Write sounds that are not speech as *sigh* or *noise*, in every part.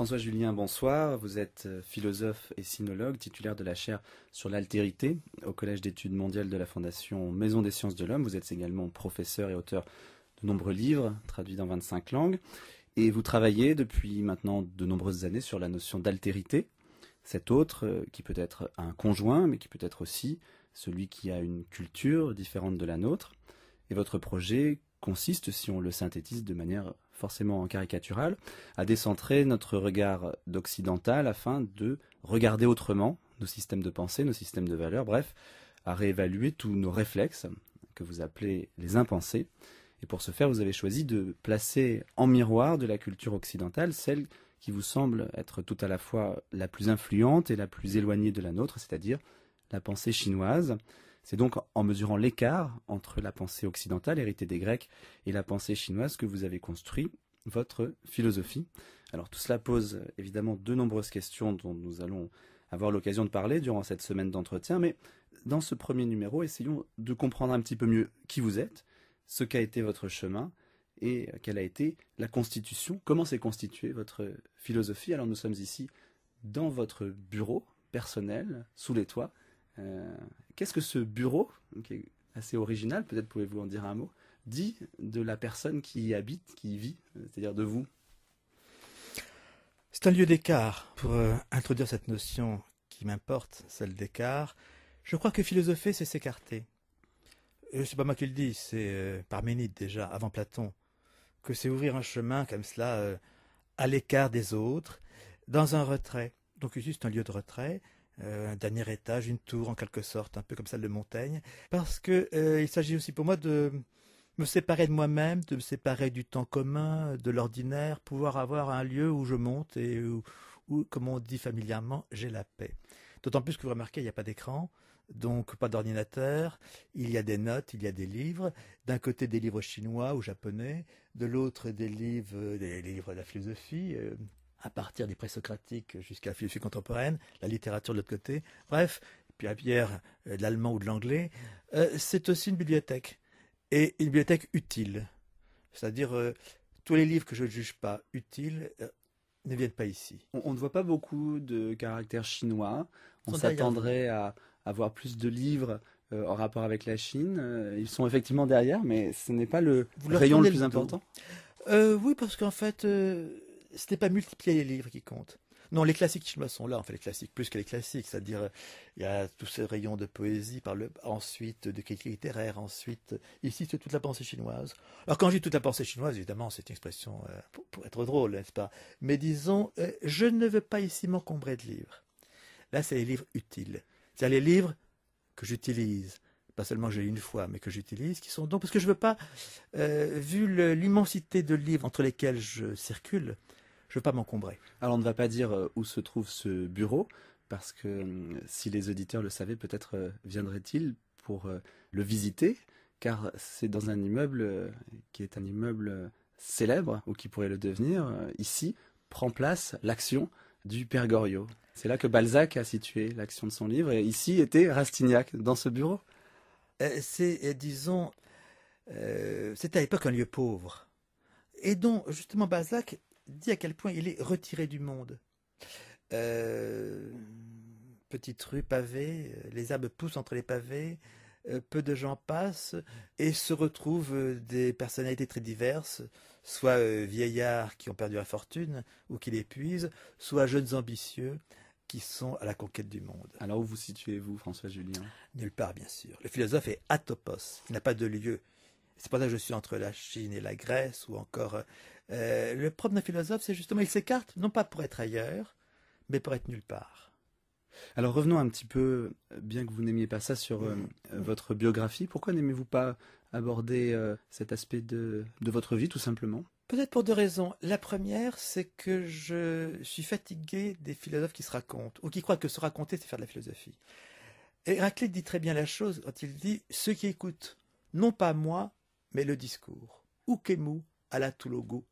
François Julien, bonsoir. Vous êtes euh, philosophe et sinologue, titulaire de la chaire sur l'altérité au Collège d'études mondiales de la Fondation Maison des sciences de l'homme. Vous êtes également professeur et auteur de nombreux livres traduits dans 25 langues. Et vous travaillez depuis maintenant de nombreuses années sur la notion d'altérité, cet autre euh, qui peut être un conjoint, mais qui peut être aussi celui qui a une culture différente de la nôtre. Et votre projet consiste, si on le synthétise de manière forcément en caricatural, à décentrer notre regard d'occidental afin de regarder autrement nos systèmes de pensée, nos systèmes de valeurs, bref, à réévaluer tous nos réflexes que vous appelez les impensés. Et pour ce faire, vous avez choisi de placer en miroir de la culture occidentale celle qui vous semble être tout à la fois la plus influente et la plus éloignée de la nôtre, c'est-à-dire la pensée chinoise. C'est donc en mesurant l'écart entre la pensée occidentale héritée des Grecs et la pensée chinoise que vous avez construit votre philosophie. Alors tout cela pose évidemment de nombreuses questions dont nous allons avoir l'occasion de parler durant cette semaine d'entretien, mais dans ce premier numéro, essayons de comprendre un petit peu mieux qui vous êtes, ce qu'a été votre chemin et quelle a été la constitution, comment s'est constituée votre philosophie. Alors nous sommes ici dans votre bureau personnel, sous les toits, euh, Qu'est-ce que ce bureau, qui est assez original, peut-être pouvez-vous en dire un mot, dit de la personne qui y habite, qui y vit, c'est-à-dire de vous C'est un lieu d'écart. Pour euh, introduire cette notion qui m'importe, celle d'écart, je crois que philosopher, c'est s'écarter. Euh, ce n'est pas moi qui le dis, c'est euh, Parménide déjà, avant Platon, que c'est ouvrir un chemin comme cela, à l'écart des autres, dans un retrait. Donc juste un lieu de retrait, euh, un dernier étage, une tour en quelque sorte, un peu comme celle de Montaigne, parce qu'il euh, s'agit aussi pour moi de me séparer de moi-même, de me séparer du temps commun, de l'ordinaire, pouvoir avoir un lieu où je monte et où, comme on dit familièrement, j'ai la paix. D'autant plus que vous remarquez, il n'y a pas d'écran, donc pas d'ordinateur, il y a des notes, il y a des livres, d'un côté des livres chinois ou japonais, de l'autre des livres, des, livres de la philosophie, euh, à partir des présocratiques jusqu'à la philosophie contemporaine, la littérature de l'autre côté, bref, puis à Pierre, euh, de l'allemand ou de l'anglais, euh, c'est aussi une bibliothèque, et une bibliothèque utile. C'est-à-dire, euh, tous les livres que je ne juge pas utiles ne viennent pas ici. On, ne voit pas beaucoup de caractères chinois, on s'attendrait à avoir plus de livres en rapport avec la Chine. Ils sont effectivement derrière, mais ce n'est pas le rayon le plus important. oui, parce qu'en fait, ce n'est pas multiplier les livres qui compte. Non, les classiques chinois sont là, en fait, les classiques plus que les classiques, c'est-à-dire euh, il y a tous ces rayons de poésie, par ensuite de critique littéraire, ensuite ici c'est toute la pensée chinoise. Alors quand je dis toute la pensée chinoise, évidemment c'est une expression euh, pour, être drôle, n'est-ce pas Mais disons, euh, je ne veux pas ici m'encombrer de livres. Là c'est les livres utiles, c'est-à-dire les livres que j'utilise, pas seulement que j'ai une fois, mais que j'utilise, qui sont donc parce que je ne veux pas, vu l'immensité de livres entre lesquels je circule, je veux pas m'encombrer. Alors on ne va pas dire euh, où se trouve ce bureau, parce que euh, si les auditeurs le savaient, peut-être euh, viendraient-ils pour le visiter, car c'est dans un immeuble qui est un immeuble célèbre, ou qui pourrait le devenir, ici prend place l'action du Père Goriot. C'est là que Balzac a situé l'action de son livre, et ici était Rastignac, dans ce bureau. C'est, disons, c'était à l'époque un lieu pauvre. Et dont, justement, Balzac dit à quel point il est retiré du monde. Euh, petite rue pavée, euh, les arbres poussent entre les pavés, euh, peu de gens passent et se retrouvent des personnalités très diverses, soit vieillards qui ont perdu la fortune ou qui l'épuisent, soit jeunes ambitieux qui sont à la conquête du monde. Alors où vous situez-vous, François Julien Nulle part, bien sûr. Le philosophe est atopos, il n'a pas de lieu, c'est pour ça que je suis entre la Chine et la Grèce, ou encore... Euh, euh, le problème d'un philosophe, c'est justement, il s'écarte, non pas pour être ailleurs, mais pour être nulle part. Alors revenons un petit peu, bien que vous n'aimiez pas ça, sur euh, mm. votre biographie. Pourquoi n'aimez-vous pas aborder cet aspect de, de votre vie, tout simplement Peut-être pour deux raisons. La première, c'est que je suis fatigué des philosophes qui se racontent, ou qui croient que se raconter, c'est faire de la philosophie. Héraclite dit très bien la chose quand il dit Ceux qui écoutent, non pas moi, mais le discours. Ukemu Toulogu tulogu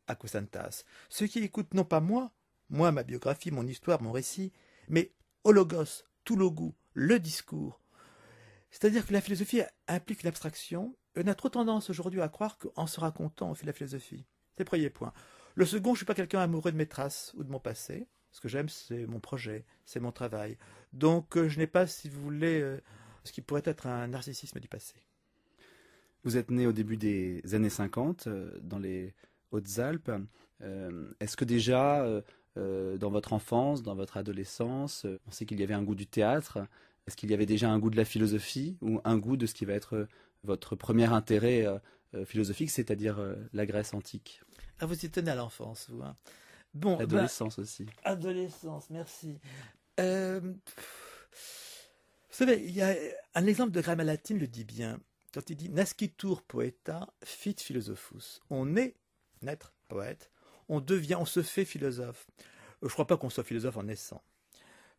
Ceux qui écoutent non pas moi, moi, ma biographie, mon histoire, mon récit, mais hologos, tulogu, le discours. C'est-à-dire que la philosophie implique l'abstraction. Euh, on a trop tendance aujourd'hui à croire qu'en se racontant, on fait la philosophie. C'est le premier point. Le second, je ne suis pas quelqu'un amoureux de mes traces ou de mon passé. Ce que j'aime, c'est mon projet, c'est mon travail. Donc, euh, je n'ai pas, si vous voulez, euh, ce qui pourrait être un narcissisme du passé. Vous êtes né au début des années 50 euh, dans les Hautes-Alpes. Euh, est-ce que déjà, euh, dans votre enfance, dans votre adolescence, on sait qu'il y avait un goût du théâtre Est-ce qu'il y avait déjà un goût de la philosophie ou un goût de ce qui va être votre premier intérêt philosophique, c'est-à-dire la Grèce antique ah, vous y tenez à l'enfance, vous. Hein. bon, bah, adolescence aussi. Adolescence, merci. vous savez, il y a un exemple de latine le dit bien quand il dit nascitur poeta fit philosophus. On est naître poète, on devient, on se fait philosophe. Je ne crois pas qu'on soit philosophe en naissant.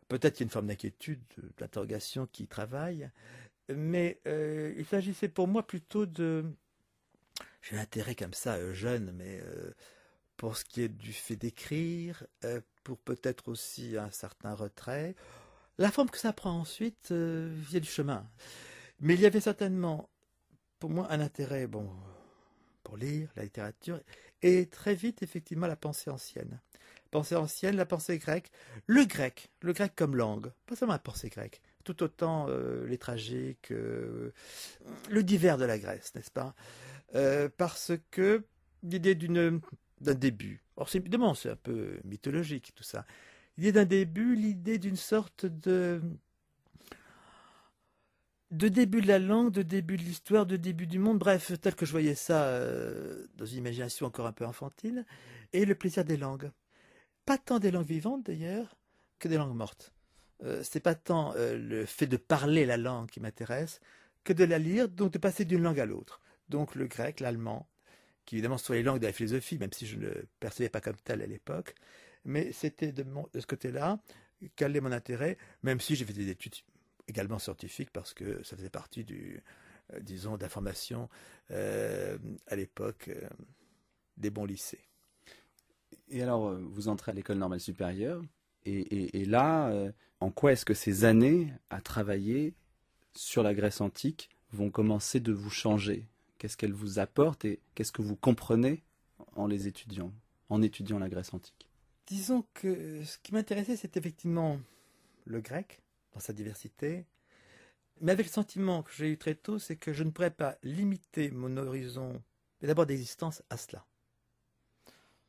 Peut-être qu'il y a une forme d'inquiétude, d'interrogation qui travaille, mais euh, il s'agissait pour moi plutôt de. J'ai intérêt comme ça, euh, jeune, mais euh, pour ce qui est du fait d'écrire, pour peut-être aussi un certain retrait. La forme que ça prend ensuite vient du chemin. Mais il y avait certainement pour moi un intérêt bon pour lire la littérature et très vite effectivement la pensée ancienne. Pensée ancienne, la pensée grecque, le grec, le grec comme langue, pas seulement la pensée grecque, tout autant euh, les tragiques, euh, le divers de la Grèce, n'est-ce pas euh, Parce que l'idée d'une d'un début. Or, c'est évidemment, c'est un peu mythologique tout ça. L'idée d'un début, l'idée d'une sorte de de début de la langue, de début de l'histoire, de début du monde, bref, tel que je voyais ça euh, dans une imagination encore un peu infantile, et le plaisir des langues. Pas tant des langues vivantes d'ailleurs que des langues mortes. Euh, c'est pas tant euh, le fait de parler la langue qui m'intéresse que de la lire, donc de passer d'une langue à l'autre. Donc le grec, l'allemand, qui évidemment sont les langues de la philosophie, même si je ne le percevais pas comme tel à l'époque, mais c'était de, de, ce côté-là qu'allait mon intérêt, même si j'ai fait des études également scientifique parce que ça faisait partie du, euh, disons, d'information euh, à l'époque euh, des bons lycées. Et alors, vous entrez à l'école normale supérieure, et, et, et là, en quoi est-ce que ces années à travailler sur la Grèce antique vont commencer de vous changer Qu'est-ce qu'elles vous apportent et qu'est-ce que vous comprenez en les étudiant, en étudiant la Grèce antique Disons que ce qui m'intéressait, c'est effectivement le grec, dans sa diversité, mais avec le sentiment que j'ai eu très tôt, c'est que je ne pourrais pas limiter mon horizon, mais d'abord d'existence, à cela.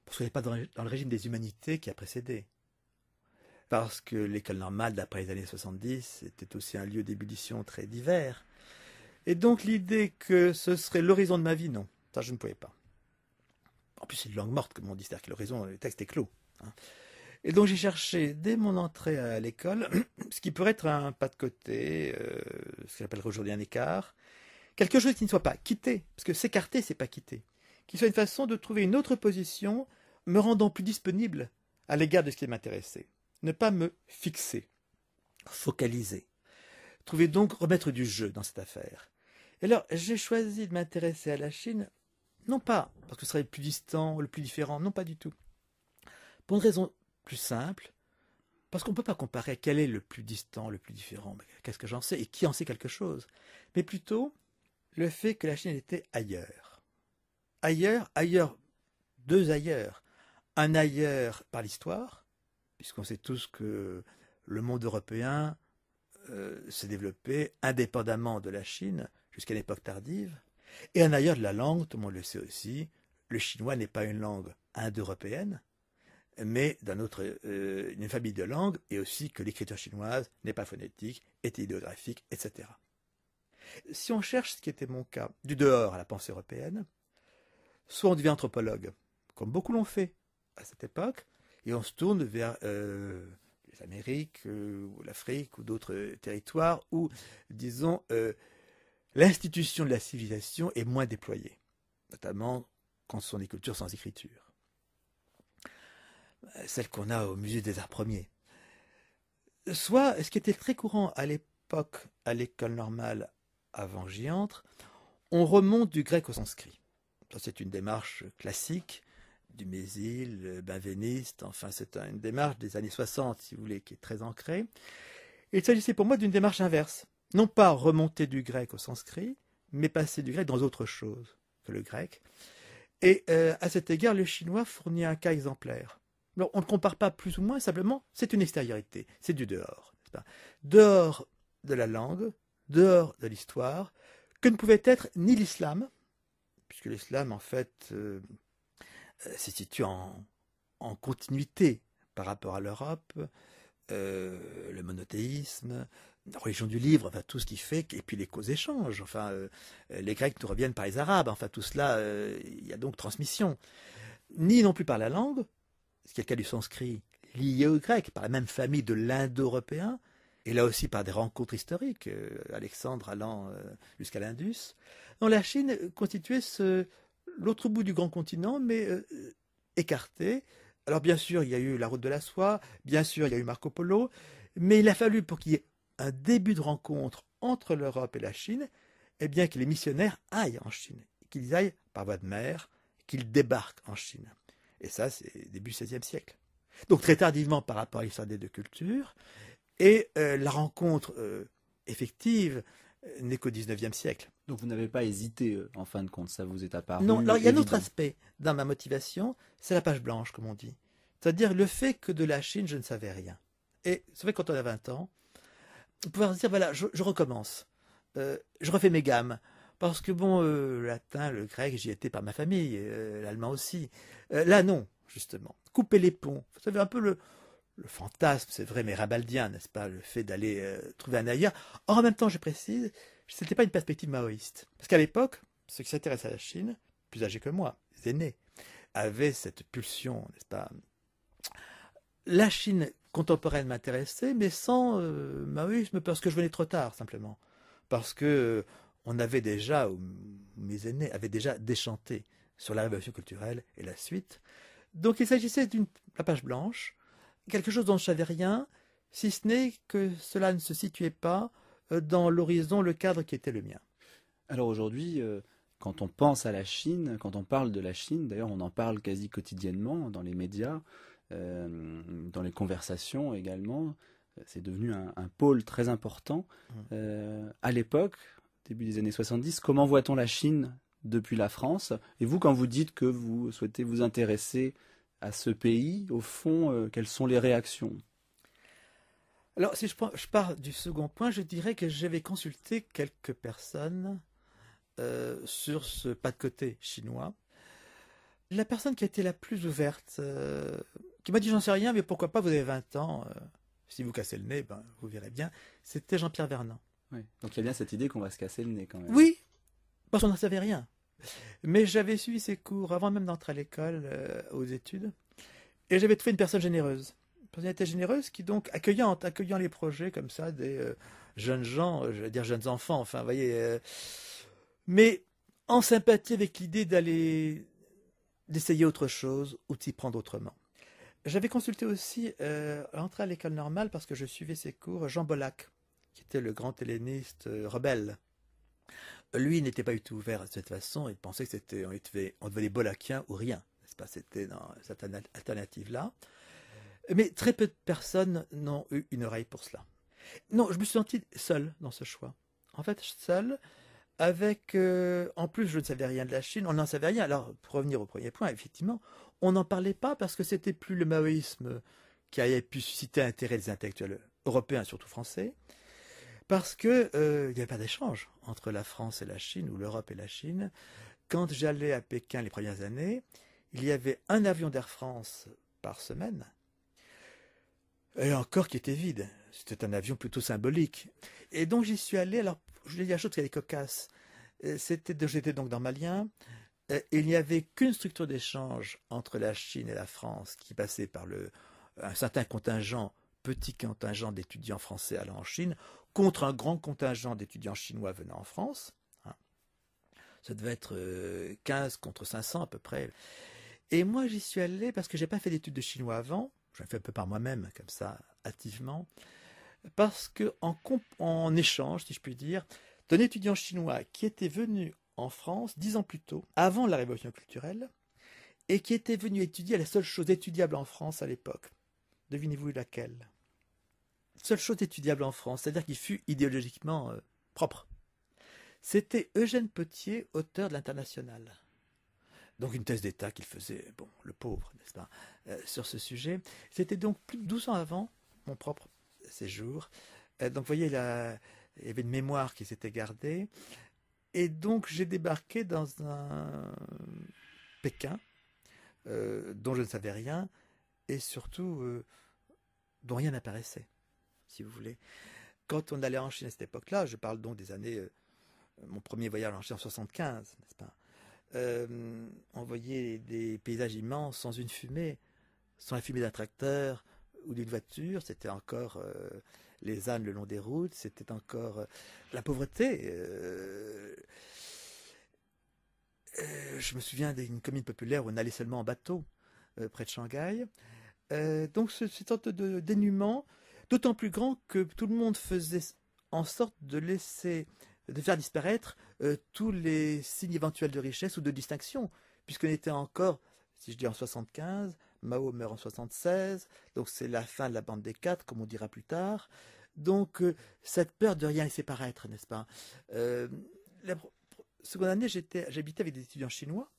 Parce n'y n'est pas dans le régime des humanités qui a précédé. Parce que l'école normale, d'après les années 70, était aussi un lieu d'ébullition très divers. Et donc l'idée que ce serait l'horizon de ma vie, non, ça je ne pouvais pas. En plus, c'est une langue morte, comme on dit, c'est-à-dire que l'horizon, le texte est clos. Hein. Et donc j'ai cherché dès mon entrée à l'école *clears throat* ce qui pourrait être un pas de côté, euh, ce que j'appellerais aujourd'hui un écart, quelque chose qui ne soit pas quitté, parce que s'écarter, c'est pas quitter, qui soit une façon de trouver une autre position, me rendant plus disponible à l'égard de ce qui m'intéressait. Ne pas me fixer, focaliser. Trouver donc remettre du jeu dans cette affaire. Et alors j'ai choisi de m'intéresser à la Chine, non pas parce que ce serait le plus distant, le plus différent, non pas du tout. Pour une raison plus simple, parce qu'on ne peut pas comparer quel est le plus distant, le plus différent, qu'est-ce que j'en sais et qui en sait quelque chose, mais plutôt le fait que la Chine était ailleurs. Ailleurs, ailleurs, deux ailleurs. Un ailleurs par l'histoire, puisqu'on sait tous que le monde européen euh, s'est développé indépendamment de la Chine jusqu'à l'époque tardive, et un ailleurs de la langue, tout le monde le sait aussi, le chinois n'est pas une langue indo-européenne, mais d'un autre, euh, une famille de langues, et aussi que l'écriture chinoise n'est pas phonétique, est idéographique, etc. Si on cherche ce qui était mon cas, du dehors à la pensée européenne, soit on devient anthropologue, comme beaucoup l'ont fait à cette époque, et on se tourne vers euh, les Amériques, euh, ou l'Afrique, ou d'autres territoires où, disons, l'institution de la civilisation est moins déployée, notamment quand ce sont des cultures sans écriture. Euh, celle qu'on a au musée des arts premiers. Soit, ce qui était très courant à l'époque, à l'école normale avant j'y entre, on remonte du grec au sanskrit. c'est une démarche classique du Mésil, euh, Benveniste, enfin c'est une démarche des années 60, si vous voulez, qui est très ancrée. Il s'agissait pour moi d'une démarche inverse. Non pas remonter du grec au sanskrit, mais passer du grec dans autre chose que le grec. Et euh, à cet égard, le chinois fournit un cas exemplaire on ne compare pas plus ou moins, simplement, c'est une extériorité, c'est du dehors. Pas dehors de la langue, dehors de l'histoire, que ne pouvait être ni l'islam, puisque l'islam, en fait, euh, euh, se situe en, continuité par rapport à l'Europe, euh, le monothéisme, la religion du livre, enfin tout ce qui fait, et puis les causes échangent. enfin les Grecs nous reviennent par les Arabes, enfin tout cela, il y a donc transmission. Ni non plus par la langue, ce qui est le cas du sanskrit, lié au grec, par la même famille de l'indo-européen, et là aussi par des rencontres historiques, euh, Alexandre allant euh, jusqu'à l'Indus. la Chine constituait ce, l'autre bout du grand continent, mais euh, écarté. Alors bien sûr, il y a eu la route de la soie, bien sûr, il y a eu Marco Polo, mais il a fallu pour qu'il y ait un début de rencontre entre l'Europe et la Chine, et eh bien que les missionnaires aillent en Chine, qu'ils aillent par voie de mer, qu'ils débarquent en Chine. Et ça, c'est début XVIe siècle. Donc très tardivement par rapport à l'histoire des deux cultures. Et euh, la rencontre euh, effective euh, n'est qu'au XIXe siècle. Donc vous n'avez pas hésité, en fin de compte, ça vous est apparu Non, alors il y a un autre aspect dans ma motivation, c'est la page blanche, comme on dit. C'est-à-dire le fait que de la Chine, je ne savais rien. Et c'est vrai quand on a 20 ans, pouvoir se dire, voilà, je, recommence, je refais mes gammes, parce que bon, euh, le latin, le grec, j'y étais par ma famille, euh, l'allemand aussi. Euh, là, non, justement. Couper les ponts. Vous savez, un peu le, le fantasme, c'est vrai, mais rabaldien, n'est-ce pas, le fait d'aller trouver un ailleurs. Or, en même temps, je précise, ce n'était pas une perspective maoïste. Parce qu'à l'époque, ceux qui s'intéressaient à la Chine, plus âgés que moi, les aînés, avaient cette pulsion, n'est-ce pas La Chine contemporaine m'intéressait, mais sans maoïsme, parce que je venais trop tard, simplement. Parce que on avait déjà, mes aînés avaient déjà déchanté sur la révolution culturelle et la suite. Donc il s'agissait d'une page blanche, quelque chose dont je ne savais rien, si ce n'est que cela ne se situait pas euh, dans l'horizon, le cadre qui était le mien. Alors aujourd'hui, euh, quand on pense à la Chine, quand on parle de la Chine, d'ailleurs on en parle quasi quotidiennement dans les médias, euh, dans les conversations également, c'est devenu un, pôle très important. Mmh. à l'époque, début des années 70. Comment voit-on la Chine depuis la France Et vous, quand vous dites que vous souhaitez vous intéresser à ce pays, au fond, euh, quelles sont les réactions Alors, si je, je, pars du second point, je dirais que j'avais consulté quelques personnes euh, sur ce pas de côté chinois. La personne qui a été la plus ouverte, euh, qui m'a dit j'en sais rien, mais pourquoi pas, vous avez 20 ans, si vous cassez le nez, ben, vous verrez bien, c'était Jean-Pierre Vernant. Donc il y a bien cette idée qu'on va se casser le nez quand même. Oui, parce qu'on n'en savait rien. Mais j'avais suivi ces cours avant même d'entrer à l'école, euh, aux études, et j'avais trouvé une personne généreuse. Une était généreuse qui donc accueillante, accueillant les projets comme ça des euh, jeunes gens, euh, je veux dire jeunes enfants, enfin, vous voyez. mais en sympathie avec l'idée d'aller d'essayer autre chose ou d'y s'y prendre autrement. J'avais consulté aussi, à l'entrée à l'école normale, parce que je suivais ces cours, Jean Bolac, qui était le grand helléniste euh, rebelle. Lui n'était pas du tout ouvert à cette façon, il pensait que c'était on, bolachiens ou rien, n'est-ce pas C'était dans cette alternative-là. Mais très peu de personnes n'ont eu une oreille pour cela. Non, je me suis senti seul dans ce choix. En fait, seul, avec... Euh, en plus, je ne savais rien de la Chine, on n'en savait rien. Alors, pour revenir au premier point, effectivement, on n'en parlait pas parce que c'était plus le maoïsme qui avait pu susciter intérêt des intellectuels européens, surtout français, parce que euh, il n'y avait pas d'échange entre la France et la Chine ou l'Europe et la Chine. Quand j'allais à Pékin les premières années, il y avait un avion d'Air France par semaine, et encore qui était vide. C'était un avion plutôt symbolique. Et donc j'y suis allé. Alors je voulais dire chose qui est cocasse. Euh, j'étais donc dans Malien. Et euh, il n'y avait qu'une structure d'échange entre la Chine et la France qui passait par un certain contingent, petit contingent d'étudiants français allant en Chine contre un grand contingent d'étudiants chinois venant en France. Hein. Ça devait être 15 euh, contre 500 à peu près. Et moi, j'y suis allé parce que n'ai pas fait d'études de chinois avant. J'en ai fait un peu par moi-même, comme ça, activement. Parce que, en, en échange, si je puis dire, d'un étudiant chinois qui était venu en France dix ans plus tôt, avant la révolution culturelle, et qui était venu étudier la seule chose étudiable en France à l'époque. Devinez-vous laquelle seule chose étudiable en France, c'est-à-dire qu'il fut idéologiquement euh, propre. C'était Eugène Petier, auteur de l'International. Donc une thèse d'État qu'il faisait, bon, le pauvre, n'est-ce pas, euh, sur ce sujet. C'était donc plus de 12 ans avant mon propre séjour. Euh, donc vous voyez, il y avait une mémoire qui s'était gardée. Et donc j'ai débarqué dans un Pékin dont je ne savais rien et surtout dont rien n'apparaissait si vous voulez. Quand on allait en Chine à cette époque-là, je parle donc des années, euh, mon premier voyage en Chine en 75, n'est-ce pas euh, On voyait des paysages immenses sans une fumée, sans la fumée d'un tracteur ou d'une voiture, c'était encore euh, les ânes le long des routes, c'était encore la pauvreté. je me souviens d'une commune populaire où on allait seulement en bateau près de Shanghai. donc ce sorte de dénuement d'autant plus grand que tout le monde faisait en sorte de laisser, de faire disparaître euh, tous les signes éventuels de richesse ou de distinction, puisqu'on était encore, si je dis en 75, Mao meurt en 76, donc c'est la fin de la bande des quatre, comme on dira plus tard. Donc euh, cette peur de rien laisser paraître, n'est-ce pas euh, La seconde année, j'habitais avec des étudiants chinois,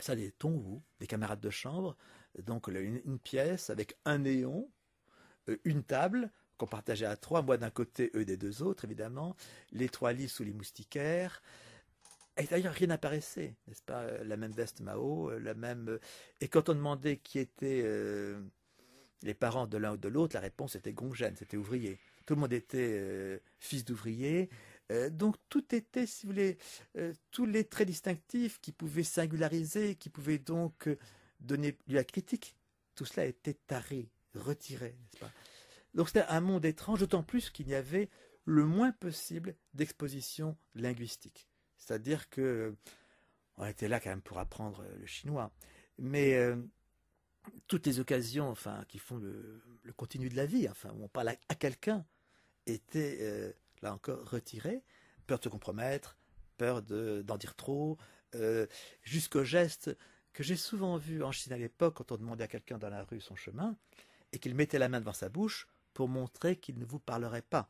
ça des tons des camarades de chambre, donc une pièce avec un néon, euh, une table qu'on partageait à trois, moi d'un côté, eux des deux autres, évidemment, les trois lits sous les moustiquaires. Et d'ailleurs, rien n'apparaissait, n'est-ce pas euh, La même veste Mao, euh, la même. Et quand on demandait qui étaient les parents de l'un ou de l'autre, la réponse était Gongène, c'était ouvrier. Tout le monde était fils d'ouvrier. donc tout était, si vous voulez, tous les traits distinctifs qui pouvaient singulariser, qui pouvaient donc donner lieu à critique. Tout cela était taré retiré. n'est-ce pas Donc c'était un monde étrange, d'autant plus qu'il n'y avait le moins possible d'exposition linguistique. C'est-à-dire que euh, on était là quand même pour apprendre euh, le chinois, mais euh, toutes les occasions, enfin, qui font le, le, continu de la vie, enfin, où on parle à, quelqu'un, étaient là encore retirées, peur de se compromettre, peur d'en dire trop, jusqu'au geste que j'ai souvent vu en Chine à l'époque quand on demandait à quelqu'un dans la rue son chemin et qu'il mettait la main devant sa bouche pour montrer qu'il ne vous parlerait pas,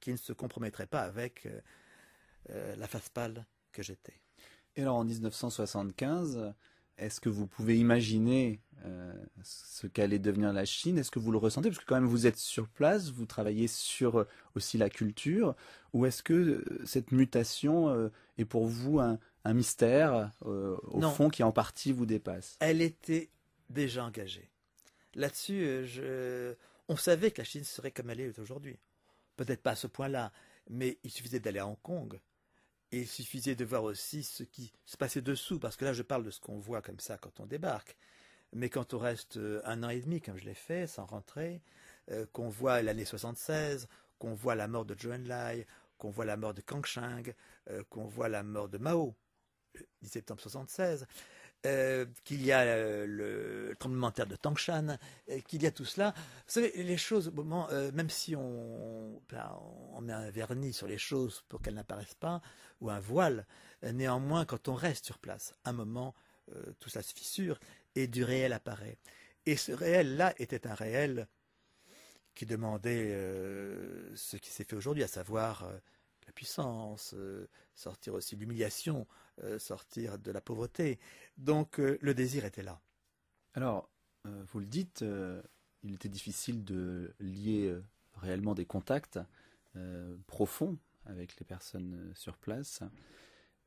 qu'il ne se compromettrait pas avec euh, euh, la face pâle que j'étais. Et alors en 1975, est-ce que vous pouvez imaginer euh, ce qu'allait devenir la Chine Est-ce que vous le ressentez Parce que quand même vous êtes sur place, vous travaillez sur aussi la culture. Ou est-ce que cette mutation est pour vous un, mystère au fond qui en partie vous dépasse Elle était déjà engagée. Là-dessus, euh, on savait que la Chine serait comme elle est aujourd'hui. Peut-être pas à ce point-là, mais il suffisait d'aller à Hong Kong. Et il suffisait de voir aussi ce qui se passait dessous, parce que là je parle de ce qu'on voit comme ça quand on débarque. Mais quand on reste euh, un an et demi, comme je l'ai fait, sans rentrer, euh, qu'on voit l'année 76, qu'on voit la mort de Zhou Enlai, qu'on voit la mort de Kang Sheng, qu'on voit la mort de Mao, 10 septembre 76, euh, qu'il y a euh, le tremblement de terre de Tangshan, euh, qu'il y a tout cela. Vous savez, les choses, même si on, ben, on, met un vernis sur les choses pour qu'elles n'apparaissent pas, ou un voile, néanmoins, quand on reste sur place, un moment, tout cela se fissure et du réel apparaît. Et ce réel-là était un réel qui demandait ce qui s'est fait aujourd'hui, à savoir la puissance, sortir aussi l'humiliation, euh, sortir de la pauvreté. Donc euh, le désir était là. Alors, euh, vous le dites, il était difficile de lier réellement des contacts profonds avec les personnes sur place.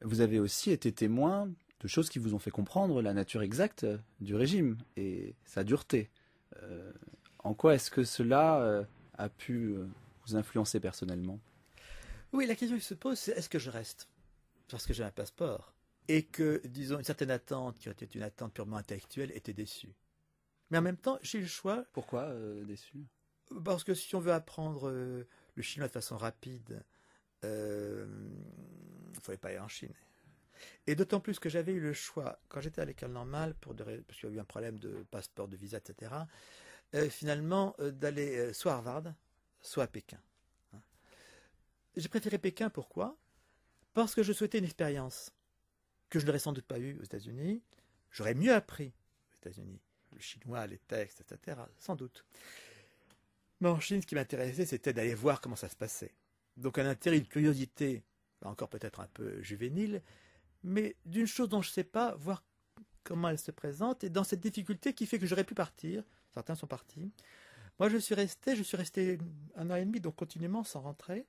Vous avez aussi été témoin de choses qui vous ont fait comprendre la nature exacte du régime et sa dureté. en quoi est-ce que cela a pu vous influencer personnellement Oui, la question qui se pose, c'est est-ce que je reste parce que j'ai un passeport. Et que, disons, une certaine attente qui été une attente purement intellectuelle était déçue. Mais en même temps, j'ai eu le choix. Pourquoi euh, déçu Parce que si on veut apprendre euh, le chinois de façon rapide, euh, il ne fallait pas aller en Chine. Et d'autant plus que j'avais eu le choix, quand j'étais à l'école normale, parce qu'il y a eu un problème de passeport, de visa, etc., finalement, d'aller soit à Harvard, soit à Pékin. Hein. J'ai préféré Pékin, pourquoi parce que je souhaitais une expérience que je n'aurais sans doute pas eue aux États-Unis, j'aurais mieux appris aux États-Unis, le chinois, les textes, etc., sans doute. Mais en Chine, ce qui m'intéressait, c'était d'aller voir comment ça se passait. Donc un intérêt, une curiosité, encore peut-être un peu juvénile, mais d'une chose dont je ne sais pas, voir comment elle se présente, et dans cette difficulté qui fait que j'aurais pu partir, certains sont partis, moi je suis resté, je suis resté un an et demi, donc continuellement sans rentrer,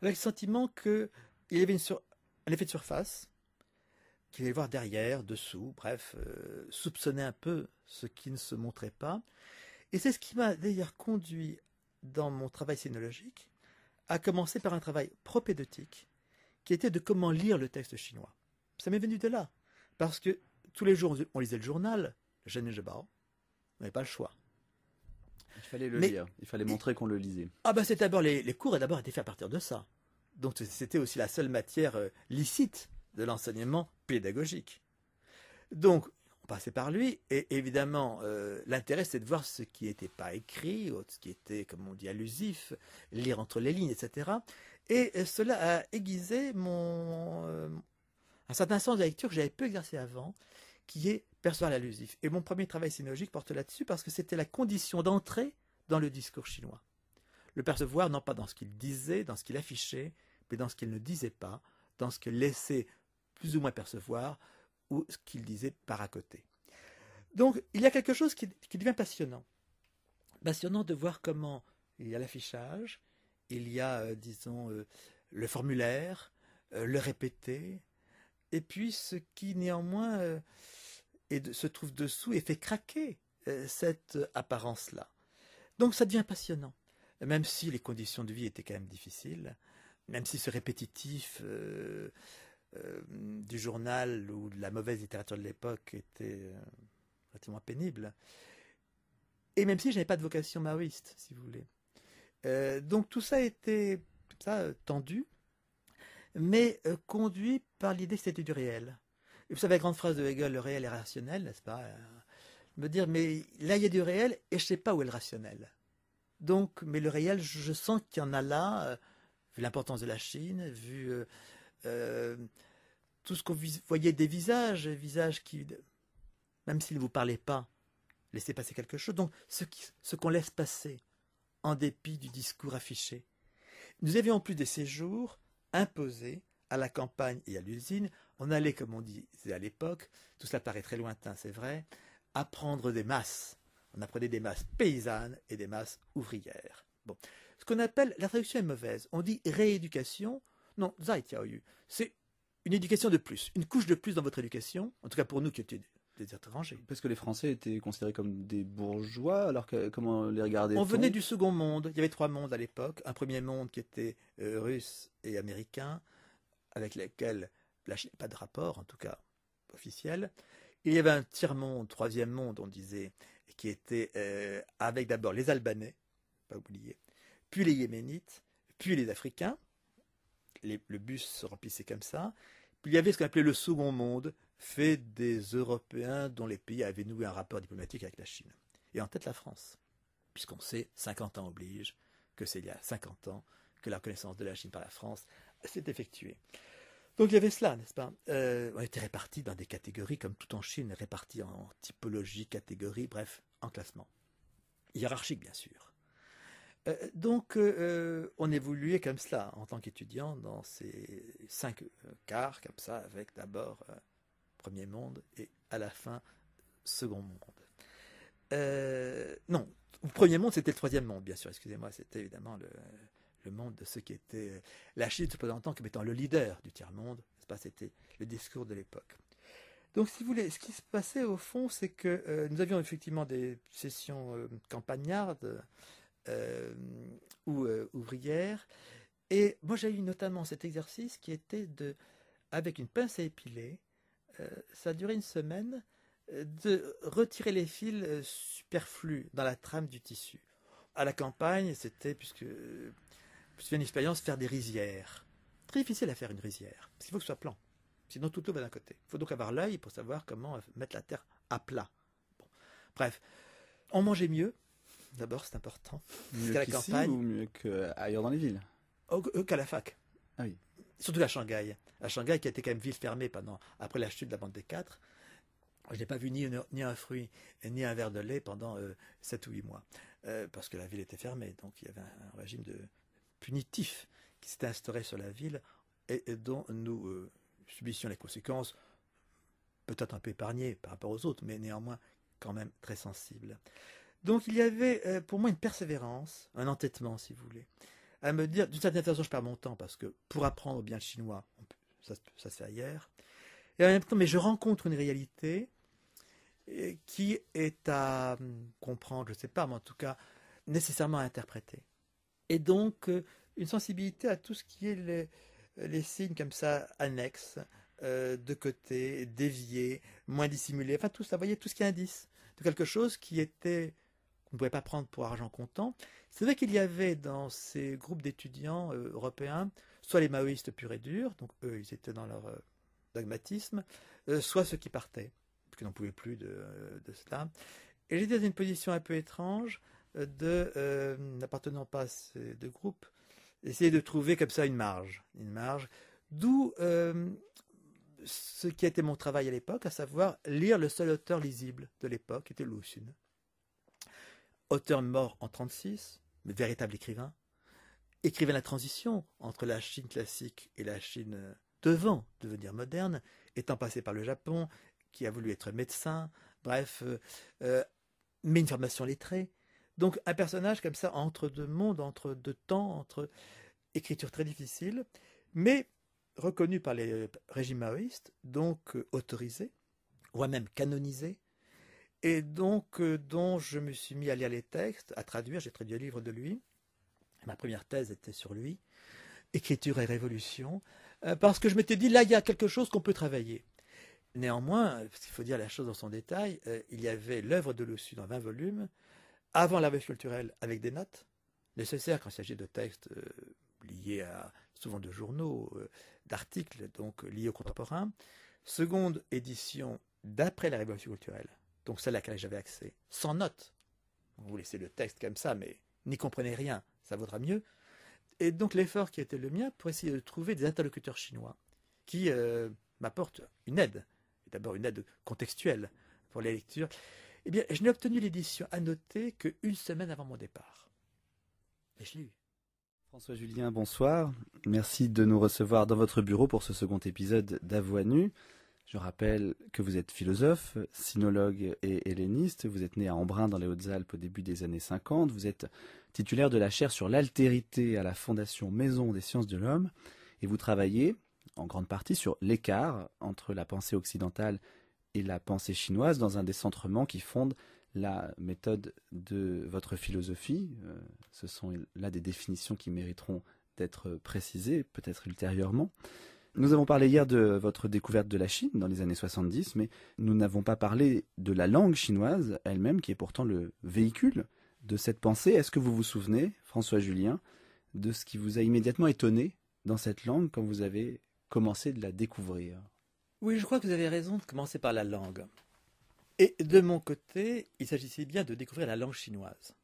avec le sentiment que il y avait sur... un effet de surface qu'il allait voir derrière, dessous, bref, euh, soupçonner un peu ce qui ne se montrait pas. Et c'est ce qui m'a d'ailleurs conduit dans mon travail sinologique à commencer par un travail propédeutique qui était de comment lire le texte chinois. Ça m'est venu de là, parce que tous les jours on lisait le journal, Jeanne et pas. on n'avait pas le choix. Il fallait le lire, il fallait montrer qu'on le lisait. Ah bah c'est d'abord les, cours et d'abord été faits à partir de ça. Donc, c'était aussi la seule matière euh, licite de l'enseignement pédagogique. Donc, on passait par lui, et évidemment, euh, l'intérêt, c'est de voir ce qui n'était pas écrit, ce qui était, comme on dit, allusif, lire entre les lignes, etc. Et euh, cela a aiguisé mon, un certain sens de la lecture que j'avais peu exercé avant, qui est percevoir l'allusif. Et mon premier travail synologique porte là-dessus parce que c'était la condition d'entrée dans le discours chinois. Le percevoir, non pas dans ce qu'il disait, dans ce qu'il affichait, mais dans ce qu'il ne disait pas, dans ce qu'il laissait plus ou moins percevoir, ou ce qu'il disait par à côté. Donc il y a quelque chose qui, devient passionnant. Passionnant de voir comment il y a l'affichage, il y a, euh, disons, euh, le formulaire, euh, le répéter, et puis ce qui néanmoins se trouve dessous et fait craquer cette apparence-là. Donc ça devient passionnant, même si les conditions de vie étaient quand même difficiles même si ce répétitif euh, euh, du journal ou de la mauvaise littérature de l'époque était euh, relativement pénible, et même si je n'avais pas de vocation maoïste, si vous voulez. donc tout ça était ça tendu, mais conduit par l'idée que c'était du réel. vous savez la grande phrase de Hegel, le réel est rationnel, n'est-ce pas me dire, mais là, il y a du réel et je ne sais pas où est le rationnel. Donc, mais le réel, je sens qu'il y en a là, vu l'importance de la Chine, vu euh, euh, tout ce qu'on voyait des visages, visages qui, même s'ils ne vous parlaient pas, laissaient passer quelque chose. Donc, ce qu'on laisse passer, en dépit du discours affiché. Nous avions plus des séjours imposés à la campagne et à l'usine. On allait, comme on disait à l'époque, tout cela paraît très lointain, c'est vrai, apprendre des masses. On apprenait des masses paysannes et des masses ouvrières. Bon, ce qu'on appelle, la traduction est mauvaise. On dit rééducation. Non, Zaitiaoyu. C'est une éducation de plus, une couche de plus dans votre éducation, en tout cas pour nous qui étions des étrangers. Parce que les Français étaient considérés comme des bourgeois, alors que comment les regarder On venait du second monde. Il y avait trois mondes à l'époque. Un premier monde qui était euh, russe et américain, avec lesquels la Chine pas de rapport, en tout cas officiel. Il y avait un tiers-monde, troisième monde, on disait, qui était euh, avec d'abord les Albanais, pas oublier, puis les Yéménites, puis les Africains. le bus se remplissait comme ça. Puis il y avait ce qu'on appelait le second monde, fait des Européens dont les pays avaient noué un rapport diplomatique avec la Chine. Et en tête la France, puisqu'on sait, 50 ans oblige, que c'est il y a 50 ans que la reconnaissance de la Chine par la France s'est effectuée. Donc il y avait cela, n'est-ce pas euh, On était répartis dans des catégories, comme tout en Chine, répartis en typologie, catégorie, bref, en classement. Hiérarchique, bien sûr. Euh, donc, euh, euh, on évoluait comme cela en tant qu'étudiant dans ces cinq quarts, comme ça, avec d'abord premier monde et à la fin second monde. non, premier monde, c'était le troisième monde, bien sûr, excusez-moi, c'était évidemment le, monde de ce qui était. La Chine se présentant comme étant le leader du tiers-monde, c'était le discours de l'époque. Donc, si vous voulez, ce qui se passait au fond, c'est que nous avions effectivement des sessions campagnardes euh, ou euh, ouvrière Et moi, j'ai eu notamment cet exercice qui était de, avec une pince à épiler, euh, ça a duré une semaine, de retirer les fils superflus dans la trame du tissu. À la campagne, c'était, puisque c'est une expérience, faire des rizières. Très difficile à faire une rizière, parce qu'il faut que ce soit plan. Sinon, tout l'eau va d'un côté. Il faut donc avoir l'œil pour savoir comment mettre la terre à plat. Bref, on mangeait mieux, D'abord, c'est important. Mieux qu'à la campagne. ou mieux qu'ailleurs dans les villes qu'à la fac. Ah Surtout à Shanghai. À Shanghai, qui a été quand même ville fermée pendant, après la chute de la bande des quatre, je n'ai pas vu ni, un fruit ni un verre de lait pendant euh, 7 ou 8 mois. Euh, parce que la ville était fermée. Donc il y avait un, régime de punitif qui s'était instauré sur la ville et, dont nous euh, subissions les conséquences, peut-être un peu épargnées par rapport aux autres, mais néanmoins quand même très sensibles. Donc il y avait euh, pour moi une persévérance, un entêtement si vous voulez, à me dire, d'une certaine façon je perds mon temps parce que pour apprendre bien le chinois, ça, ça se fait ailleurs, et en même temps, mais je rencontre une réalité euh, qui est à hum, comprendre, je ne sais pas, mais en tout cas nécessairement à interpréter. Et donc euh, une sensibilité à tout ce qui est les, signes comme ça annexes, de côté, déviés, moins dissimulés, enfin tout ça, vous voyez, tout ce qui est indice de quelque chose qui était qu'on ne pouvait pas prendre pour argent comptant. C'est vrai qu'il y avait dans ces groupes d'étudiants euh, européens soit les maoïstes purs et durs, donc eux ils étaient dans leur euh, dogmatisme, euh, soit ceux qui partaient, parce n'en pouvaient plus de, cela. Et j'étais dans une position un peu étrange de, n'appartenant pas à ces deux groupes, essayer de trouver comme ça une marge, une marge. D'où ce qui était mon travail à l'époque, à savoir lire le seul auteur lisible de l'époque, qui était Lucine auteur mort en 36, mais véritable écrivain, écrivain la transition entre la Chine classique et la Chine devant devenir moderne, étant passé par le Japon, qui a voulu être médecin, bref, euh, euh, mais une formation lettrée. Donc un personnage comme ça, entre deux mondes, entre deux temps, entre écriture très difficile, mais reconnu par les euh, régimes maoïstes, donc autorisé, voire même canonisé, et donc euh, dont je me suis mis à lire les textes, à traduire, j'ai traduit le livre de lui, ma première thèse était sur lui, Écriture et Révolution, euh, parce que je m'étais dit, là, il y a quelque chose qu'on peut travailler. Néanmoins, parce qu'il faut dire la chose dans son détail, euh, il y avait l'œuvre de Lossu dans 20 volumes, avant la Révolution culturelle avec des notes, nécessaires quand il s'agit de textes liés à souvent de journaux, d'articles, donc liés au contemporain. Seconde édition d'après la révolution culturelle, donc celle à laquelle j'avais accès, sans notes. Vous laissez le texte comme ça, mais n'y comprenez rien, ça vaudra mieux. Et donc l'effort qui était le mien pour essayer de trouver des interlocuteurs chinois qui euh, m'apportent une aide, d'abord une aide contextuelle pour les lectures. Eh bien, je n'ai obtenu l'édition annotée qu'une semaine avant mon départ. Et je l'ai François Julien, bonsoir. Merci de nous recevoir dans votre bureau pour ce second épisode d'Avoinu. Je rappelle que vous êtes philosophe, sinologue et helléniste. Vous êtes né à Embrun dans les Hautes-Alpes au début des années 50. Vous êtes titulaire de la chaire sur l'altérité à la Fondation Maison des Sciences de l'Homme. Et vous travaillez en grande partie sur l'écart entre la pensée occidentale et la pensée chinoise dans un décentrement qui fonde la méthode de votre philosophie. Euh, ce sont là des définitions qui mériteront d'être précisées, peut-être ultérieurement. Nous avons parlé hier de votre découverte de la Chine dans les années 70, mais nous n'avons pas parlé de la langue chinoise elle-même, qui est pourtant le véhicule de cette pensée. Est-ce que vous vous souvenez, François Julien, de ce qui vous a immédiatement étonné dans cette langue quand vous avez commencé de la découvrir Oui, je crois que vous avez raison de commencer par la langue. Et de mon côté, il s'agissait bien de découvrir la langue chinoise.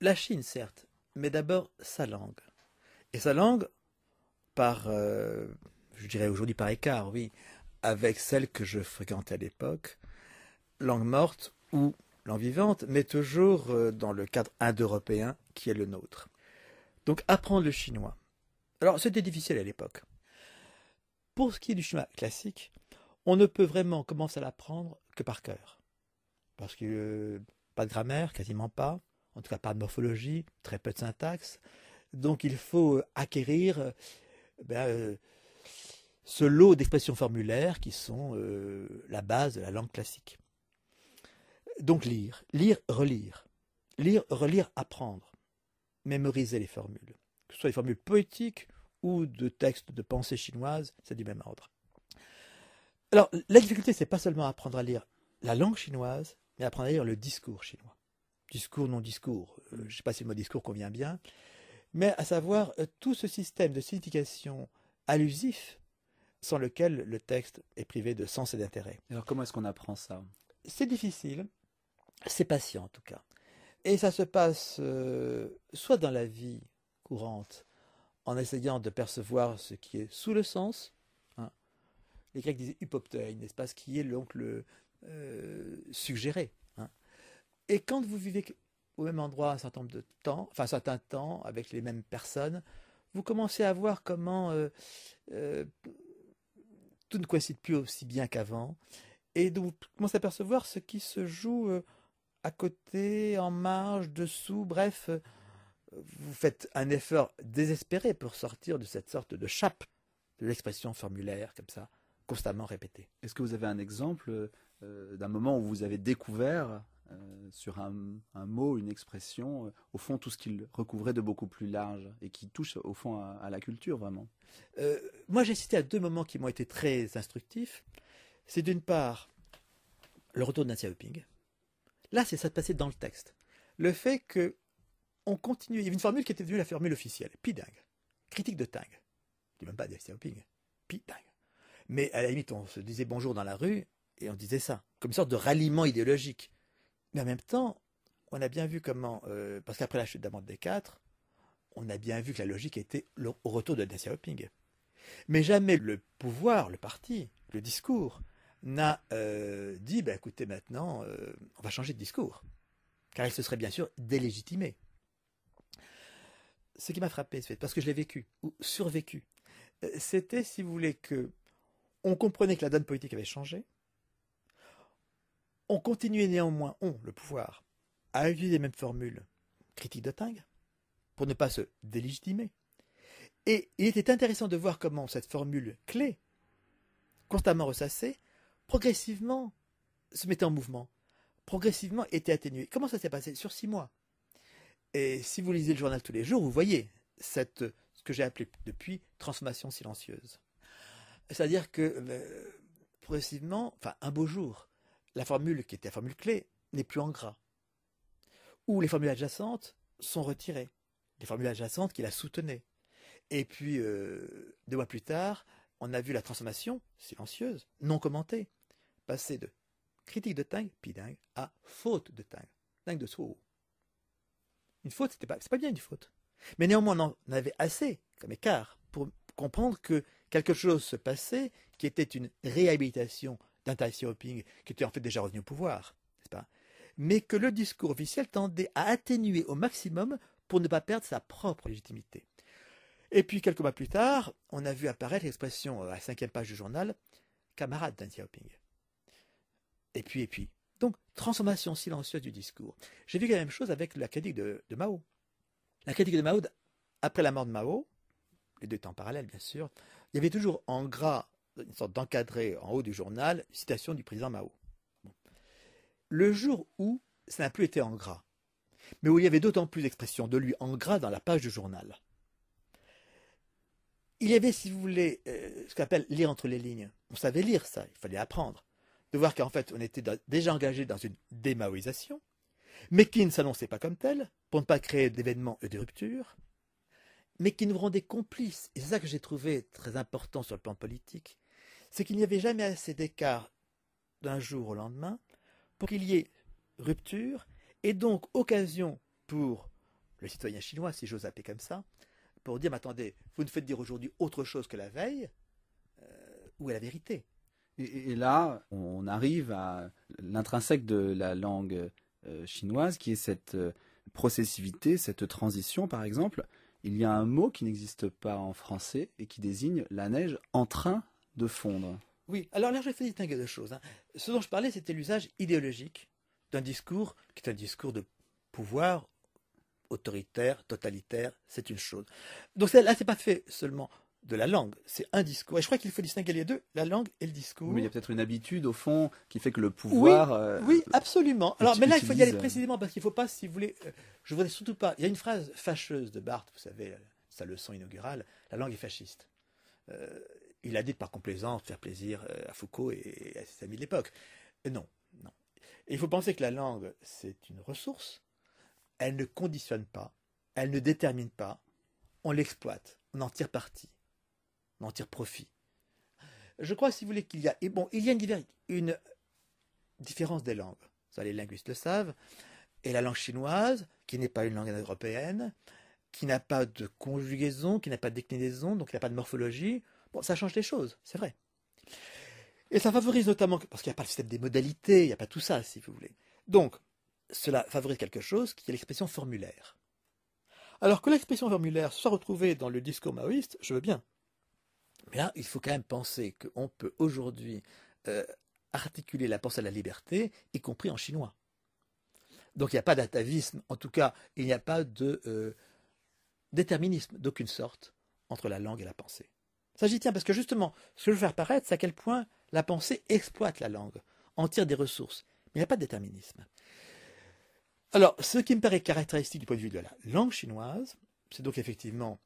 La Chine, certes, mais d'abord sa langue. Et sa langue, par euh, je dirais aujourd'hui par écart, oui, avec celle que je fréquentais à l'époque, langue morte ou langue vivante, mais toujours euh, dans le cadre indo-européen qui est le nôtre. Donc apprendre le chinois. Alors c'était difficile à l'époque. Pour ce qui est du chinois classique, on ne peut vraiment commencer à l'apprendre que par cœur. Parce que euh, pas de grammaire, quasiment pas, en tout cas pas de morphologie, très peu de syntaxe. Donc il faut euh, acquérir ben, ce lot d'expressions formulaires qui sont euh, la base de la langue classique. Donc lire, lire, relire, lire, relire, apprendre, mémoriser les formules, que ce soit les formules poétiques ou de textes de pensée chinoise, c'est du même ordre. Alors la difficulté, c'est pas seulement apprendre à lire la langue chinoise, mais apprendre à lire le discours chinois. Discours, non discours, euh, je ne sais pas si le mot discours convient bien, mais à savoir euh, tout ce système de signification allusif sans lequel le texte est privé de sens et d'intérêt. Alors comment est-ce qu'on apprend ça C'est difficile, c'est patient en tout cas. Et ça se passe euh, soit dans la vie courante, en essayant de percevoir ce qui est sous le sens. Hein. Les Grecs disaient hypoptène, n'est-ce pas, ce qui est donc le euh, suggéré. Hein. Et quand vous vivez au même endroit un certain nombre de temps, enfin un certain temps, avec les mêmes personnes, vous commencez à voir comment euh, tout ne coïncide plus aussi bien qu'avant, et donc on commence à percevoir ce qui se joue euh, à côté, en marge, dessous, bref, euh, vous faites un effort désespéré pour sortir de cette sorte de chape de l'expression formulaire comme ça, constamment répétée. Est-ce que vous avez un exemple euh, d'un moment où vous avez découvert euh, sur un, mot, une expression, euh, au fond tout ce qu'il recouvrait de beaucoup plus large et qui touche au fond à, la culture vraiment. Euh, moi j'ai cité à deux moments qui m'ont été très instructifs. C'est d'une part le retour de Nancy Là c'est ça de passer dans le texte. Le fait qu'on continue, il y avait une formule qui était devenue la formule officielle, pidingue, critique de tang. Je dis même pas Nancy pi pidingue. Mais à la limite on se disait bonjour dans la rue et on disait ça, comme une sorte de ralliement idéologique. Mais en même temps, on a bien vu comment, euh, parce qu'après la chute d'Amande des 4, on a bien vu que la logique était le, au retour de Deng Xiaoping. Mais jamais le pouvoir, le parti, le discours n'a euh, dit bah, écoutez, maintenant, euh, on va changer de discours. Car il se serait bien sûr délégitimé. Ce qui m'a frappé, parce que je l'ai vécu, ou survécu, c'était, si vous voulez, que on comprenait que la donne politique avait changé, on continuait néanmoins, on, le pouvoir, à utiliser les mêmes formules critiques de Ting, pour ne pas se délégitimer. Et il était intéressant de voir comment cette formule clé, constamment ressassée, progressivement se mettait en mouvement, progressivement était atténuée. Comment ça s'est passé Sur six mois. Et si vous lisez le journal tous les jours, vous voyez cette, ce que j'ai appelé depuis transformation silencieuse. C'est-à-dire que euh, progressivement, enfin un beau jour, la formule qui était la formule clé n'est plus en gras. Ou les formules adjacentes sont retirées, les formules adjacentes qui la soutenaient. Et puis, euh, deux mois plus tard, on a vu la transformation silencieuse, non commentée, passer de critique de puis dingue, à faute de tingue, dingue de soi. Une faute, c'était pas, c'est pas bien une faute. Mais néanmoins, on en avait assez comme écart pour comprendre que quelque chose se passait qui était une réhabilitation d'un Deng Xiaoping qui était en fait déjà revenu au pouvoir, n'est-ce pas Mais que le discours officiel tendait à atténuer au maximum pour ne pas perdre sa propre légitimité. Et puis, quelques mois plus tard, on a vu apparaître l'expression euh, à la cinquième page du journal « camarade d'un Xiaoping ». Et puis, et puis. Donc, transformation silencieuse du discours. J'ai vu la même chose avec la critique de, de Mao. La critique de Mao, après la mort de Mao, les deux temps parallèles bien sûr, il y avait toujours en gras une sorte d'encadré en haut du journal, citation du président Mao. Le jour où ça n'a plus été en gras, mais où il y avait d'autant plus d'expressions de lui en gras dans la page du journal, il y avait, si vous voulez, euh, ce qu'on appelle lire entre les lignes. On savait lire ça, il fallait apprendre. De voir qu'en fait, on était déjà engagé dans une démaoïsation, mais qui ne s'annonçait pas comme telle, pour ne pas créer d'événements et de ruptures, mais qui nous rendait complices. Et c'est ça que j'ai trouvé très important sur le plan politique, c'est qu'il n'y avait jamais assez d'écart d'un jour au lendemain pour qu'il y ait rupture et donc occasion pour le citoyen chinois, si j'ose appeler comme ça, pour dire, mais attendez, vous ne faites dire aujourd'hui autre chose que la veille, euh, où est la vérité et, là, on arrive à l'intrinsèque de la langue euh, chinoise, qui est cette euh, processivité, cette transition, par exemple. Il y a un mot qui n'existe pas en français et qui désigne la neige en train de fondre. Oui, alors là, je fais distinguer deux choses. Hein. Ce dont je parlais, c'était l'usage idéologique d'un discours qui est un discours de pouvoir autoritaire, totalitaire, c'est une chose. Donc là, c'est pas fait seulement de la langue, c'est un discours. Et je crois qu'il faut distinguer les deux, la langue et le discours. mais il y a peut-être une habitude, au fond, qui fait que le pouvoir... Oui, euh, oui absolument. Alors, mais là, il faut y aller euh, précisément, parce qu'il ne faut pas, si vous voulez... Euh, je voudrais surtout pas... Il y a une phrase fâcheuse de Barthes, vous savez, sa leçon inaugurale, la langue est fasciste il a dit par complaisance faire plaisir euh, à Foucault et à ses amis de l'époque. Euh, non, non. il faut penser que la langue, c'est une ressource. Elle ne conditionne pas, elle ne détermine pas. On l'exploite, on en tire parti, on en tire profit. Je crois, si vous voulez, qu'il y a. Et bon, il y a une, différence des langues. Ça, les linguistes le savent. Et la langue chinoise, qui n'est pas une langue européenne, qui n'a pas de conjugaison, qui n'a pas de déclinaison, donc qui n'a pas de morphologie, Bon, ça change les choses, c'est vrai. Et ça favorise notamment, parce qu'il n'y a pas le système des modalités, il n'y a pas tout ça, si vous voulez. Donc, cela favorise quelque chose qui est l'expression formulaire. Alors que l'expression formulaire soit retrouvée dans le discours maoïste, je veux bien. Mais là, il faut quand même penser qu'on peut aujourd'hui euh, articuler la pensée à la liberté, y compris en chinois. Donc il n'y a pas d'atavisme, en tout cas, il n'y a pas de euh, déterminisme d'aucune sorte entre la langue et la pensée. Ça j'y tiens parce que justement, ce que je veux faire paraître, c'est à quel point la pensée exploite la langue, en tire des ressources. Mais il n'y a pas de déterminisme. Alors, ce qui me paraît caractéristique du point de vue de la langue chinoise, c'est donc effectivement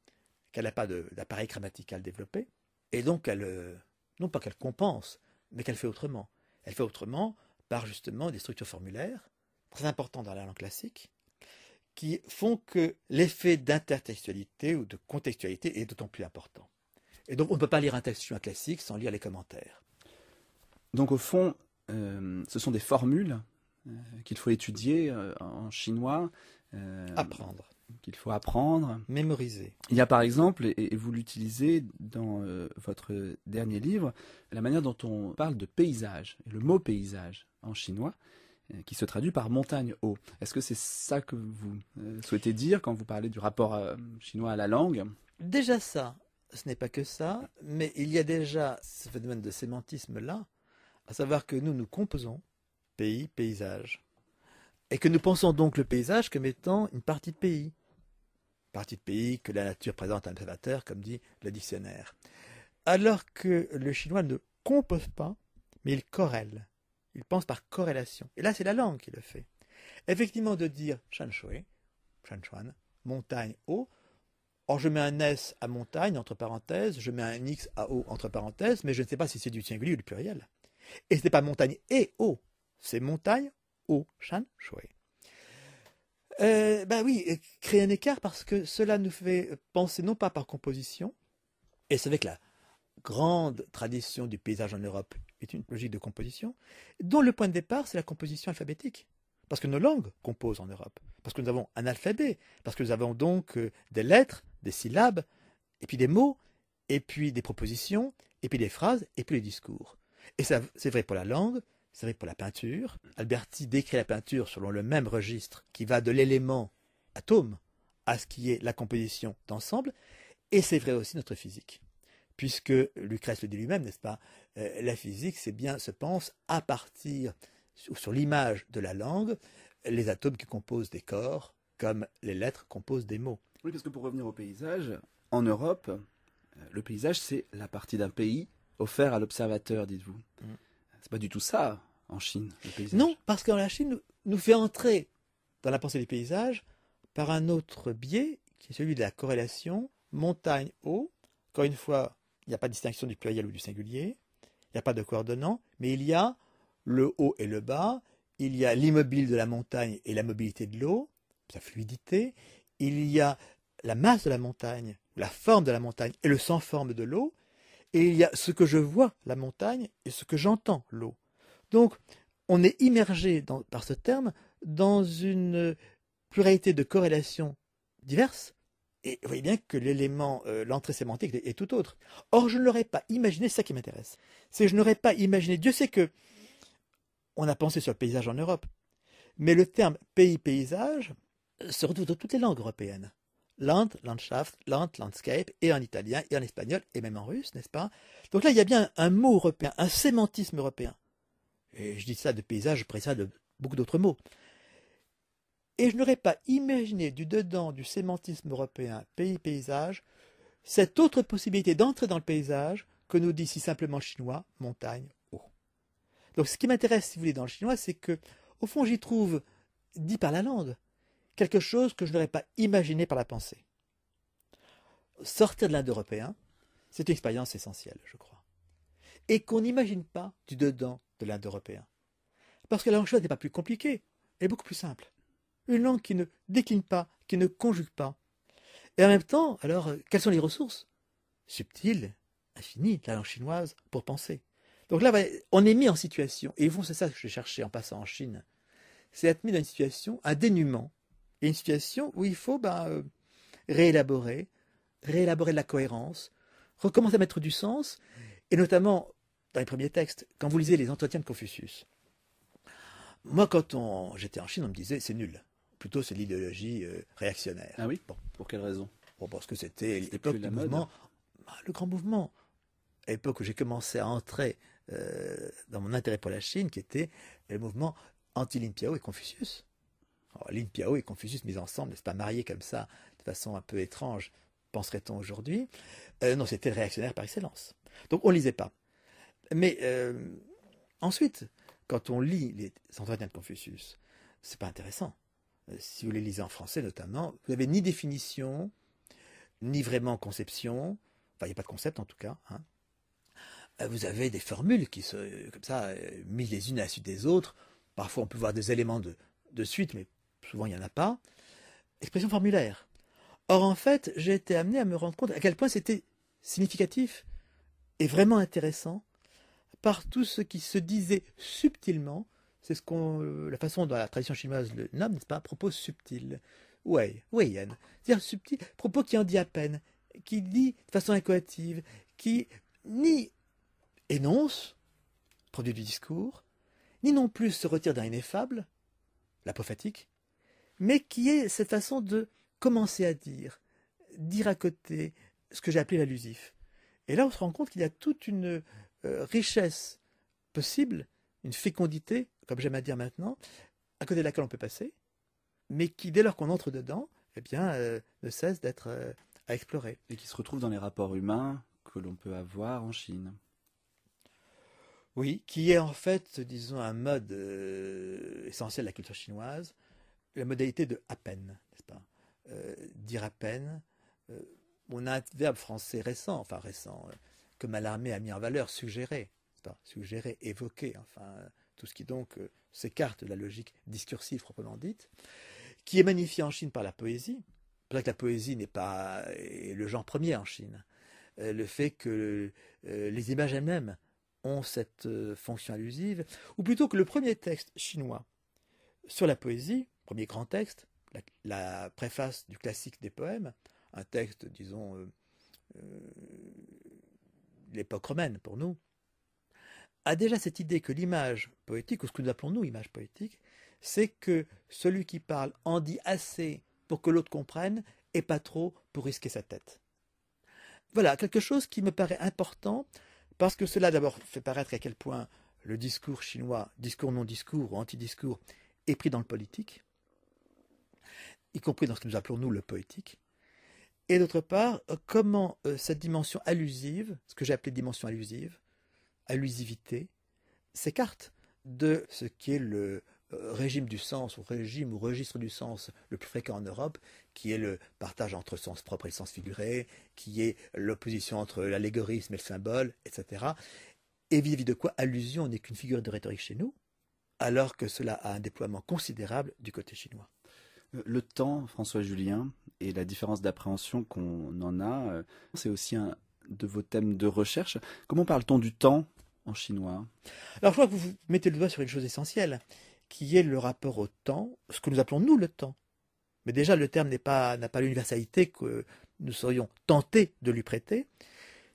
qu'elle n'a pas d'appareil grammatical développé, et donc elle, euh, non pas qu'elle compense, mais qu'elle fait autrement. Elle fait autrement par justement des structures formulaires, très importantes dans la langue classique, qui font que l'effet d'intertextualité ou de contextualité est d'autant plus important. Et donc on ne peut pas lire un texte chinois classique sans lire les commentaires. Donc au fond, euh, ce sont des formules euh, qu'il faut étudier euh, en chinois. apprendre. Qu'il faut apprendre. Mémoriser. Il y a par exemple, et, vous l'utilisez dans votre dernier livre, la manière dont on parle de paysage, le mot paysage en chinois qui se traduit par montagne haut. Est-ce que c'est ça que vous souhaitez dire quand vous parlez du rapport chinois à la langue Déjà ça ce n'est pas que ça, mais il y a déjà ce phénomène de sémantisme-là, à savoir que nous, nous composons pays, paysage, et que nous pensons donc le paysage comme étant une partie de pays, partie de pays que la nature présente à l'observateur, comme dit le dictionnaire. Alors que le chinois ne compose pas, mais il corrèle. Il pense par corrélation. Et là, c'est la langue qui le fait. Effectivement, de dire shan Shanshuan, montagne, eau, Or, je mets un S à montagne, entre parenthèses, je mets un X à eau, entre parenthèses, mais je ne sais pas si c'est du singulier ou du pluriel. Et ce n'est pas montagne et eau, c'est montagne, eau, chan, shui. Euh, ben oui, créer un écart parce que cela nous fait penser non pas par composition, et c'est que la grande tradition du paysage en Europe est une logique de composition, dont le point de départ, c'est la composition alphabétique. Parce que nos langues composent en Europe, parce que nous avons un alphabet, parce que nous avons donc euh, des lettres des syllabes, et puis des mots, et puis des propositions, et puis des phrases, et puis des discours. Et c'est vrai pour la langue, c'est vrai pour la peinture. Alberti décrit la peinture selon le même registre qui va de l'élément atome à ce qui est la composition d'ensemble, et c'est vrai aussi notre physique. Puisque Lucrèce le dit lui-même, n'est-ce pas euh, La physique, c'est bien, se pense à partir sur l'image de la langue, les atomes qui composent des corps, comme les lettres composent des mots. Oui, parce que pour revenir au paysage, en Europe, euh, le paysage, c'est la partie d'un pays offert à l'observateur, dites-vous. Mm. C'est pas du tout ça en Chine, le paysage. Non, parce que la Chine nous fait entrer dans la pensée du paysage par un autre biais, qui est celui de la corrélation montagne-eau. Encore une fois, il n'y a pas de distinction du pluriel ou du singulier, il n'y a pas de coordonnant, mais il y a le haut et le bas, il y a l'immobile de la montagne et la mobilité de l'eau, sa fluidité, il y a la masse de la montagne, la forme de la montagne et le sans-forme de l'eau, et il y a ce que je vois, la montagne, et ce que j'entends, l'eau. Donc, on est immergé par ce terme dans une pluralité de corrélations diverses, et vous voyez bien que l'élément, euh, l'entrée sémantique est, tout autre. Or, je ne l'aurais pas imaginé, ça qui m'intéresse. C'est que je n'aurais pas imaginé, Dieu sait que on a pensé sur le paysage en Europe, mais le terme pays-paysage, se retrouve dans toutes les langues européennes. Land, Landschaft, Land, Landscape, et en italien, et en espagnol, et même en russe, n'est-ce pas Donc là, il y a bien un mot européen, un sémantisme européen. Et je dis ça de paysage, je ça de beaucoup d'autres mots. Et je n'aurais pas imaginé du dedans du sémantisme européen, pays-paysage, cette autre possibilité d'entrer dans le paysage que nous dit si simplement chinois, montagne, eau. Donc ce qui m'intéresse, si vous voulez, dans le chinois, c'est que, au fond, j'y trouve, dit par la langue, quelque chose que je n'aurais pas imaginé par la pensée. Sortir de l'Inde européen, c'est une expérience essentielle, je crois. Et qu'on n'imagine pas du dedans de l'Inde européen. Parce que la langue chinoise n'est pas plus compliquée, elle est beaucoup plus simple. Une langue qui ne décline pas, qui ne conjugue pas. Et en même temps, alors, euh, quelles sont les ressources Subtiles, infinies, la langue chinoise, pour penser. Donc là, on est mis en situation, et vous, c'est ça que je cherchais en passant en Chine, c'est être mis dans une situation, un dénuement, une situation où il faut ben, euh, réélaborer, réélaborer la cohérence, recommencer à mettre du sens, et notamment dans les premiers textes, quand vous lisez les entretiens de Confucius. Moi, quand j'étais en Chine, on me disait c'est nul. Plutôt, c'est l'idéologie euh, réactionnaire. Ah oui Pour quelle raison Parce que c'était l'époque du mouvement, bah, le grand mouvement. À l'époque où j'ai commencé à entrer euh, dans mon intérêt pour la Chine, qui était le mouvement anti-Lin Piao et Confucius. Lin Piao et Confucius mis ensemble, n'est-ce pas mariés comme ça, de façon un peu étrange, penserait-on aujourd'hui euh, Non, c'était réactionnaire par excellence. Donc on ne lisait pas. Mais euh, ensuite, quand on lit les entretiens de Confucius, c'est pas intéressant. Euh, si vous les lisez en français notamment, vous n'avez ni définition, ni vraiment conception, enfin il n'y a pas de concept en tout cas, hein. vous avez des formules qui se, comme ça, mises les unes à la suite des autres. Parfois, on peut voir des éléments de, de suite, mais souvent il n'y en a pas, expression formulaire. Or, en fait, j'ai été amené à me rendre compte à quel point c'était significatif et vraiment intéressant par tout ce qui se disait subtilement. C'est ce qu'on, euh, la façon dont la tradition chinoise le nomme, n'est-ce pas, propos subtil. oui, Weiyan. C'est-à-dire subtil, propos qui en dit à peine, qui dit de façon incoative, qui ni énonce, produit du discours, ni non plus se retire d'un ineffable, l'apophatique, mais qui est cette façon de commencer à dire, dire à côté ce que j'ai appelé l'allusif. Et là, on se rend compte qu'il y a toute une euh, richesse possible, une fécondité, comme j'aime à dire maintenant, à côté de laquelle on peut passer, mais qui, dès lors qu'on entre dedans, eh bien, euh, ne cesse d'être euh, à explorer. Et qui se retrouve dans les rapports humains que l'on peut avoir en Chine. Oui, qui est en fait, disons, un mode essentiel de la culture chinoise, la modalité de à peine, n'est-ce pas euh, Dire à peine. Euh, on a un verbe français récent, enfin récent, euh, que Mallarmé a mis en valeur, suggérer, pas suggérer, évoquer, enfin tout ce qui donc s'écarte de la logique discursive proprement dite, qui est magnifié en Chine par la poésie. C'est que la poésie n'est pas le genre premier en Chine. le fait que les images elles-mêmes ont cette fonction allusive, ou plutôt que le premier texte chinois sur la poésie, premier grand texte, la, préface du classique des poèmes, un texte, disons, euh, euh, l'époque romaine pour nous, a déjà cette idée que l'image poétique, ou ce que nous appelons nous image poétique, c'est que celui qui parle en dit assez pour que l'autre comprenne et pas trop pour risquer sa tête. Voilà, quelque chose qui me paraît important, parce que cela d'abord fait paraître à quel point le discours chinois, discours non discours ou anti-discours, est pris dans le politique, y compris dans ce que nous appelons nous le poétique, et d'autre part, euh, comment euh, cette dimension allusive, ce que j'ai appelé dimension allusive, allusivité, s'écarte de ce qui est le euh, régime du sens, ou régime ou registre du sens le plus fréquent en Europe, qui est le partage entre sens propre et sens figuré, qui est l'opposition entre l'allégorisme et le symbole, etc. Et vis à -vis de quoi allusion n'est qu'une figure de rhétorique chez nous, alors que cela a un déploiement considérable du côté chinois. Euh, le temps, François Julien, et la différence d'appréhension qu'on en a, euh, c'est aussi un de vos thèmes de recherche. Comment parle-t-on du temps en chinois Alors je crois que vous mettez le doigt sur une chose essentielle, qui est le rapport au temps, ce que nous appelons nous le temps. Mais déjà, le terme pas, n'a pas l'universalité que nous serions tentés de lui prêter,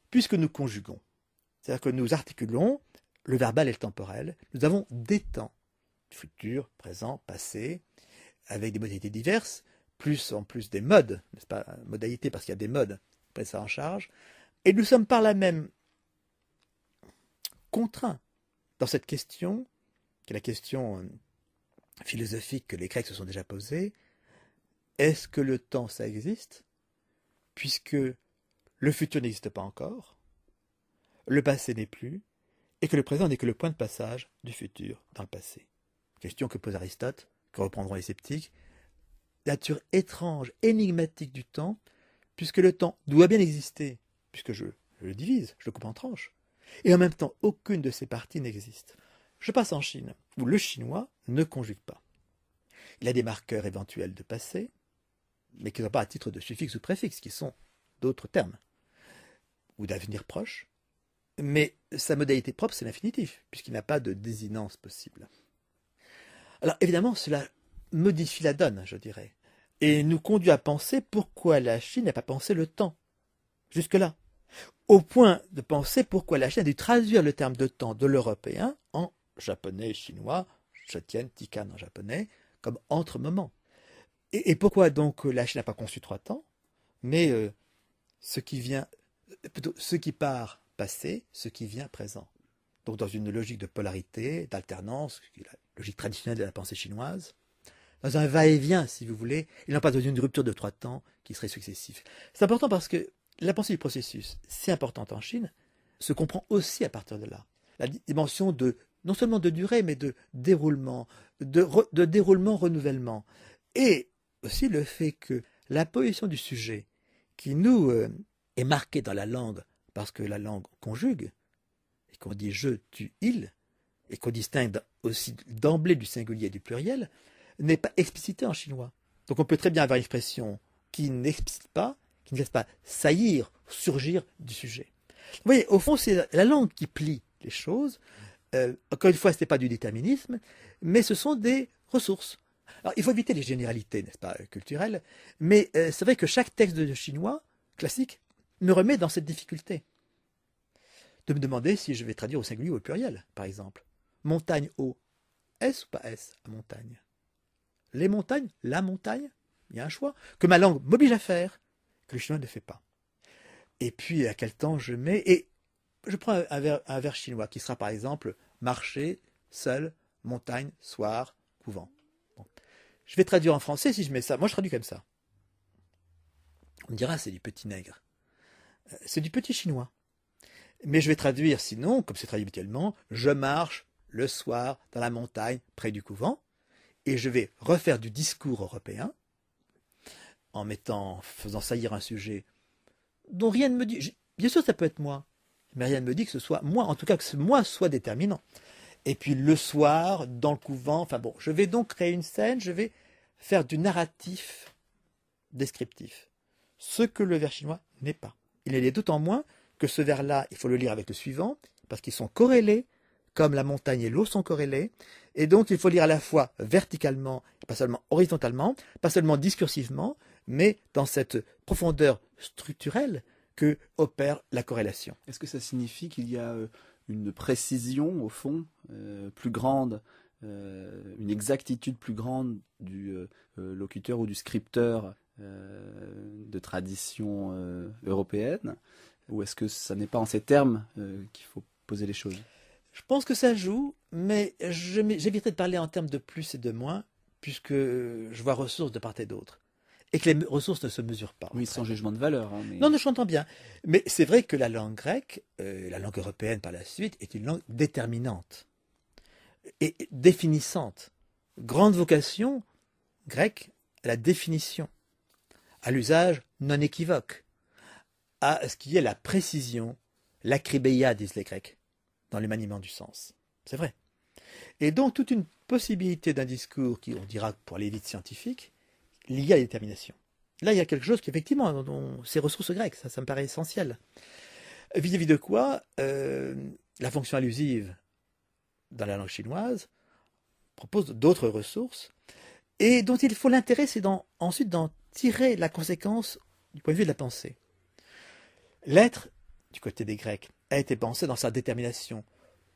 puisque nous conjuguons. C'est-à-dire que nous articulons le verbal et le temporel. Nous avons des temps, futur, présent, passé, avec des modalités diverses, plus en plus des modes, n'est-ce pas Modalités parce qu'il y a des modes, prennent ça en charge. Et nous sommes par là même contraints dans cette question, qui est la question euh, philosophique que les Grecs se sont déjà posée, est-ce que le temps ça existe Puisque le futur n'existe pas encore, le passé n'est plus, et que le présent n'est que le point de passage du futur dans le passé. Question que pose Aristote que reprendront les sceptiques, nature étrange, énigmatique du temps, puisque le temps doit bien exister, puisque je, le divise, je le coupe en tranches, et en même temps aucune de ces parties n'existe. Je passe en Chine, où le chinois ne conjugue pas. Il a des marqueurs éventuels de passé, mais qui ne sont pas à titre de suffixe ou préfixe, qui sont d'autres termes, ou d'avenir proche, mais sa modalité propre, c'est l'infinitif, puisqu'il n'a pas de désinence possible. Alors évidemment, cela modifie la donne, je dirais, et nous conduit à penser pourquoi la Chine n'a pas pensé le temps, jusque-là, au point de penser pourquoi la Chine a dû traduire le terme de temps de l'européen en japonais chinois, tiens Tikan en japonais, comme entre-moments. Et, pourquoi donc la Chine n'a pas conçu trois temps, mais euh, ce qui vient, plutôt ce qui part passé, ce qui vient présent. Donc dans une logique de polarité, d'alternance, logique traditionnelle de la pensée chinoise, dans un va-et-vient, si vous voulez, et non pas dans une rupture de trois temps qui serait successif. C'est important parce que la pensée du processus, si importante en Chine, se comprend aussi à partir de là. La dimension de, non seulement de durée, mais de déroulement, de, déroulement-renouvellement. Et aussi le fait que la position du sujet, qui nous euh, est marquée dans la langue, parce que la langue conjugue, et qu'on dit je, tu, il, et qu'on distingue aussi d'emblée du singulier et du pluriel, n'est pas explicité en chinois. Donc on peut très bien avoir une expression qui n'explicite pas, qui ne laisse pas saillir, surgir du sujet. Vous voyez, au fond, c'est la langue qui plie les choses. Euh, encore une fois, ce n'est pas du déterminisme, mais ce sont des ressources. Alors, il faut éviter les généralités, n'est-ce pas, euh, culturelles, mais euh, c'est vrai que chaque texte de chinois classique me remet dans cette difficulté. De me demander si je vais traduire au singulier ou au pluriel, par exemple. Montagne haut. S ou pas S à montagne Les montagnes La montagne Il y a un choix que ma langue m'oblige à faire, que le chinois ne fait pas. Et puis, à quel temps je mets Et je prends un verre, chinois qui sera par exemple marcher, seul, montagne, soir, couvent. Je vais traduire en français si je mets ça. Moi, je traduis comme ça. On me dira, c'est du petit nègre. Euh, c'est du petit chinois. Mais je vais traduire sinon, comme c'est traduit habituellement, je marche, le soir dans la montagne près du couvent, et je vais refaire du discours européen en mettant, faisant saillir un sujet dont rien ne me dit. Bien sûr, ça peut être moi, mais rien ne me dit que ce soit moi, en tout cas que ce moi soit déterminant. Et puis le soir, dans le couvent, enfin bon, je vais donc créer une scène, je vais faire du narratif descriptif. Ce que le vers chinois n'est pas. Il est d'autant moins que ce vers-là, il faut le lire avec le suivant, parce qu'ils sont corrélés comme la montagne et l'eau sont corrélées, et donc il faut lire à la fois verticalement, pas seulement horizontalement, pas seulement discursivement, mais dans cette profondeur structurelle que opère la corrélation. Est-ce que ça signifie qu'il y a euh, une précision, au fond, euh, plus grande, euh, une exactitude plus grande du locuteur ou du scripteur de tradition européenne Ou est-ce que ça n'est pas en ces termes qu'il faut poser les choses je pense que ça joue, mais j'éviterai de parler en termes de plus et de moins, puisque je vois ressources de part et d'autre. Et que les ressources ne se mesurent pas. Oui, sans jugement de valeur. Hein, non, je j'entends bien. Mais c'est vrai que la langue grecque, euh, la langue européenne par la suite, est une langue déterminante et définissante. Grande vocation grecque à la définition, à l'usage non équivoque, à ce qui est la précision, l'acribeia, disent les Grecs dans les du sens. C'est vrai. Et donc toute une possibilité d'un discours qui, on dira pour l'élite scientifique, lié à la détermination. Là, il y a quelque chose qui, effectivement, ces ressources grecques, ça, ça me paraît essentiel. Vis-à-vis de quoi, euh, la fonction allusive dans la langue chinoise propose d'autres ressources et dont il faut l'intérêt, c'est ensuite d'en tirer la conséquence du point de vue de la pensée. L'être, du côté des Grecs, a été pensé dans sa détermination.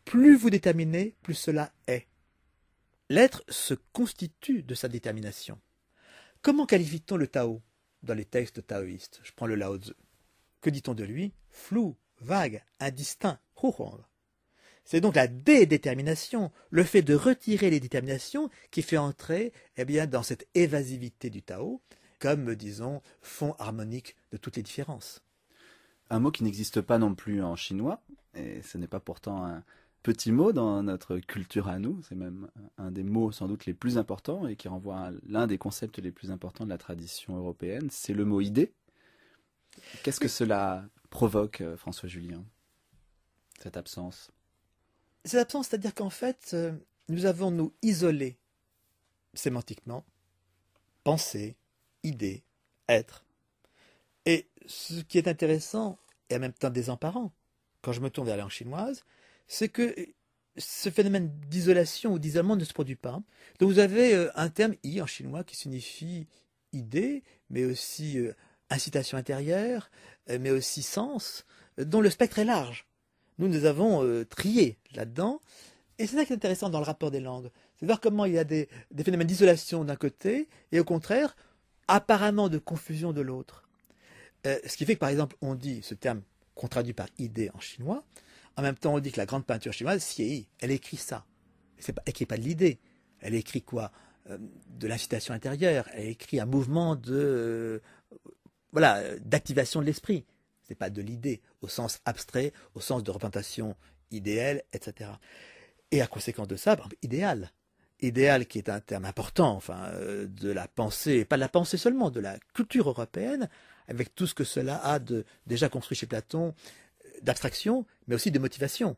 Plus vous déterminez, plus cela est. L'être se constitue de sa détermination. Comment qualifie-t-on le Tao dans les textes taoïstes Je prends le Lao Tzu. Que dit-on de lui Flou, vague, indistinct, C'est donc la dédétermination, le fait de retirer les déterminations qui fait entrer eh bien, dans cette évasivité du Tao, comme, disons, fond harmonique de toutes les différences. Un mot qui n'existe pas non plus en chinois, et ce n'est pas pourtant un petit mot dans notre culture à nous, c'est même un des mots sans doute les plus importants et qui renvoie à l'un des concepts les plus importants de la tradition européenne, c'est le mot idée. Qu'est-ce que cela provoque, euh, François Julien, cette absence Cette absence, c'est-à-dire qu'en fait, euh, nous avons nous isolé sémantiquement, penser, idée, être, ce qui est intéressant et en même temps désemparant, quand je me tourne vers la langue chinoise, c'est que euh, ce phénomène d'isolation ou d'isolement ne se produit pas. Donc vous avez euh, un terme i en chinois qui signifie idée, mais aussi euh, incitation intérieure, mais aussi sens, dont le spectre est large. Nous, nous avons trié là-dedans. Et c'est ça qui est intéressant dans le rapport des langues. C'est voir comment il y a des phénomènes d'isolation d'un côté et au contraire, apparemment de confusion de l'autre. Euh, ce qui fait que, par exemple, on dit ce terme qu'on traduit par idée en chinois, en même temps, on dit que la grande peinture chinoise, Xie elle écrit ça. C'est pas, elle n'écrit pas de l'idée. Elle écrit quoi euh, De l'incitation intérieure. Elle écrit un mouvement de, euh, voilà, d'activation de l'esprit. Ce n'est pas de l'idée au sens abstrait, au sens de représentation idéale, etc. Et à conséquence de ça, idéal. Idéal qui est un terme important, enfin, de la pensée, pas de la pensée seulement, de la culture européenne, avec tout ce que cela a de, déjà construit chez Platon, euh, d'abstraction, mais aussi de motivation.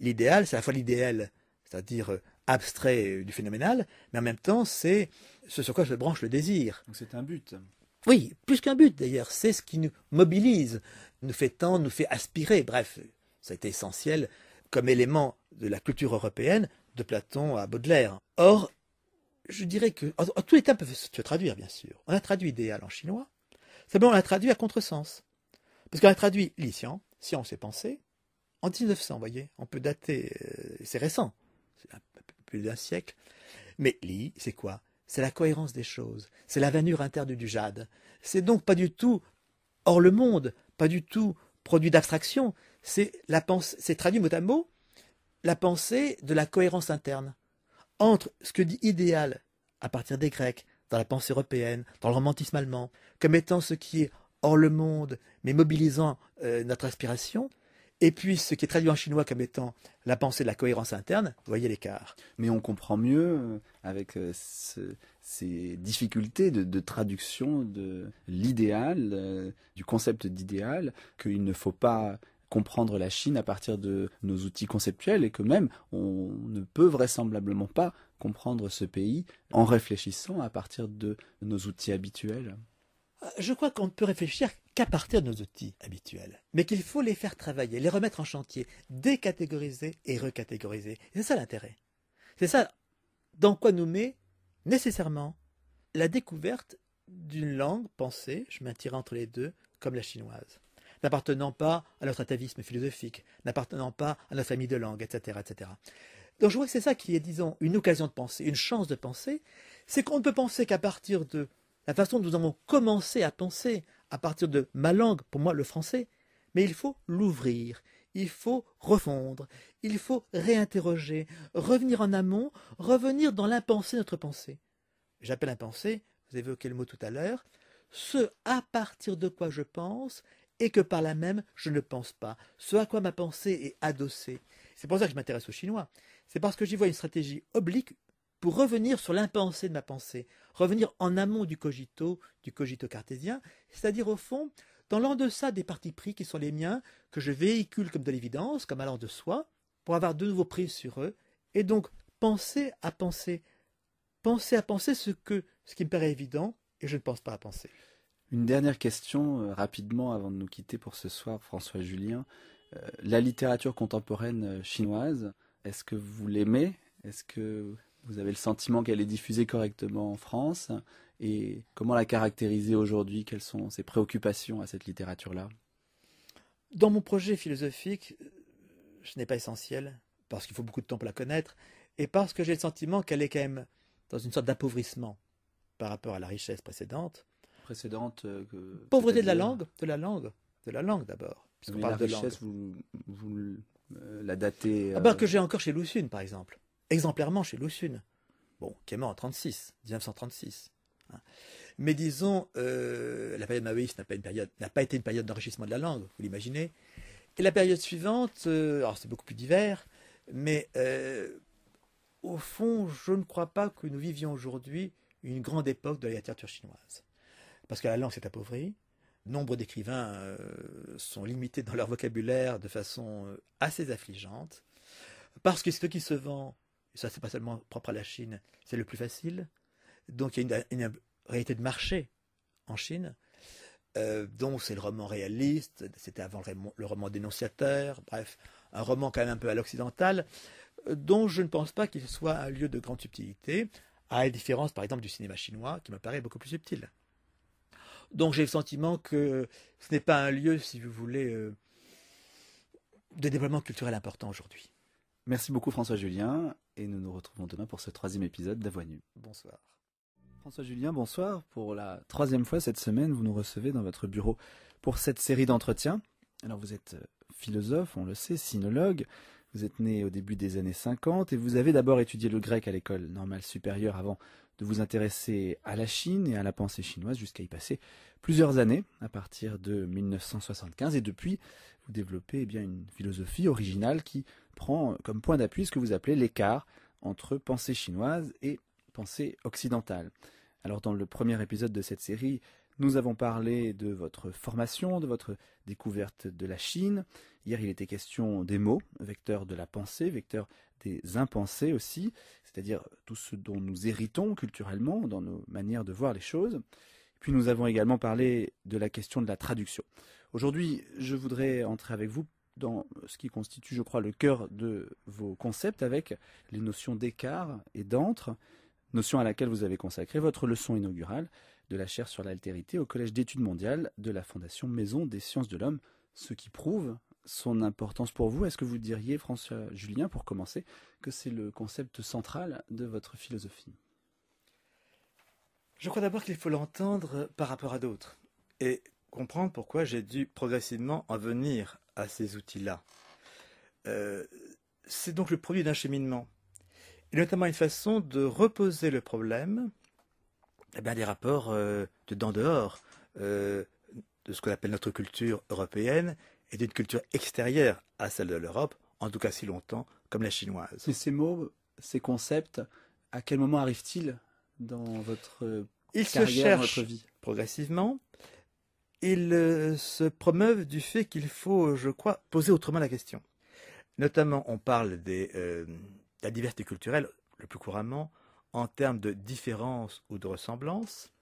L'idéal, c'est à la fois l'idéal, c'est-à-dire euh, abstrait euh, du phénoménal, mais en même temps, c'est ce sur quoi se branche le désir. Donc C'est un but. Oui, plus qu'un but d'ailleurs, c'est ce qui nous mobilise, nous fait tendre, nous fait aspirer. Bref, ça a été essentiel comme élément de la culture européenne, de Platon à Baudelaire. Or, je dirais que, en, tous les termes peuvent se traduire bien sûr. On a traduit idéal en chinois, Simplement, on l'a traduit à contresens. Parce qu'on a traduit si science et pensée, en 1900, voyez. On peut dater, euh, c'est récent, c'est plus d'un siècle. Mais Li, c'est quoi C'est la cohérence des choses, c'est la vanure interne du jade. C'est donc pas du tout hors le monde, pas du tout produit d'abstraction. C'est la c'est traduit mot à mot, la pensée de la cohérence interne entre ce que dit idéal à partir des Grecs, dans la pensée européenne, dans le romantisme allemand, comme étant ce qui est hors le monde, mais mobilisant euh, notre aspiration, et puis ce qui est traduit en chinois comme étant la pensée de la cohérence interne, voyez l'écart. Mais on comprend mieux euh, avec euh, ces difficultés de, traduction de l'idéal, du concept d'idéal, qu'il ne faut pas comprendre la Chine à partir de nos outils conceptuels et que même on ne peut vraisemblablement pas comprendre ce pays en réfléchissant à partir de nos outils habituels euh, Je crois qu'on ne peut réfléchir qu'à partir de nos outils habituels, mais qu'il faut les faire travailler, les remettre en chantier, décatégoriser et recatégoriser. C'est ça l'intérêt. C'est ça dans quoi nous met nécessairement la découverte d'une langue pensée, je m'attire entre les deux, comme la chinoise, n'appartenant pas à notre atavisme philosophique, n'appartenant pas à notre famille de langues, etc., etc. Donc je vois que c'est ça qui est, disons, une occasion de penser, une chance de penser, c'est qu'on ne peut penser qu'à partir de la façon dont nous avons commencé à penser, à partir de ma langue, pour moi le français, mais il faut l'ouvrir, il faut refondre, il faut réinterroger, revenir en amont, revenir dans l'impensé notre pensée. J'appelle impensé, vous avez évoqué le mot tout à l'heure, ce à partir de quoi je pense et que par là même je ne pense pas, ce à quoi ma pensée est adossée. C'est pour ça que je m'intéresse aux Chinois c'est parce que j'y vois une stratégie oblique pour revenir sur l'impensé de ma pensée, revenir en amont du cogito, du cogito cartésien, c'est-à-dire au fond, dans l'en-deçà des partis pris qui sont les miens, que je véhicule comme de l'évidence, comme allant de soi, pour avoir de nouveaux prises sur eux, et donc penser à penser, penser à penser ce que, ce qui me paraît évident, et je ne pense pas à penser. Une dernière question, euh, rapidement, avant de nous quitter pour ce soir, François Julien. Euh, la littérature contemporaine euh, chinoise, est-ce que vous l'aimez Est-ce que vous avez le sentiment qu'elle est diffusée correctement en France Et comment la caractériser aujourd'hui Quelles sont ses préoccupations à cette littérature-là Dans mon projet philosophique, ce n'est pas essentiel, parce qu'il faut beaucoup de temps pour la connaître, et parce que j'ai le sentiment qu'elle est quand même dans une sorte d'appauvrissement par rapport à la richesse précédente. Précédente euh, Pauvreté de la langue, de la langue, de la langue d'abord. Puisqu'on parle de richesse, langue. vous euh, la dater. Ah euh, ben, que j'ai encore chez Sun, par exemple. Exemplairement chez Sun. Bon, qui est mort en 36, 1936. Hein. Mais disons, euh, la période maoïste n'a pas, n'a pas été une période d'enrichissement de la langue, vous l'imaginez. Et la période suivante, alors c'est beaucoup plus divers, mais au fond, je ne crois pas que nous vivions aujourd'hui une grande époque de la littérature chinoise. Parce que la langue s'est appauvrie, Nombre d'écrivains euh, sont limités dans leur vocabulaire de façon euh, assez affligeante, parce que ce qui se vend, et ça c'est pas seulement propre à la Chine, c'est le plus facile, donc il y a une, réalité de marché en Chine, euh, dont c'est le roman réaliste, c'était avant le, le roman dénonciateur, bref, un roman quand même un peu à l'occidental, dont je ne pense pas qu'il soit un lieu de grande subtilité, à la différence par exemple du cinéma chinois, qui me paraît beaucoup plus subtil. Donc j'ai le sentiment que ce n'est pas un lieu, si vous voulez, euh, de développement culturel important aujourd'hui. Merci beaucoup François Julien et nous nous retrouvons demain pour ce troisième épisode d'Avoinu. Bonsoir. François Julien, bonsoir. Pour la troisième fois cette semaine, vous nous recevez dans votre bureau pour cette série d'entretiens. Alors vous êtes philosophe, on le sait, sinologue. Vous êtes né au début des années 50 et vous avez d'abord étudié le grec à l'école normale supérieure avant de vous intéresser à la Chine et à la pensée chinoise jusqu'à y passer plusieurs années à partir de 1975 et depuis vous développez eh bien une philosophie originale qui prend comme point d'appui ce que vous appelez l'écart entre pensée chinoise et pensée occidentale. Alors dans le premier épisode de cette série, nous avons parlé de votre formation, de votre découverte de la Chine. Hier, il était question des mots, vecteur de la pensée, vecteur des impensés aussi, c'est-à-dire tout ce dont nous héritons culturellement dans nos manières de voir les choses. Puis nous avons également parlé de la question de la traduction. Aujourd'hui, je voudrais entrer avec vous dans ce qui constitue, je crois, le cœur de vos concepts avec les notions d'écart et d'entre, notion à laquelle vous avez consacré votre leçon inaugurale de la chaire sur l'altérité au Collège d'études mondiales de la Fondation Maison des sciences de l'homme, ce qui prouve son importance pour vous. Est-ce que vous diriez, François Julien, pour commencer, que c'est le concept central de votre philosophie Je crois d'abord qu'il faut l'entendre par rapport à d'autres et comprendre pourquoi j'ai dû progressivement en venir à ces outils-là. Euh, c'est donc le produit d'un cheminement, et notamment une façon de reposer le problème eh bien, les rapports euh, de dehors euh, de ce qu'on appelle notre culture européenne, et d'une culture extérieure à celle de l'Europe, en tout cas si longtemps, comme la chinoise. Mais ces mots, ces concepts, à quel moment arrivent-ils dans votre euh, ils carrière, se vie progressivement. Ils se promeuvent du fait qu'il faut, je crois, poser autrement la question. Notamment, on parle des, de la diversité culturelle le plus couramment, en termes de différence ou de ressemblance,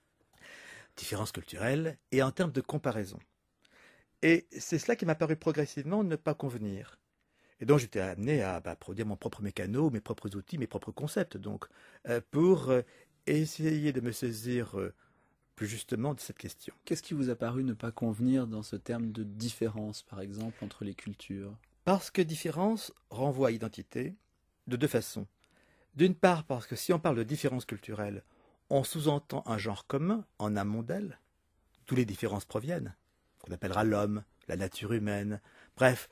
différence culturelle, et en termes de comparaison. Et c'est cela qui m'a paru progressivement ne pas convenir. Et donc j'étais amené à bah, produire mon propre mécano, mes propres outils, mes propres concepts, donc, euh, pour euh, essayer de me saisir euh, plus justement de cette question. Qu'est-ce qui vous a paru ne pas convenir dans ce terme de différence, par exemple, entre les cultures Parce que différence renvoie à identité de deux façons. D'une part parce que si on parle de différences culturelles, on sous-entend un genre commun en amont d'elle. D'où les différences proviennent, qu'on appellera l'homme, la nature humaine, bref,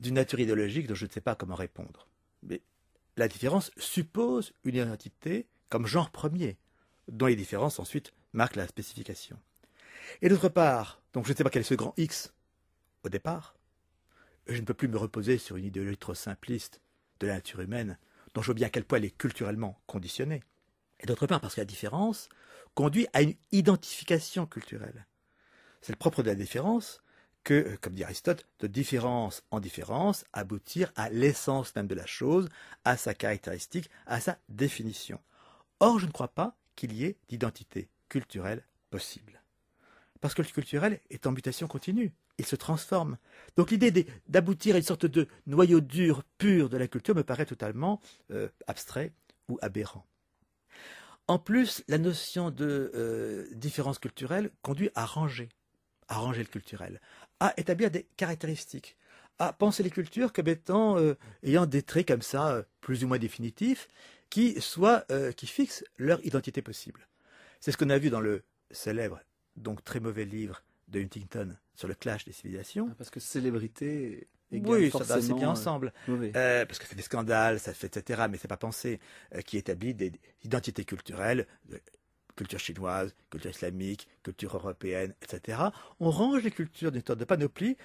d'une nature idéologique dont je ne sais pas comment répondre. Mais la différence suppose une identité comme genre premier, dont les différences ensuite marquent la spécification. Et d'autre part, donc je ne sais pas quel est ce grand X au départ, je ne peux plus me reposer sur une idéologie trop simpliste de la nature humaine je vois bien à quel point elle est culturellement conditionnée, et d'autre part parce que la différence conduit à une identification culturelle. C'est le propre de la différence que, euh, comme dit Aristote, de différence en différence, aboutir à l'essence même de la chose, à sa caractéristique, à sa définition. Or, je ne crois pas qu'il y ait d'identité culturelle possible. Parce que le culturel est en mutation continue il se transforme. Donc l'idée d'aboutir à une sorte de noyau dur, pur de la culture me paraît totalement euh, abstrait ou aberrant. En plus, la notion de euh, différence culturelle conduit à ranger, à ranger le culturel, à établir des caractéristiques, à penser les cultures comme étant, euh, ayant des traits comme ça, plus ou moins définitifs, qui, qui fixent leur identité possible. C'est ce qu'on a vu dans le célèbre, donc très mauvais livre de Huntington sur le clash des civilisations. Ah, parce que célébrité oui, ça va bien euh, ensemble. Euh, parce que c'est des scandales, ça fait etc. Mais c'est pas pensé euh, qui établit des identités culturelles, culture chinoise, culture islamique, culture européenne, etc. On range les cultures d'une sorte de panoplie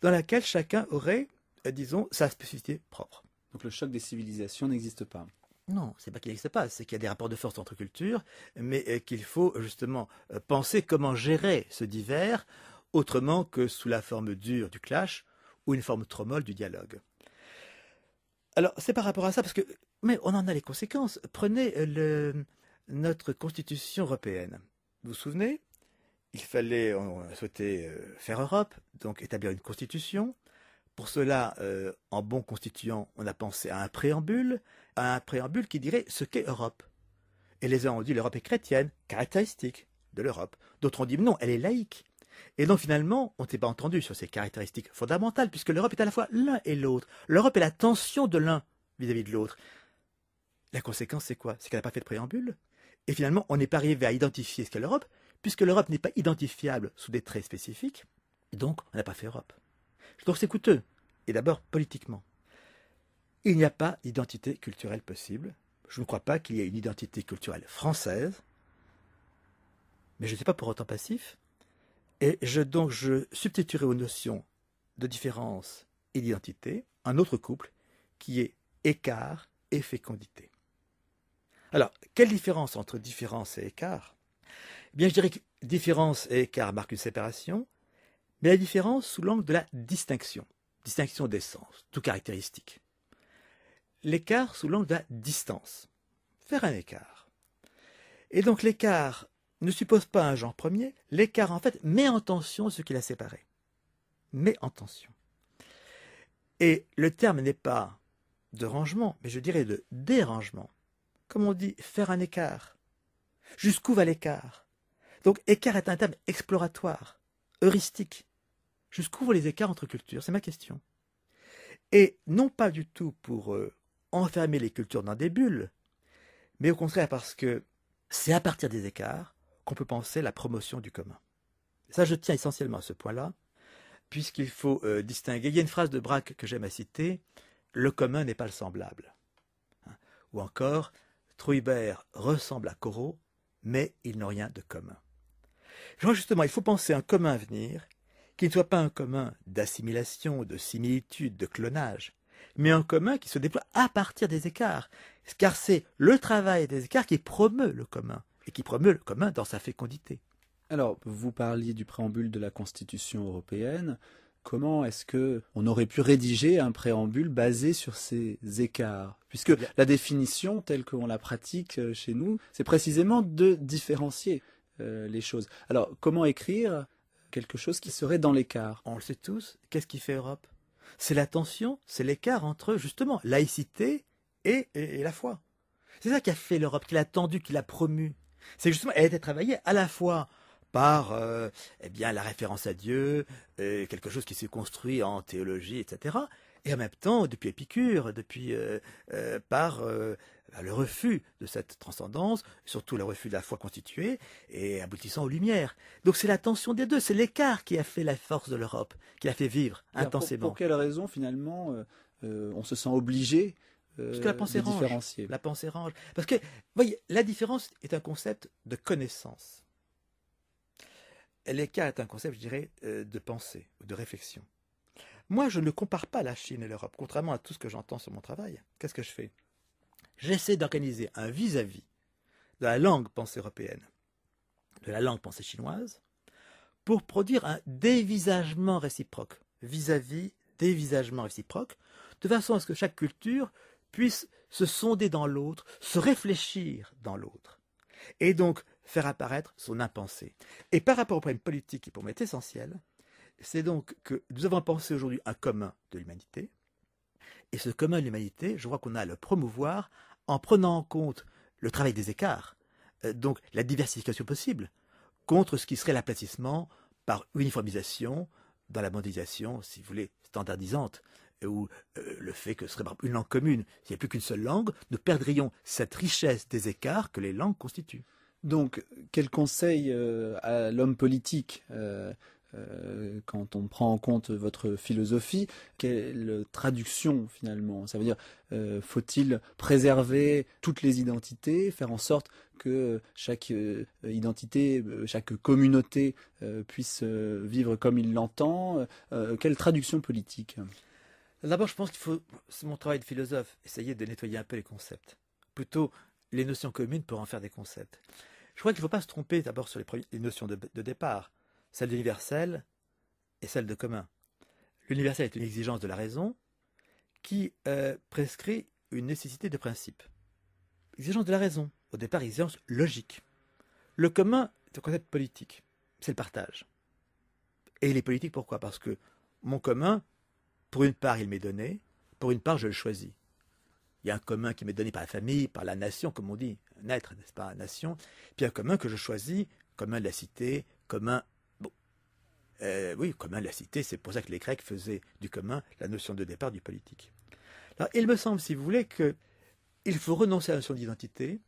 dans laquelle chacun aurait, disons, sa spécificité propre. Donc le choc des civilisations n'existe pas. Non, c'est pas qu'il n'existe pas, c'est qu'il y a des rapports de force entre cultures, mais euh, qu'il faut justement euh, penser comment gérer ce divers autrement que sous la forme dure du clash ou une forme trop molle du dialogue. Alors, c'est par rapport à ça, parce que, mais on en a les conséquences. Prenez euh, notre constitution européenne. Vous vous souvenez Il fallait, on souhaitait faire Europe, donc établir une constitution. Pour cela, en bon constituant, on a pensé à un préambule, un préambule qui dirait ce qu'est Europe. Et les uns ont dit l'Europe est chrétienne, caractéristique de l'Europe. D'autres ont dit non, elle est laïque. Et donc finalement, on ne pas entendu sur ces caractéristiques fondamentales, puisque l'Europe est à la fois l'un et l'autre. L'Europe est la tension de l'un vis-à-vis de l'autre. La conséquence, c'est quoi C'est qu'elle n'a pas fait de préambule. Et finalement, on n'est pas arrivé à identifier ce qu'est l'Europe, puisque l'Europe n'est pas identifiable sous des traits spécifiques. Et donc, on n'a pas fait Europe. Je trouve c'est coûteux. Et d'abord, politiquement. Il n'y a pas d'identité culturelle possible. Je ne crois pas qu'il y ait une identité culturelle française, mais je ne suis pas pour autant passif. Et donc je substituerai aux notions de différence et d'identité un autre couple qui est écart et fécondité. Alors, quelle différence entre différence et écart eh Bien, je dirais que différence et écart marquent une séparation, mais la différence sous l'angle de la distinction, distinction d'essence, tout caractéristique l'écart sous l'angle de la distance. Faire un écart. Et donc l'écart ne suppose pas un genre premier, l'écart en fait met en tension ce qui l'a séparé. Met en tension. Et le terme n'est pas de rangement, mais je dirais de dérangement. Comme on dit, faire un écart. Jusqu'où va l'écart Donc écart est un terme exploratoire, heuristique. Jusqu'où vont les écarts entre cultures C'est ma question. Et non pas du tout pour eux enfermer les cultures dans des bulles, mais au contraire parce que c'est à partir des écarts qu'on peut penser la promotion du commun. Ça, je tiens essentiellement à ce point-là, puisqu'il faut euh, distinguer. Il y a une phrase de Braque que j'aime à citer Le commun n'est pas le semblable. Hein Ou encore Trouillebert ressemble à Corot, mais ils n'ont rien de commun. crois justement, il faut penser un commun avenir, venir qui ne soit pas un commun d'assimilation, de similitude, de clonage, mais un commun qui se déploie à partir des écarts. Car c'est le travail des écarts qui promeut le commun, et qui promeut le commun dans sa fécondité. Alors, vous parliez du préambule de la Constitution européenne. Comment est-ce que on aurait pu rédiger un préambule basé sur ces écarts Puisque eh la définition telle qu'on la pratique euh, chez nous, c'est précisément de différencier euh, les choses. Alors, comment écrire quelque chose qui serait dans l'écart On le sait tous. Qu'est-ce qui fait Europe c'est la tension, c'est l'écart entre justement laïcité et, la foi. C'est ça qui a fait l'Europe, qui l'a tendue, qui l'a promue. C'est justement, elle a été travaillée à la fois par euh, eh bien la référence à Dieu, euh, quelque chose qui s'est construit en théologie, etc. Et en même temps, depuis Épicure, depuis euh, par le refus de cette transcendance, surtout le refus de la foi constituée, et aboutissant aux Lumières. Donc c'est la tension des deux, c'est l'écart qui a fait la force de l'Europe, qui a fait vivre intensément. Pour, quelle raison finalement euh, euh, on se sent obligé de euh, Parce que la pensée range. Parce que, voyez, la différence est un concept de connaissance. L'écart est un concept, je dirais, de pensée, de réflexion. Moi, je ne compare pas la Chine et l'Europe, contrairement à tout ce que j'entends sur mon travail. Qu'est-ce que je fais j'essaie d'organiser un vis-à-vis de la langue pensée européenne, de la langue pensée chinoise, pour produire un dévisagement réciproque, vis-à-vis, dévisagement réciproque, de façon à ce que chaque culture puisse se sonder dans l'autre, se réfléchir dans l'autre, et donc faire apparaître son impensé. Et par rapport au problème politique qui pour moi est essentiel, c'est donc que nous avons pensé aujourd'hui un commun de l'humanité, et ce commun de l'humanité, je crois qu'on a à le promouvoir en prenant en compte le travail des écarts, euh, donc la diversification possible, contre ce qui serait l'aplatissement par uniformisation dans la mondialisation, si vous voulez, standardisante, euh, ou euh, le fait que ce serait une langue commune, s'il n'y a plus qu'une seule langue, nous perdrions cette richesse des écarts que les langues constituent. Donc, quel conseil à l'homme politique euh, quand on prend en compte votre philosophie, quelle traduction finalement Ça veut dire, euh, faut-il préserver toutes les identités, faire en sorte que chaque euh, identité, chaque communauté puisse vivre comme il l'entend Quelle traduction politique D'abord, je pense qu'il faut, c'est mon travail de philosophe, essayer de nettoyer un peu les concepts. Plutôt les notions communes pour en faire des concepts. Je crois qu'il ne faut pas se tromper d'abord sur les, notions de départ celle de l'universel et celle de commun. L'universel est une exigence de la raison qui euh, prescrit une nécessité de principe. Exigence de la raison, au départ exigence logique. Le commun est un concept politique, c'est le partage. Et il est politique pourquoi Parce que mon commun, pour une part il m'est donné, pour une part je le choisis. Il y a un commun qui m'est donné par la famille, par la nation, comme on dit, naître, n'est-ce pas, nation, puis un commun que je choisis, commun de la cité, commun euh, oui, commun la cité, c'est pour ça que les Grecs faisaient du commun la notion de départ du politique. Alors, il me semble, si vous voulez, qu'il faut renoncer à la notion d'identité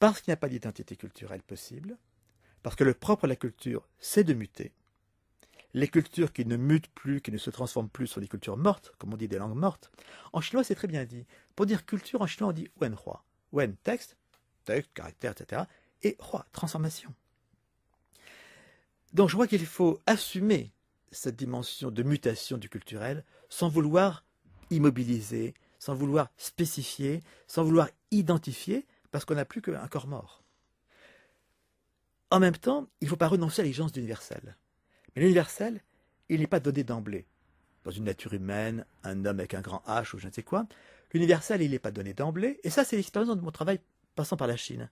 parce qu'il n'y a pas d'identité culturelle possible, parce que le propre de la culture, c'est de muter. Les cultures qui ne mutent plus, qui ne se transforment plus, sont des cultures mortes, comme on dit des langues mortes. En chinois, c'est très bien dit. Pour dire culture, en chinois, on dit hua »,« Wen, texte, texte, caractère, etc. Et hua, transformation. Donc je crois qu'il faut assumer cette dimension de mutation du culturel sans vouloir immobiliser, sans vouloir spécifier, sans vouloir identifier, parce qu'on n'a plus qu'un corps mort. En même temps, il ne faut pas renoncer à l'exigence d'universel. Mais l'universel, il n'est pas donné d'emblée. Dans une nature humaine, un homme avec un grand H ou je ne sais quoi, l'universel, il n'est pas donné d'emblée. Et ça, c'est l'expérience de mon travail passant par la Chine.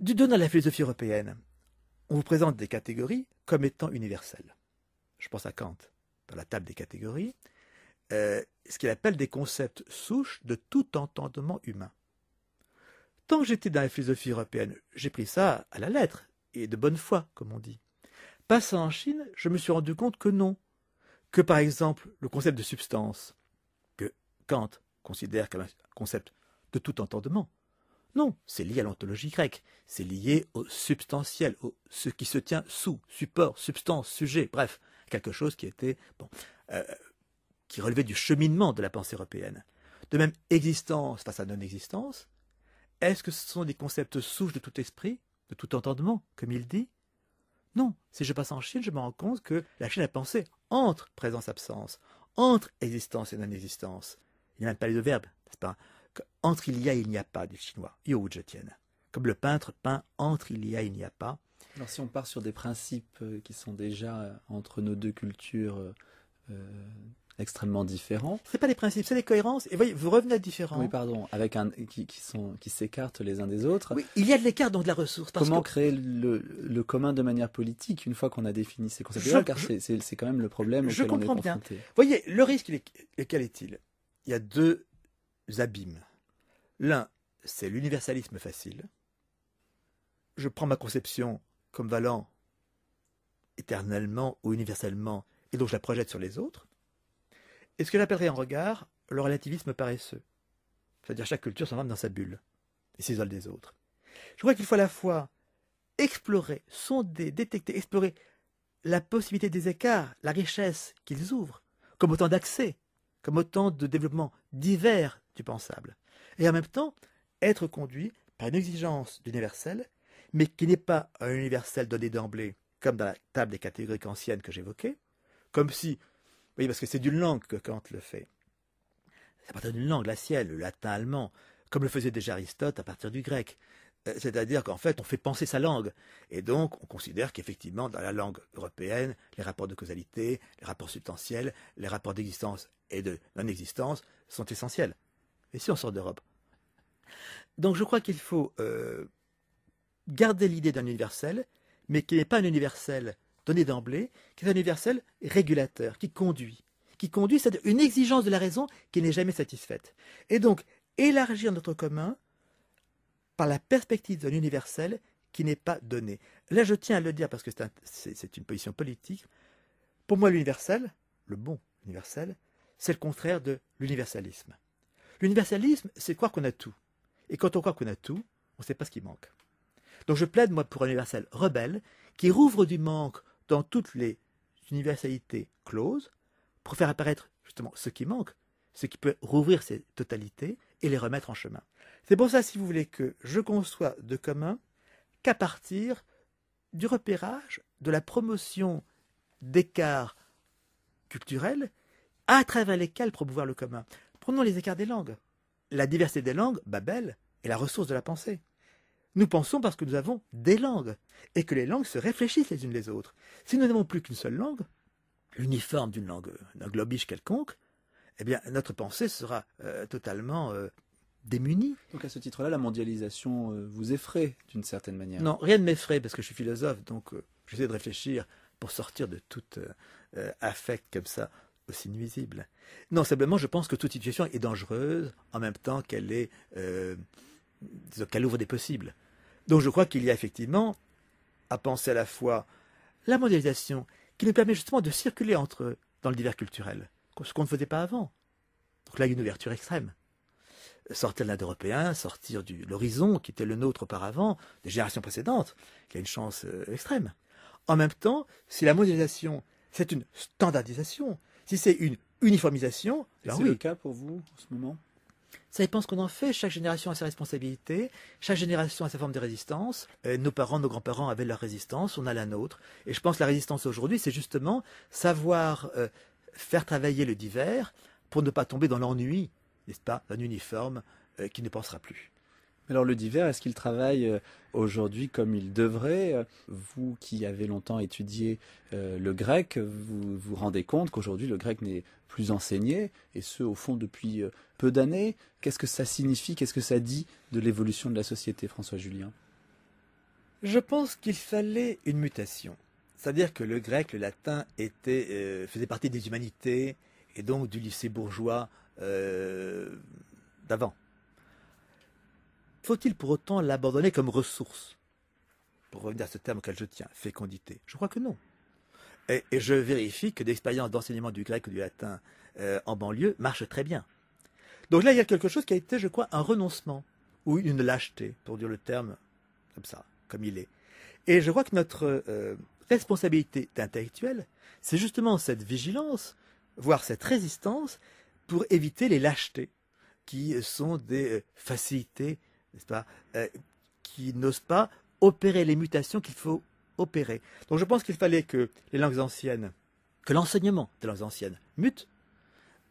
Du à la philosophie européenne, on vous présente des catégories comme étant universelles. Je pense à Kant, dans la table des catégories, euh, ce qu'il appelle des concepts souches de tout entendement humain. Tant que j'étais dans la philosophie européenne, j'ai pris ça à la lettre, et de bonne foi, comme on dit. Passant en Chine, je me suis rendu compte que non, que par exemple le concept de substance, que Kant considère comme un concept de tout entendement, non, c'est lié à l'ontologie grecque, c'est lié au substantiel, au ce qui se tient sous, support, substance, sujet, bref, quelque chose qui était bon, euh, qui relevait du cheminement de la pensée européenne. De même, existence face à non-existence, est-ce que ce sont des concepts souches de tout esprit, de tout entendement, comme il dit Non, si je passe en Chine, je me rends compte que la Chine a pensé entre présence-absence, entre existence et non-existence. Il n'y a même pas les deux verbes, n'est-ce pas entre il y a il n'y a pas du chinois, je tienne Comme le peintre peint entre il y a il n'y a pas. Alors si on part sur des principes euh, qui sont déjà euh, entre nos deux cultures euh, extrêmement différents. Ce pas des principes, c'est des cohérences. Et voyez, vous revenez à différents. Oui, pardon, avec un qui, sont qui s'écartent les uns des autres. Oui, il y a de l'écart dans de la ressource. Comment créer le, commun de manière politique une fois qu'on a défini ces concepts Car c'est quand même le problème je auquel comprends on est confronté. Voyez, le risque quel est-il Il y a deux abîmes. L'un, c'est l'universalisme facile. Je prends ma conception comme valant éternellement ou universellement, et donc je la projette sur les autres. Et ce que j'appellerais en regard, le relativisme paresseux. C'est-à-dire chaque culture s'enferme dans sa bulle et s'isole des autres. Je crois qu'il faut à la fois explorer, sonder, détecter, explorer la possibilité des écarts, la richesse qu'ils ouvrent, comme autant d'accès, comme autant de développements divers, du pensable, et en même temps être conduit par une exigence d'universel, mais qui n'est pas un universel donné d'emblée, comme dans la table des catégories anciennes que j'évoquais, comme si, oui, parce que c'est d'une langue que Kant le fait. C'est à partir d'une langue, la sienne, le latin allemand, comme le faisait déjà Aristote à partir du grec. Euh, c'est-à-dire qu'en fait, on fait penser sa langue. Et donc, on considère qu'effectivement, dans la langue européenne, les rapports de causalité, les rapports substantiels, les rapports d'existence et de non-existence sont essentiels. Et si on sort d'Europe. Donc je crois qu'il faut euh, garder l'idée d'un universel, mais qui n'est pas un universel donné d'emblée, qui est un universel régulateur, qui conduit. Qui conduit, c'est une exigence de la raison qui n'est jamais satisfaite. Et donc, élargir notre commun par la perspective d'un universel qui n'est pas donné. Là, je tiens à le dire parce que c'est une position politique. Pour moi, l'universel, le bon universel, c'est le contraire de l'universalisme. L'universalisme, c'est croire qu'on a tout. Et quand on croit qu'on a tout, on ne sait pas ce qui manque. Donc je plaide, moi, pour un universel rebelle qui rouvre du manque dans toutes les universalités closes pour faire apparaître justement ce qui manque, ce qui peut rouvrir ces totalités et les remettre en chemin. C'est pour ça, si vous voulez, que je conçois de commun qu'à partir du repérage, de la promotion d'écarts culturels à travers lesquels promouvoir le commun. Prenons les écarts des langues. La diversité des langues, Babel, est la ressource de la pensée. Nous pensons parce que nous avons des langues, et que les langues se réfléchissent les unes les autres. Si nous n'avons plus qu'une seule langue, l'uniforme d'une langue, d'un globiche quelconque, eh bien, notre pensée sera euh, totalement euh, démunie. Donc à ce titre-là, la mondialisation euh, vous effraie d'une certaine manière Non, rien ne m'effraie, parce que je suis philosophe, donc j'essaie de réfléchir pour sortir de tout affect comme ça aussi Non, simplement, je pense que toute situation est dangereuse en même temps qu'elle est, euh, qu'elle ouvre des possibles. Donc, je crois qu'il y a effectivement à penser à la fois la mondialisation qui nous permet justement de circuler entre eux dans le divers culturel, ce qu'on ne faisait pas avant. Donc là, il y a une ouverture extrême. Sortir de l'Inde européen, sortir de l'horizon qui était le nôtre auparavant, des générations précédentes, il y a une chance euh, extrême. En même temps, si la mondialisation, c'est une standardisation, si c'est une uniformisation, c'est le cas pour vous en ce moment ça dépend ce qu'on en fait. Chaque génération a sa responsabilité. chaque génération a sa forme de résistance. Euh, nos parents, nos grands-parents avaient leur résistance, on a la nôtre. Et je pense que la résistance aujourd'hui, c'est justement savoir euh, faire travailler le divers pour ne pas tomber dans l'ennui, n'est-ce pas, d'un uniforme euh, qui ne pensera plus. Alors le divers, est-ce qu'il travaille euh, aujourd'hui comme il devrait euh, Vous qui avez longtemps étudié euh, le grec, vous vous rendez compte qu'aujourd'hui le grec n'est plus enseigné, et ce au fond depuis peu d'années. Qu'est-ce que ça signifie Qu'est-ce que ça dit de l'évolution de la société, François Julien Je pense qu'il fallait une mutation. C'est-à-dire que le grec, le latin était, faisait partie des humanités et donc du lycée bourgeois d'avant. Faut-il pour autant l'abandonner comme ressource Pour revenir à ce terme auquel je tiens, fécondité. Je crois que non. Et, je vérifie que l'expérience d'enseignement du grec ou du latin euh, en banlieue marche très bien. Donc là, il y a quelque chose qui a été, je crois, un renoncement ou une lâcheté, pour dire le terme comme ça, comme il est. Et je crois que notre euh, responsabilité intellectuelle, c'est justement cette vigilance, voire cette résistance, pour éviter les lâchetés, qui sont des euh, facilités n'est-ce pas, euh, qui n'osent pas opérer les mutations qu'il faut opérer. Donc je pense qu'il fallait que les langues anciennes, que l'enseignement des langues anciennes mute,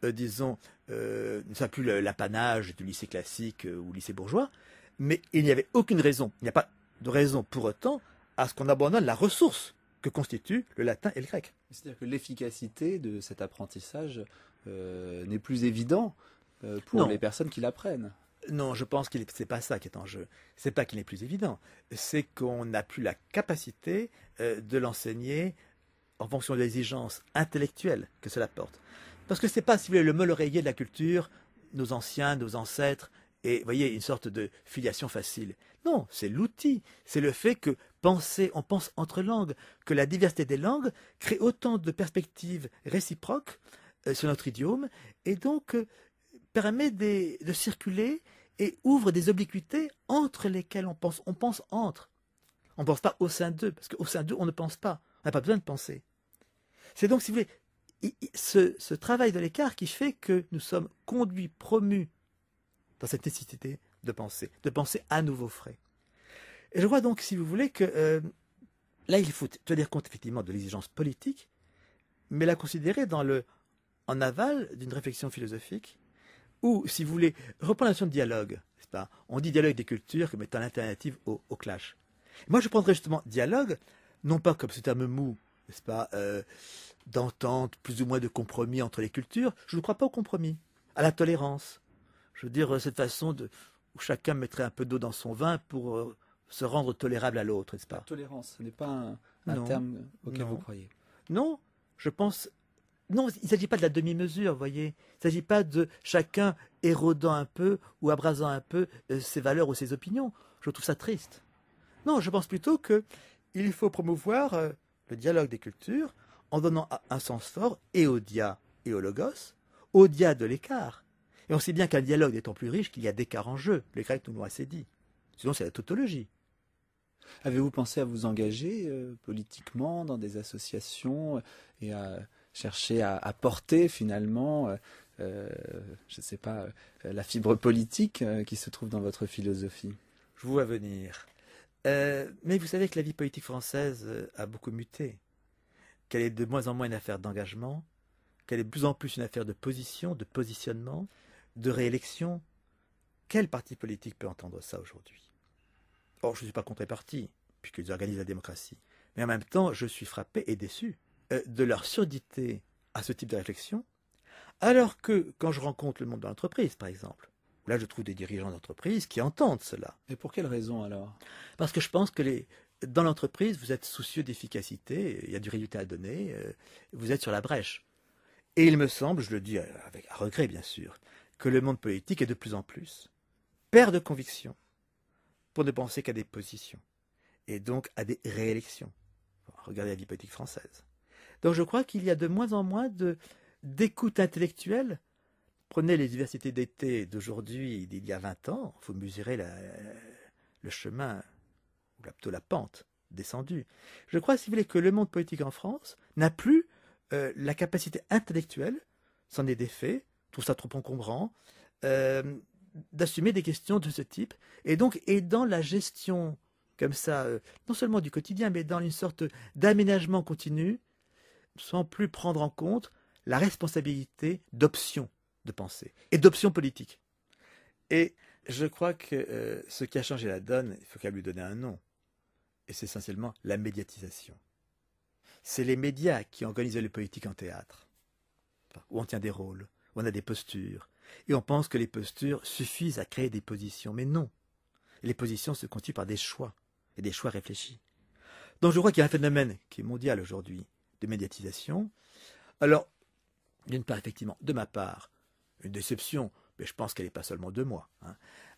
euh, disons, euh, ne soit plus l'apanage du lycée classique ou lycée bourgeois, mais il n'y avait aucune raison, il n'y a pas de raison pour autant à ce qu'on abandonne la ressource que constituent le latin et le grec. C'est-à-dire que l'efficacité de cet apprentissage n'est plus évident pour les personnes qui l'apprennent non, je pense que ce n'est pas ça qui est en jeu. C'est pas qu'il n'est plus évident. C'est qu'on n'a plus la capacité euh, de l'enseigner en fonction de l'exigence intellectuelle que cela porte. Parce que ce n'est pas, si vous voulez, le meule oreiller de la culture, nos anciens, nos ancêtres, et voyez, une sorte de filiation facile. Non, c'est l'outil, c'est le fait que penser, on pense entre langues, que la diversité des langues crée autant de perspectives réciproques euh, sur notre idiome, et donc euh, permet de circuler et ouvre des obliquités entre lesquelles on pense. On pense entre. On ne pense pas au sein d'eux, parce qu'au sein d'eux, on ne pense pas. On n'a pas besoin de penser. C'est donc, si vous voulez, ce, travail de l'écart qui fait que nous sommes conduits, promus dans cette nécessité de penser, de penser à nouveau frais. Et je vois donc, si vous voulez, que euh, là, il faut tenir compte effectivement de l'exigence politique, mais la considérer dans le, en aval d'une réflexion philosophique ou, si vous voulez, reprendre la notion de dialogue. Pas On dit dialogue des cultures comme étant l'alternative au, clash. moi, je prendrais justement dialogue, non pas comme ce terme mou, n'est-ce pas, euh, d'entente, plus ou moins de compromis entre les cultures. Je ne crois pas au compromis, à la tolérance. Je veux dire, euh, cette façon de, où chacun mettrait un peu d'eau dans son vin pour euh, se rendre tolérable à l'autre, ce pas La tolérance, ce n'est pas un, terme auquel vous croyez. Non, je pense non, il ne s'agit pas de la demi-mesure, vous voyez. Il ne s'agit pas de chacun érodant un peu ou abrasant un peu euh, ses valeurs ou ses opinions. Je trouve ça triste. Non, je pense plutôt que il faut promouvoir euh, le dialogue des cultures en donnant un sens fort et au dia et au logos, au dia de l'écart. Et on sait bien qu'un dialogue étant plus riche qu'il y a d'écart en jeu. Les Grecs nous l'ont assez dit. Sinon, c'est la tautologie. Avez-vous pensé à vous engager euh, politiquement dans des associations et à chercher à, apporter porter finalement, euh, euh, je ne sais pas, euh, la fibre politique qui se trouve dans votre philosophie Je vous vois venir. mais vous savez que la vie politique française a beaucoup muté, qu'elle est de moins en moins une affaire d'engagement, qu'elle est de plus en plus une affaire de position, de positionnement, de réélection. Quel parti politique peut entendre ça aujourd'hui Or, je ne suis pas contre les partis, puisqu'ils organisent la démocratie. Mais en même temps, je suis frappé et déçu euh, de leur surdité à ce type de réflexion, alors que quand je rencontre le monde de l'entreprise, par exemple, là je trouve des dirigeants d'entreprise qui entendent cela. Et pour quelle raison alors Parce que je pense que dans l'entreprise, vous êtes soucieux d'efficacité, il y a du résultat à donner, euh, vous êtes sur la brèche. Et il me semble, je le dis avec regret bien sûr, que le monde politique est de plus en plus père de conviction pour ne penser qu'à des positions et donc à des réélections. Regardez la vie politique française. Donc je crois qu'il y a de moins en moins d'écoute intellectuelle. Prenez les diversités d'été d'aujourd'hui, d'il y a 20 ans, il faut mesurer le chemin, ou plutôt la pente descendue. Je crois, si vous voulez, que le monde politique en France n'a plus euh, la capacité intellectuelle, c'en est faits, tout ça trop encombrant, euh, d'assumer des questions de ce type, et donc aidant dans la gestion comme ça, euh, non seulement du quotidien, mais dans une sorte d'aménagement continu sans plus prendre en compte la responsabilité d'options de pensée et d'options politiques. Et je crois que euh, ce qui a changé la donne, il faut qu'à lui donne un nom, et c'est essentiellement la médiatisation. C'est les médias qui organisent les politiques en théâtre, où on tient des rôles, où on a des postures, et on pense que les postures suffisent à créer des positions, mais non. Les positions se constituent par des choix, et des choix réfléchis. Donc je crois qu'il y a un phénomène qui est mondial aujourd'hui, de médiatisation. Alors, d'une part, effectivement, de ma part, une déception, mais je pense qu'elle n'est pas seulement de moi, hein,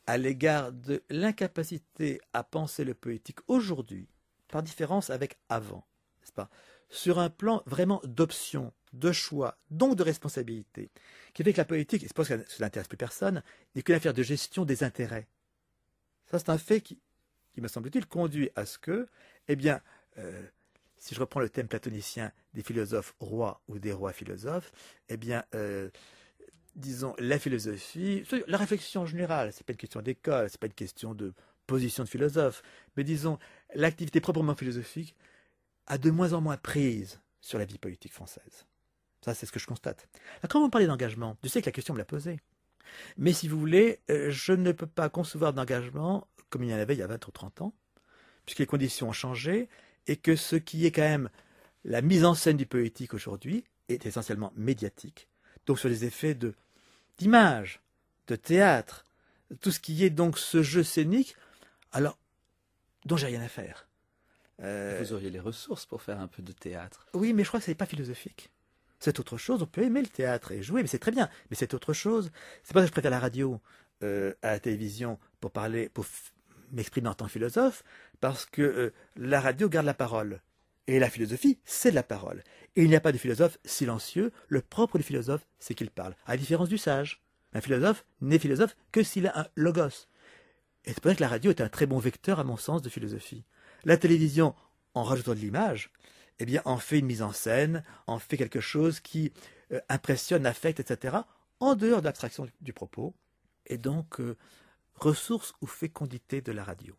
à l'égard de l'incapacité à penser le politique aujourd'hui, par différence avec avant, n'est-ce pas Sur un plan vraiment d'option, de choix, donc de responsabilité, qui fait que la politique, et je pense que ça n'intéresse plus personne, n'est qu'une affaire de gestion des intérêts. Ça, c'est un fait qui, qui me semble-t-il, conduit à ce que, eh bien, euh, si je reprends le thème platonicien des philosophes rois ou des rois philosophes, eh bien, euh, disons, la philosophie, la réflexion générale, ce n'est pas une question d'école, ce n'est pas une question de position de philosophe, mais disons, l'activité proprement philosophique a de moins en moins prise sur la vie politique française. Ça, c'est ce que je constate. Alors, quand vous d'engagement, je sais que la question me l'a posée. Mais si vous voulez, euh, je ne peux pas concevoir d'engagement comme il y en avait il y a 20 ou 30 ans, puisque les conditions ont changé, et que ce qui est quand même la mise en scène du poétique aujourd'hui est essentiellement médiatique, donc sur les effets de d'image, de théâtre, tout ce qui est donc ce jeu scénique, alors dont j'ai rien à faire. Euh, Vous auriez les ressources pour faire un peu de théâtre. Oui, mais je crois que ce n'est pas philosophique. C'est autre chose. On peut aimer le théâtre et jouer, mais c'est très bien. Mais c'est autre chose. C'est pas que je préfère la radio euh, à la télévision pour parler, pour m'exprimer en tant que philosophe, parce que euh, la radio garde la parole. Et la philosophie, c'est de la parole. Et il n'y a pas de philosophe silencieux. Le propre du philosophe, c'est qu'il parle, à la différence du sage. Un philosophe n'est philosophe que s'il a un logos. Et c'est pour ça que la radio est un très bon vecteur, à mon sens, de philosophie. La télévision, en rajoutant de l'image, eh bien, en fait une mise en scène, en fait quelque chose qui euh, impressionne, affecte, etc., en dehors de l'abstraction du, propos. Et donc, euh, ressources ou fécondité de la radio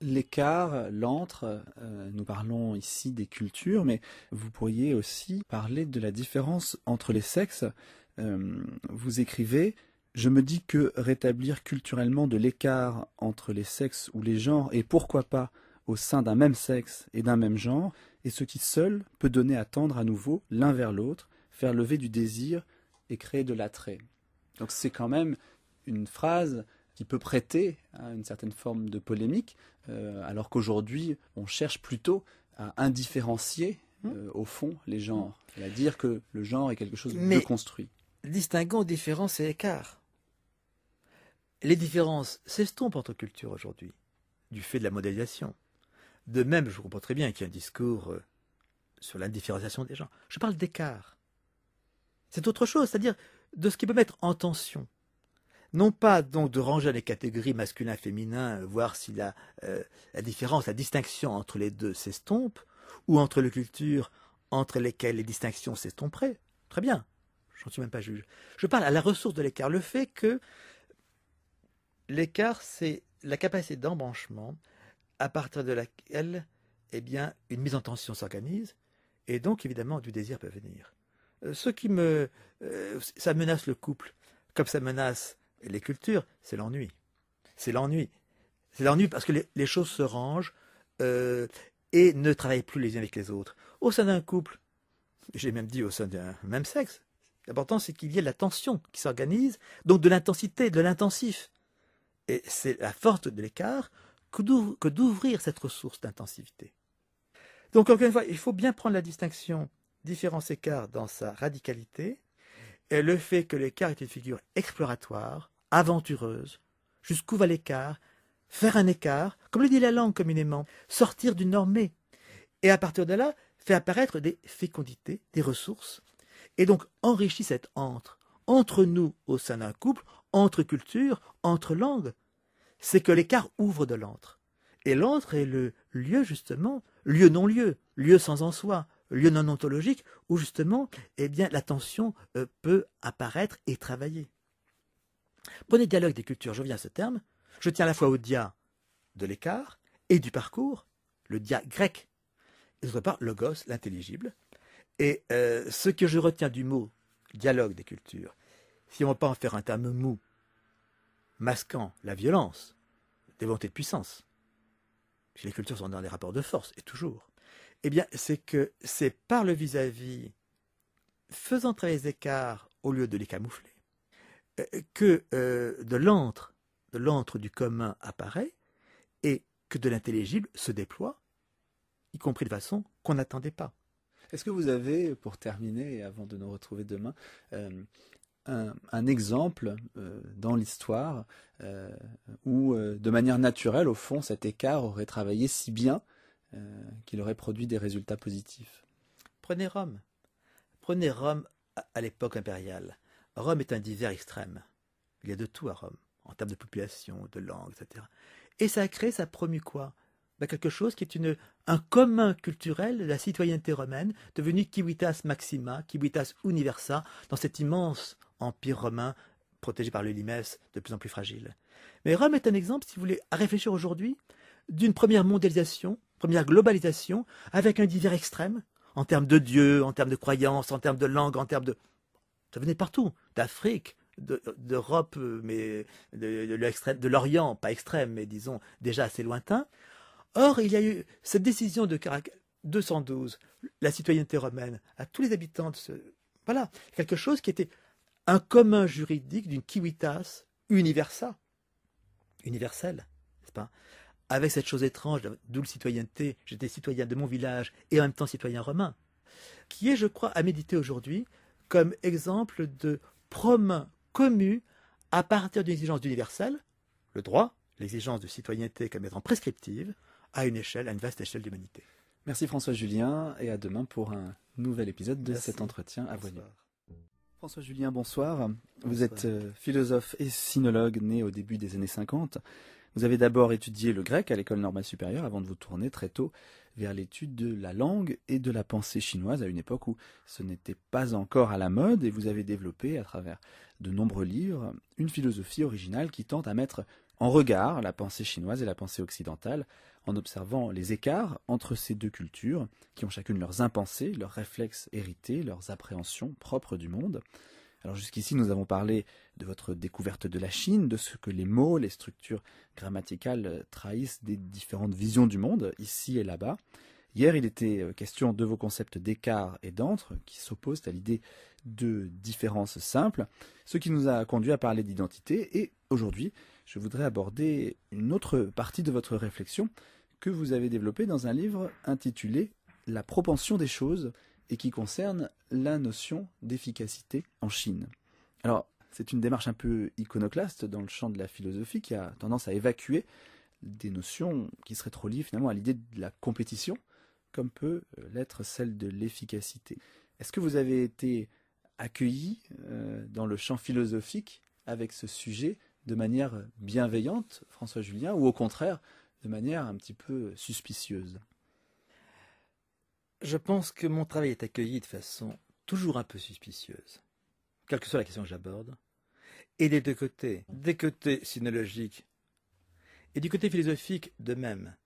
L'écart, l'entre, euh, nous parlons ici des cultures, mais vous pourriez aussi parler de la différence entre les sexes. Euh, vous écrivez je me dis que rétablir culturellement de l'écart entre les sexes ou les genres, et pourquoi pas au sein d'un même sexe et d'un même genre, est ce qui seul peut donner à tendre à nouveau l'un vers l'autre, faire lever du désir et créer de l'attrait. Donc c'est quand même une phrase qui peut prêter à une certaine forme de polémique, euh, alors qu'aujourd'hui, on cherche plutôt à indifférencier, hmm. euh, au fond, les hmm. genres, à dire que le genre est quelque chose de construit. Distinguons différence et écart. Les différences s'estompent entre cultures aujourd'hui, du fait de la modélisation. De même, je comprends très bien qu'il y a un discours euh, sur l'indifférenciation des genres. Je parle d'écart. C'est autre chose, c'est-à-dire de ce qui peut mettre en tension non pas donc de ranger les catégories masculin-féminin, euh, voir si euh, la, différence, la distinction entre les deux s'estompe, ou entre les cultures entre lesquelles les distinctions s'estomperaient. Très bien, je n'en suis même pas juge. Je parle à la ressource de l'écart, le fait que l'écart, c'est la capacité d'embranchement à partir de laquelle eh bien, une mise en tension s'organise, et donc évidemment du désir peut venir. Euh, ce qui me... ça menace le couple, comme ça menace les cultures, c'est l'ennui. C'est l'ennui. C'est l'ennui parce que les, choses se rangent euh, et ne travaillent plus les uns avec les autres. Au sein d'un couple, j'ai même dit au sein d'un même sexe, l'important c'est qu'il y ait de la tension qui s'organise, donc de l'intensité, de l'intensif. Et c'est la force de l'écart que d'ouvrir cette ressource d'intensivité. Donc encore une fois, il faut bien prendre la distinction différents écarts dans sa radicalité, et le fait que l'écart est une figure exploratoire, aventureuse. Jusqu'où va l'écart Faire un écart, comme le dit la langue communément, sortir d'une normé, et à partir de là, faire apparaître des fécondités, des ressources, et donc enrichir cette entre, entre nous au sein d'un couple, entre cultures, entre langues. C'est que l'écart ouvre de l'antre. Et l'antre est le lieu, justement, lieu non lieu, lieu sans en soi, lieu non ontologique, où justement, eh bien, la tension euh, peut apparaître et travailler. Prenez dialogue des cultures, je viens à ce terme. Je tiens à la fois au dia de l'écart et du parcours, le dia grec, et d'autre part, logos, l'intelligible. Et euh, ce que je retiens du mot dialogue des cultures, si on ne va pas en faire un terme mou, masquant la violence, des volontés de puissance, si les cultures sont dans des rapports de force, et toujours, eh bien, c'est que c'est par le vis-à-vis, faisant travailler les écarts au lieu de les camoufler, euh, que euh, de l'antre, de du commun apparaît et que de l'intelligible se déploie, y compris de façon qu'on n'attendait pas. Est-ce que vous avez, pour terminer, avant de nous retrouver demain, euh, un, exemple dans l'histoire où, de manière naturelle, au fond, cet écart aurait travaillé si bien qu'il aurait produit des résultats positifs Prenez Rome. Prenez Rome à l'époque impériale. Rome est un divers extrême. Il y a de tout à Rome, en termes de population, de langue, etc. Et ça a créé, ça promu quoi ben, Quelque chose qui est une, un commun culturel la citoyenneté romaine, devenue civitas maxima, civitas universa, dans cet immense empire romain protégé par le de plus en plus fragile. Mais Rome est un exemple, si vous voulez, à réfléchir aujourd'hui, d'une première mondialisation, première globalisation, avec un divers extrême, en termes de Dieu, en termes de croyances, en termes de langue, en termes de... Ça venait partout, d'Afrique, d'Europe, euh, mais de, de, l'Orient, pas extrême, mais disons déjà assez lointain. Or, il y a eu cette décision de Caracas 212, la citoyenneté romaine, à tous les habitants de ce. Voilà, quelque chose qui était un commun juridique d'une kiwitas universa, universelle, n'est-ce pas Avec cette chose étrange, d'où la citoyenneté, j'étais citoyen de mon village et en même temps citoyen romain, qui est, je crois, à méditer aujourd'hui, comme exemple de promain commu à partir d'une exigence universelle, le droit, l'exigence de citoyenneté comme étant prescriptive, à une échelle, à une vaste échelle d'humanité. Merci François Julien et à demain pour un nouvel épisode de cet entretien à venir François Julien, bonsoir. Vous êtes euh, philosophe et sinologue né au début des années 50. Vous avez d'abord étudié le grec à l'école normale supérieure avant de vous tourner très tôt vers l'étude de la langue et de la pensée chinoise à une époque où ce n'était pas encore à la mode et vous avez développé à travers de nombreux livres une philosophie originale qui tente à mettre en regard la pensée chinoise et la pensée occidentale en observant les écarts entre ces deux cultures qui ont chacune leurs impensées, leurs réflexes hérités, leurs appréhensions propres du monde. Alors jusqu'ici, nous avons parlé de votre découverte de la Chine, de ce que les mots, les structures grammaticales euh, trahissent des différentes visions du monde, ici et là-bas. Hier, il était euh, question de vos concepts d'écart et d'entre, qui s'opposent à l'idée de différence simple, ce qui nous a conduit à parler d'identité. Et aujourd'hui, je voudrais aborder une autre partie de votre réflexion que vous avez développée dans un livre intitulé La propension des choses, et qui concerne la notion d'efficacité en Chine. Alors, c'est une démarche un peu iconoclaste dans le champ de la philosophie qui a tendance à évacuer des notions qui seraient trop liées finalement à l'idée de la compétition, comme peut l'être celle de l'efficacité. Est-ce que vous avez été accueilli euh, dans le champ philosophique avec ce sujet de manière bienveillante, François Julien, ou au contraire de manière un petit peu suspicieuse je pense que mon travail est accueilli de façon toujours un peu suspicieuse, quelle que soit la question que j'aborde, et des deux côtés, des côtés sinologiques et du côté philosophique de même.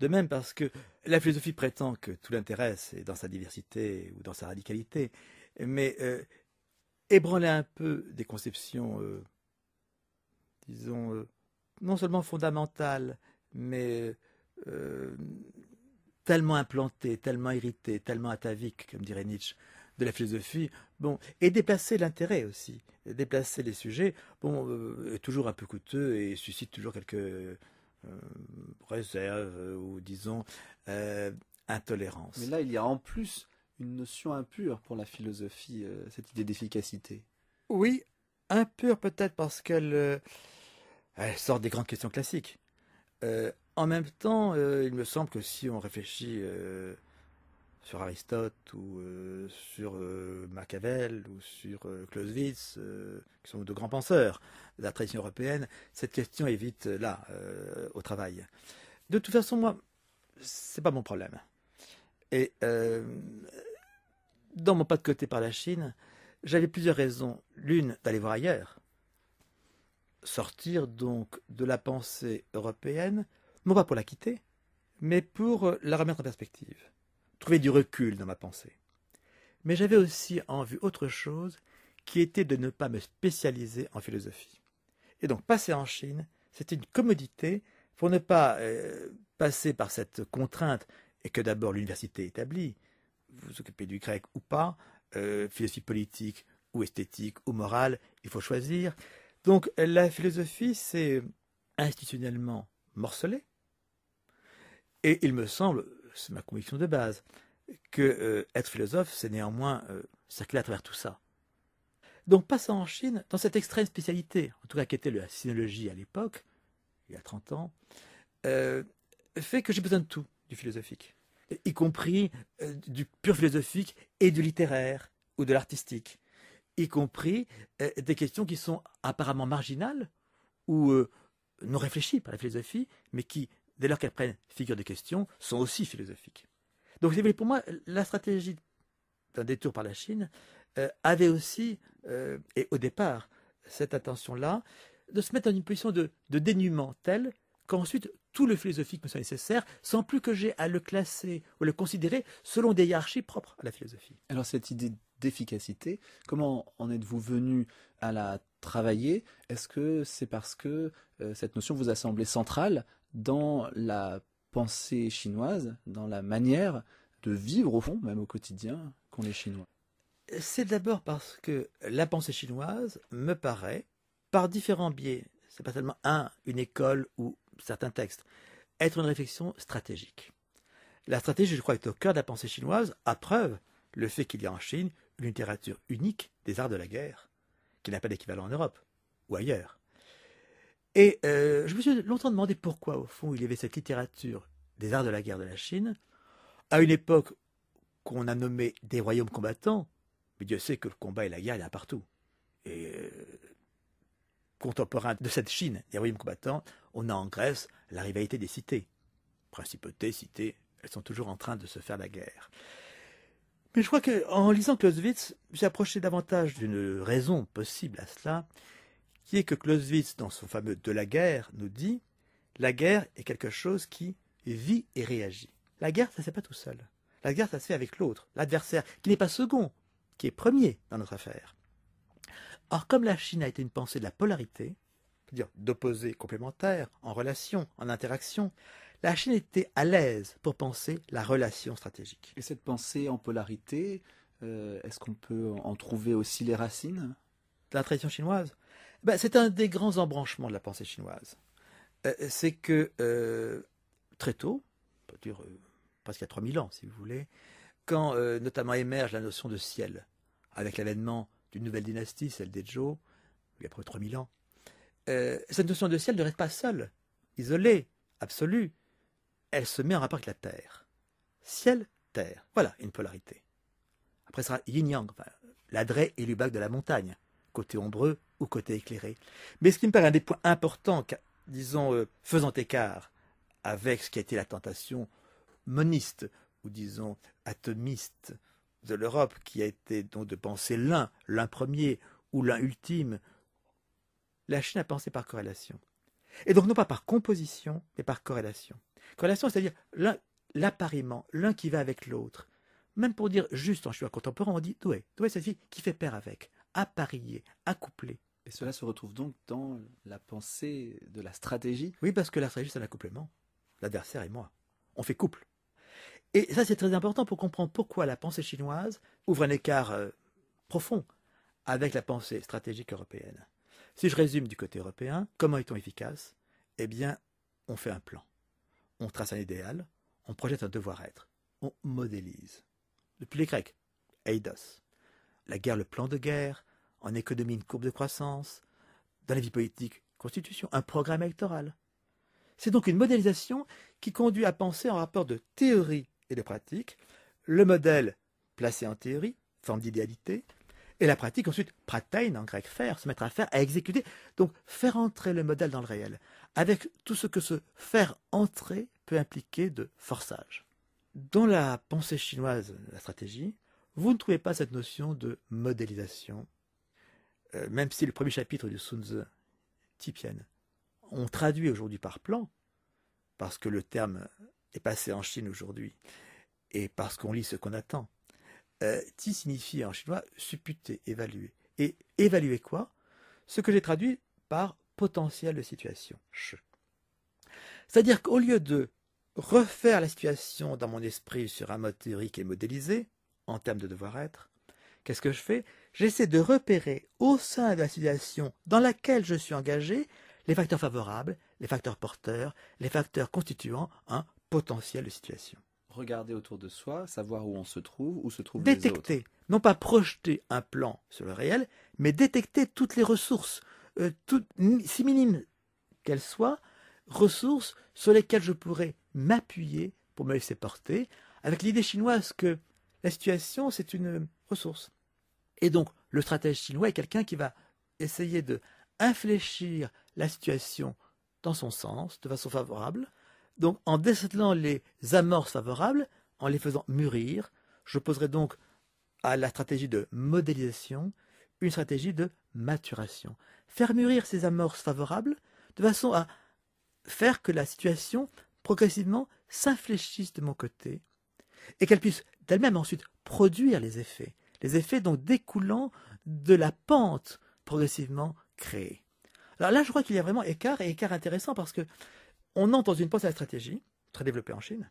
De même parce que la philosophie prétend que tout l'intéresse est dans sa diversité ou dans sa radicalité, mais euh, ébranler un peu des conceptions, euh, disons, euh, non seulement fondamentales, mais tellement implanté, tellement irrité, tellement atavique, comme dirait Nietzsche, de la philosophie, bon, et déplacer l'intérêt aussi, déplacer les sujets, bon, euh, est toujours un peu coûteux et suscite toujours quelques euh, réserves euh, ou disons intolérances. Mais là, il y a en plus une notion impure pour la philosophie, cette idée d'efficacité. Oui, impure peut-être parce qu'elle sort des grandes questions classiques. En même temps, euh, il me semble que si on réfléchit euh, sur Aristote ou euh, sur Machiavel ou sur Clausewitz, qui sont de grands penseurs de la tradition européenne, cette question est vite là, au travail. De toute façon, moi, c'est pas mon problème. Et dans mon pas de côté par la Chine, j'avais plusieurs raisons. L'une, d'aller voir ailleurs. Sortir donc de la pensée européenne, non pas pour la quitter, mais pour euh, la remettre en perspective, trouver du recul dans ma pensée. Mais j'avais aussi en vue autre chose qui était de ne pas me spécialiser en philosophie. Et donc passer en Chine, c'était une commodité pour ne pas euh, passer par cette contrainte et que d'abord l'université établit, vous vous occupez du grec ou pas, euh, philosophie politique ou esthétique ou morale, il faut choisir. Donc la philosophie, c'est institutionnellement morcelée, et il me semble, c'est ma conviction de base, que euh, être philosophe, c'est néanmoins euh, circuler à travers tout ça. Donc passant en Chine, dans cette extrême spécialité, en tout cas qui était la sinologie à l'époque, il y a 30 ans, euh, fait que j'ai besoin de tout du philosophique, y compris du pur philosophique et du littéraire ou de l'artistique, y compris des questions qui sont apparemment marginales ou non réfléchies par la philosophie, mais qui dès lors qu'elles prennent figure de question, sont aussi philosophiques. Donc vous pour moi, la stratégie d'un détour par la Chine euh, avait aussi, euh, et au départ, cette attention là de se mettre dans une position de, dénuement telle qu'ensuite tout le philosophique me soit nécessaire, sans plus que j'ai à le classer ou le considérer selon des hiérarchies propres à la philosophie. Alors cette idée d'efficacité, comment en êtes-vous venu à la travailler Est-ce que c'est parce que euh, cette notion vous a semblé centrale dans la pensée chinoise, dans la manière de vivre au fond, même au quotidien, qu'on est Chinois C'est d'abord parce que la pensée chinoise me paraît, par différents biais, c'est pas seulement un, une école ou certains textes, être une réflexion stratégique. La stratégie, je crois, est au cœur de la pensée chinoise, à preuve le fait qu'il y a en Chine une littérature unique des arts de la guerre, qui n'a pas d'équivalent en Europe ou ailleurs. Et euh, je me suis longtemps demandé pourquoi, au fond, il y avait cette littérature des arts de la guerre de la Chine, à une époque qu'on a nommée des royaumes combattants, mais Dieu sait que le combat et la guerre, il y a partout. Et euh, contemporain de cette Chine des royaumes combattants, on a en Grèce la rivalité des cités. Principautés, cités, elles sont toujours en train de se faire la guerre. Mais je crois qu'en lisant Clausewitz, j'ai approché davantage d'une raison possible à cela, qui est que Clausewitz, dans son fameux De la guerre, nous dit La guerre est quelque chose qui vit et réagit. La guerre, ça ne se fait pas tout seul. La guerre, ça se fait avec l'autre, l'adversaire, qui n'est pas second, qui est premier dans notre affaire. Or, comme la Chine a été une pensée de la polarité, c'est-à-dire d'opposés complémentaires, en relation, en interaction, la Chine était à l'aise pour penser la relation stratégique. Et cette pensée en polarité, euh, est-ce qu'on peut en trouver aussi les racines De la tradition chinoise, bah, c'est un des grands embranchements de la pensée chinoise. Euh, euh, c'est que euh, très tôt, peut dire euh, presque à 3000 ans si vous voulez, quand notamment émerge la notion de ciel, avec l'avènement d'une nouvelle dynastie, celle des Zhou, il y a près 3000 ans, cette notion de ciel ne reste pas seule, isolée, absolue. Elle se met en rapport avec la Terre. Ciel, Terre. Voilà une polarité. Après, ce sera yin-yang, enfin, et l'ubac de la montagne, côté ombreux, au côté éclairé. Mais ce qui me paraît un des points importants, disons, euh, faisant écart avec ce qui a été la tentation moniste, ou disons atomiste de l'Europe, qui a été donc de penser l'un, l'un premier, ou l'un ultime, la Chine a pensé par corrélation. Et donc non pas par composition, mais par corrélation. Corrélation, c'est-à-dire l'appariement, l'un qui va avec l'autre. Même pour dire juste en chinois contemporain, on dit doué. Doué, ça signifie qui fait pair avec à coupler. Et cela se retrouve donc dans la pensée de la stratégie Oui, parce que la stratégie, c'est l'accouplement. L'adversaire et moi. On fait couple. Et ça, c'est très important pour comprendre pourquoi la pensée chinoise ouvre un écart euh, profond avec la pensée stratégique européenne. Si je résume du côté européen, comment est-on efficace Eh bien, on fait un plan. On trace un idéal, on projette un devoir-être, on modélise. Depuis les Grecs, Eidos la guerre, le plan de guerre, en économie, une courbe de croissance, dans la vie politique, constitution, un programme électoral. C'est donc une modélisation qui conduit à penser en rapport de théorie et de pratique, le modèle placé en théorie, forme d'idéalité, et la pratique ensuite, pratein en grec, faire, se mettre à faire, à exécuter, donc faire entrer le modèle dans le réel, avec tout ce que ce faire entrer peut impliquer de forçage. Dans la pensée chinoise, la stratégie, vous ne trouvez pas cette notion de modélisation, euh, même si le premier chapitre du Sun Tzu On traduit aujourd'hui par plan, parce que le terme est passé en Chine aujourd'hui, et parce qu'on lit ce qu'on attend. Euh, ti signifie en chinois supputer, évaluer. Et évaluer quoi Ce que j'ai traduit par potentiel de situation. C'est-à-dire qu'au lieu de refaire la situation dans mon esprit sur un mode théorique et modélisé, en termes de devoir-être, qu'est-ce que je fais J'essaie de repérer au sein de la situation dans laquelle je suis engagé les facteurs favorables, les facteurs porteurs, les facteurs constituant un potentiel de situation. Regarder autour de soi, savoir où on se trouve, où se trouvent les autres. Détecter, non pas projeter un plan sur le réel, mais détecter toutes les ressources, euh, toutes, si minimes qu'elles soient, ressources sur lesquelles je pourrais m'appuyer pour me laisser porter, avec l'idée chinoise que la situation, c'est une ressource. Et donc, le stratège chinois est quelqu'un qui va essayer de infléchir la situation dans son sens, de façon favorable. Donc, en décelant les amorces favorables, en les faisant mûrir, je poserai donc à la stratégie de modélisation une stratégie de maturation. Faire mûrir ces amorces favorables de façon à faire que la situation progressivement s'infléchisse de mon côté et qu'elle puisse d'elle-même ensuite produire les effets, les effets donc découlant de la pente progressivement créée. Alors là, je crois qu'il y a vraiment écart et écart intéressant parce que on entre dans une pensée à la stratégie, très développée en Chine,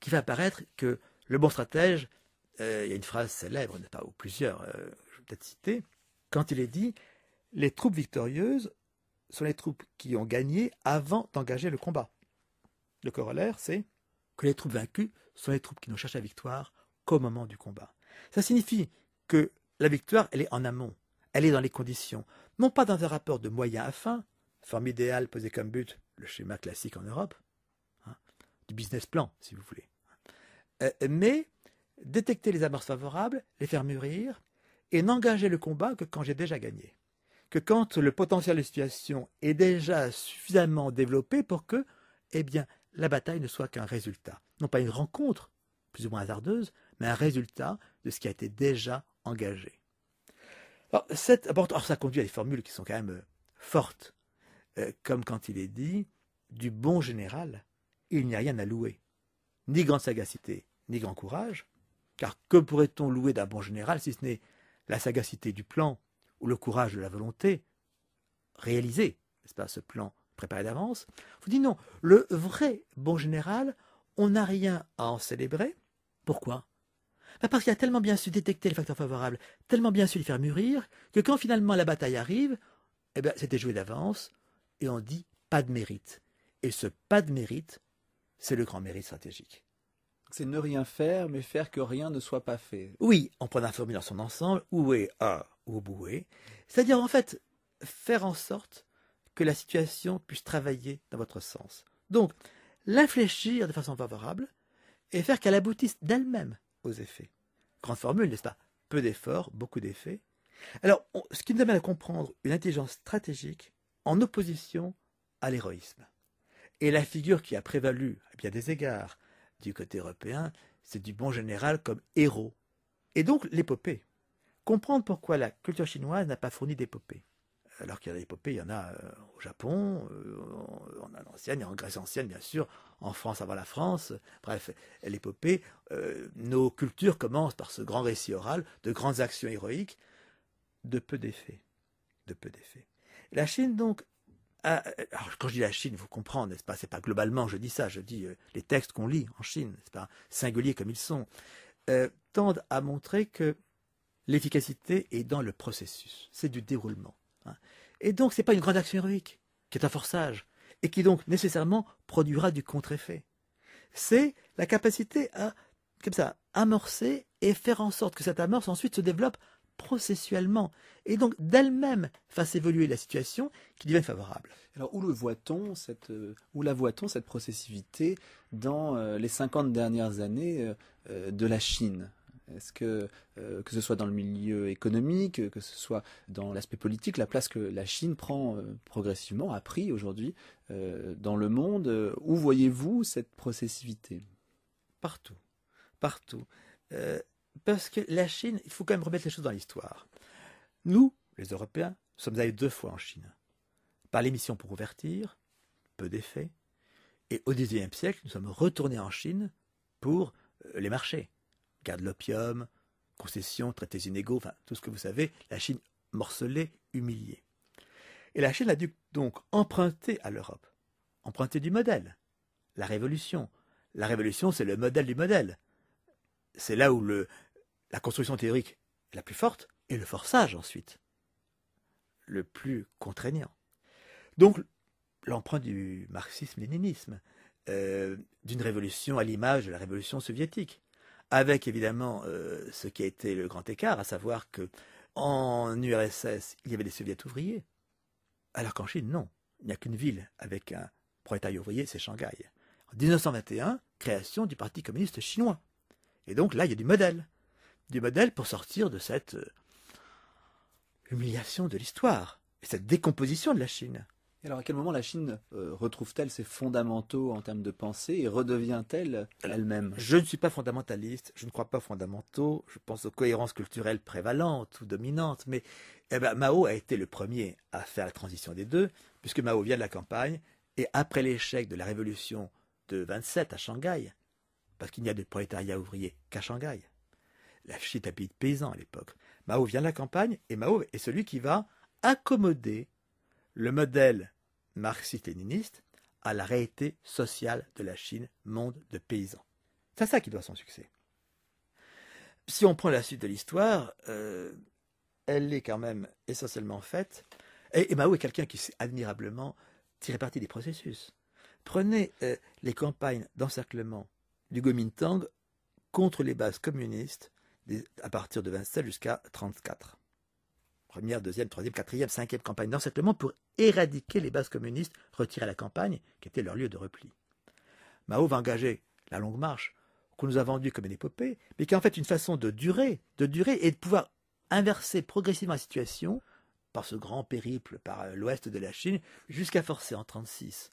qui fait apparaître que le bon stratège, euh, il y a une phrase célèbre, ou plusieurs, euh, je vais peut-être citer, quand il est dit Les troupes victorieuses sont les troupes qui ont gagné avant d'engager le combat. Le corollaire, c'est que les troupes vaincues sont les troupes qui ne cherchent la victoire qu'au moment du combat. Ça signifie que la victoire, elle est en amont, elle est dans les conditions, non pas dans un rapport de moyens à fin, forme idéale posée comme but, le schéma classique en Europe, hein, du business plan, si vous voulez, euh, mais détecter les amorces favorables, les faire mûrir, et n'engager le combat que quand j'ai déjà gagné. Que quand le potentiel de situation est déjà suffisamment développé pour que, eh bien, la bataille ne soit qu'un résultat, non pas une rencontre, plus ou moins hasardeuse, mais un résultat de ce qui a été déjà engagé. Alors, ça conduit à des formules qui sont quand même euh, fortes, euh, comme quand il est dit du bon général, il n'y a rien à louer, ni grande sagacité, ni grand courage, car que pourrait-on louer d'un bon général si ce n'est la sagacité du plan ou le courage de la volonté réalisée, n'est-ce pas, ce plan préparé d'avance. Vous dites non, le vrai bon général, on n'a rien à en célébrer. Pourquoi bah, parce qu'il a tellement bien su détecter les facteurs favorables, tellement bien su les faire mûrir, que quand finalement la bataille arrive, eh bien, c'était joué d'avance, et on dit pas de mérite. Et ce pas de mérite, c'est le grand mérite stratégique. C'est ne rien faire, mais faire que rien ne soit pas fait. Oui, en prend la formule dans son ensemble, ou est A, ou boué. E. C'est-à-dire, en fait, faire en sorte la situation puisse travailler dans votre sens. Donc, l'infléchir de façon favorable et faire qu'elle aboutisse d'elle-même aux effets. Grande formule, n'est-ce pas Peu d'efforts, beaucoup d'effets. Alors, ce qui nous amène à comprendre une intelligence stratégique en opposition à l'héroïsme. Et la figure qui a prévalu, à bien des égards, du côté européen, c'est du bon général comme héros. Et donc l'épopée. Comprendre pourquoi la culture chinoise n'a pas fourni d'épopée alors qu'il y a l'épopée, il y en a euh, au Japon, euh, en, ancienne, en Grèce ancienne bien sûr, en France avant la France, bref, l'épopée, euh, nos cultures commencent par ce grand récit oral de grandes actions héroïques, de peu d'effets, de peu d'effets. La Chine donc, quand je dis la Chine, vous comprenez, n'est-ce pas C'est pas globalement je dis ça, je dis les textes qu'on lit en Chine, c'est pas Singuliers comme ils sont, tendent à montrer que l'efficacité est dans le processus, c'est du déroulement. Hein. Et donc, ce n'est pas une grande action héroïque, qui est un forçage, et qui donc nécessairement produira du contre-effet. C'est la capacité à, comme ça, amorcer et faire en sorte que cette amorce ensuite se développe processuellement, et donc d'elle-même fasse évoluer la situation qui devient favorable. Alors où euh, où la voit-on cette processivité dans euh, les 50 dernières années euh, de la Chine est-ce que, euh, que ce soit dans le milieu économique, euh, que ce soit dans l'aspect politique, la place que la Chine prend euh, progressivement, a pris aujourd'hui dans le monde, où voyez-vous cette processivité Partout, partout. parce que la Chine, il faut quand même remettre les choses dans l'histoire. Nous, les Européens, sommes allés deux fois en Chine. Par l'émission pour ouvertir, peu d'effet. Et au XIXe siècle, nous sommes retournés en Chine pour les marchés garde l'opium, concessions, traités inégaux, enfin tout ce que vous savez, la Chine morcelée, humiliée. Et la Chine a dû donc emprunter à l'Europe, emprunter du modèle, la révolution. La révolution, c'est le modèle du modèle. C'est là où le, la construction théorique est la plus forte, et le forçage ensuite, le plus contraignant. Donc l'emprunt du marxisme-léninisme, euh, d'une révolution à l'image de la révolution soviétique, avec évidemment euh, ce qui a été le grand écart, à savoir que en URSS, il y avait des soviets ouvriers, alors qu'en Chine, non. Il n'y a qu'une ville avec un prolétariat ouvrier, c'est Shanghai. En 1921, création du Parti communiste chinois. Et donc là, il y a du modèle. Du modèle pour sortir de cette euh, humiliation de l'histoire et cette décomposition de la Chine. Et alors, à quel moment la Chine euh, retrouve-t-elle ses fondamentaux en termes de pensée et redevient-elle elle-même Je ne suis pas fondamentaliste, je ne crois pas aux fondamentaux, je pense aux cohérences culturelles prévalentes ou dominantes, mais eh ben, Mao a été le premier à faire la transition des deux, puisque Mao vient de la campagne, et après l'échec de la révolution de 27 à Shanghai, parce qu'il n'y a de prolétariat ouvrier qu'à Shanghai, la Chine est un pays de paysans à l'époque, Mao vient de la campagne, et Mao est celui qui va accommoder le modèle marxiste-léniniste à la réalité sociale de la Chine, monde de paysans. C'est ça qui doit son succès. Si on prend la suite de l'histoire, euh, elle est quand même essentiellement faite. Et, Mao est quelqu'un qui sait admirablement tirer parti des processus. Prenez euh, les campagnes d'encerclement du Gomintang contre les bases communistes à partir de 27 jusqu'à 34 première, deuxième, troisième, quatrième, cinquième campagne d'encerclement pour éradiquer les bases communistes retirer la campagne, qui était leur lieu de repli. Mao va engager la longue marche, qu'on nous a vendue comme une épopée, mais qui est en fait une façon de durer, de durer et de pouvoir inverser progressivement la situation par ce grand périple par l'ouest de la Chine, jusqu'à forcer en 1936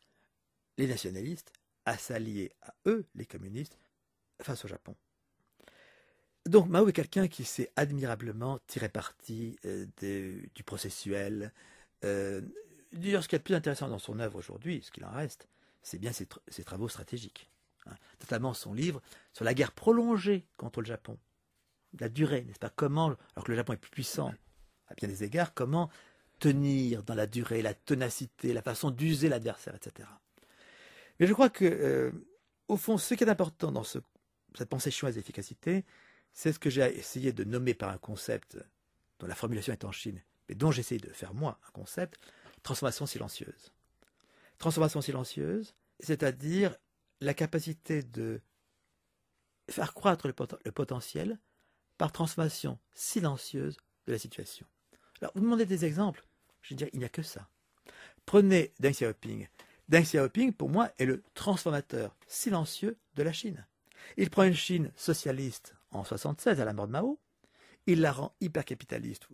les nationalistes à s'allier à eux, les communistes, face au Japon. Donc Mao est quelqu'un qui s'est admirablement tiré parti euh, du processuel. Euh, d'ailleurs, ce qui est le plus intéressant dans son œuvre aujourd'hui, ce qu'il en reste, c'est bien ses, travaux stratégiques. Hein. Notamment son livre sur la guerre prolongée contre le Japon. La durée, n'est-ce pas Comment, alors que le Japon est plus puissant à bien des égards, comment tenir dans la durée, la tenacité, la façon d'user l'adversaire, etc. Mais je crois que, euh, au fond, ce qui est important dans cette pensée chinoise d'efficacité, c'est ce que j'ai essayé de nommer par un concept dont la formulation est en Chine, mais dont j'essaie de faire moi un concept, transformation silencieuse. Transformation silencieuse, c'est-à-dire la capacité de faire croître le, potentiel par transformation silencieuse de la situation. Alors, vous demandez des exemples. Je veux dire, il n'y a que ça. Prenez Deng Xiaoping. Deng Xiaoping, pour moi, est le transformateur silencieux de la Chine. Il prend une Chine socialiste en 1976, à la mort de Mao, il la rend hypercapitaliste,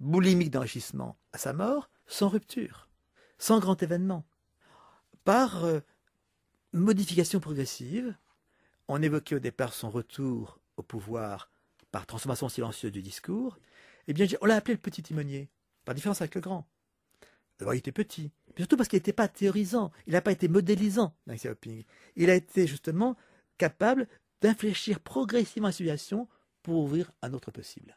boulimique d'enrichissement à sa mort, sans rupture, sans grand événement, par euh, modification progressive. On évoquait au départ son retour au pouvoir par transformation silencieuse du discours. Eh bien, on l'a appelé le petit timonier, par différence avec le grand. il était petit, surtout parce qu'il n'était pas théorisant, il n'a pas été modélisant, Xiaoping. Il a été justement capable d'infléchir progressivement la situation pour ouvrir un autre possible.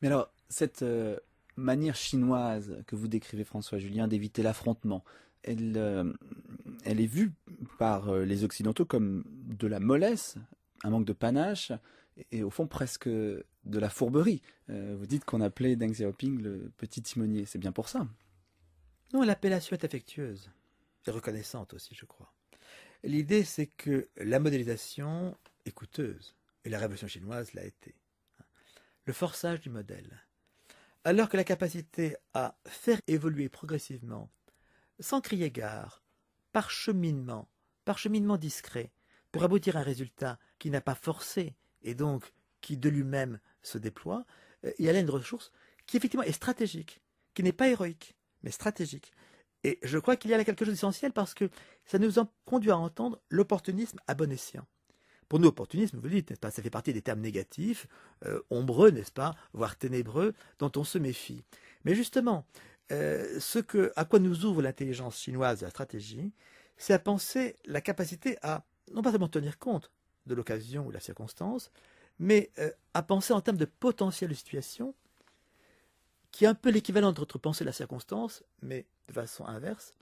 Mais alors, cette euh, manière chinoise que vous décrivez, François Julien, d'éviter l'affrontement, elle, euh, elle est vue par euh, les Occidentaux comme de la mollesse, un manque de panache, et, et au fond presque de la fourberie. vous dites qu'on appelait Deng Xiaoping le petit timonier, c'est bien pour ça. Non, l'appellation est affectueuse et reconnaissante aussi, je crois. L'idée, c'est que la modélisation est coûteuse, et la révolution chinoise l'a été. Le forçage du modèle. Alors que la capacité à faire évoluer progressivement, sans crier gare, par cheminement, par cheminement discret, pour aboutir à un résultat qui n'a pas forcé, et donc qui de lui-même se déploie, euh, il y a une ressource qui effectivement est stratégique, qui n'est pas héroïque, mais stratégique. Et je crois qu'il y a là quelque chose d'essentiel parce que ça nous a conduit à entendre l'opportunisme à bon escient. Pour nous, opportunisme, vous le dites, n'est-ce pas Ça fait partie des termes négatifs, euh, ombreux, n'est-ce pas Voire ténébreux, dont on se méfie. Mais justement, euh, ce que, à quoi nous ouvre l'intelligence chinoise de la stratégie, c'est à penser la capacité à, non pas seulement tenir compte de l'occasion ou de la circonstance, mais euh, à penser en termes de potentiel de situation, qui est un peu l'équivalent de notre pensée de la circonstance, mais de façon inverse,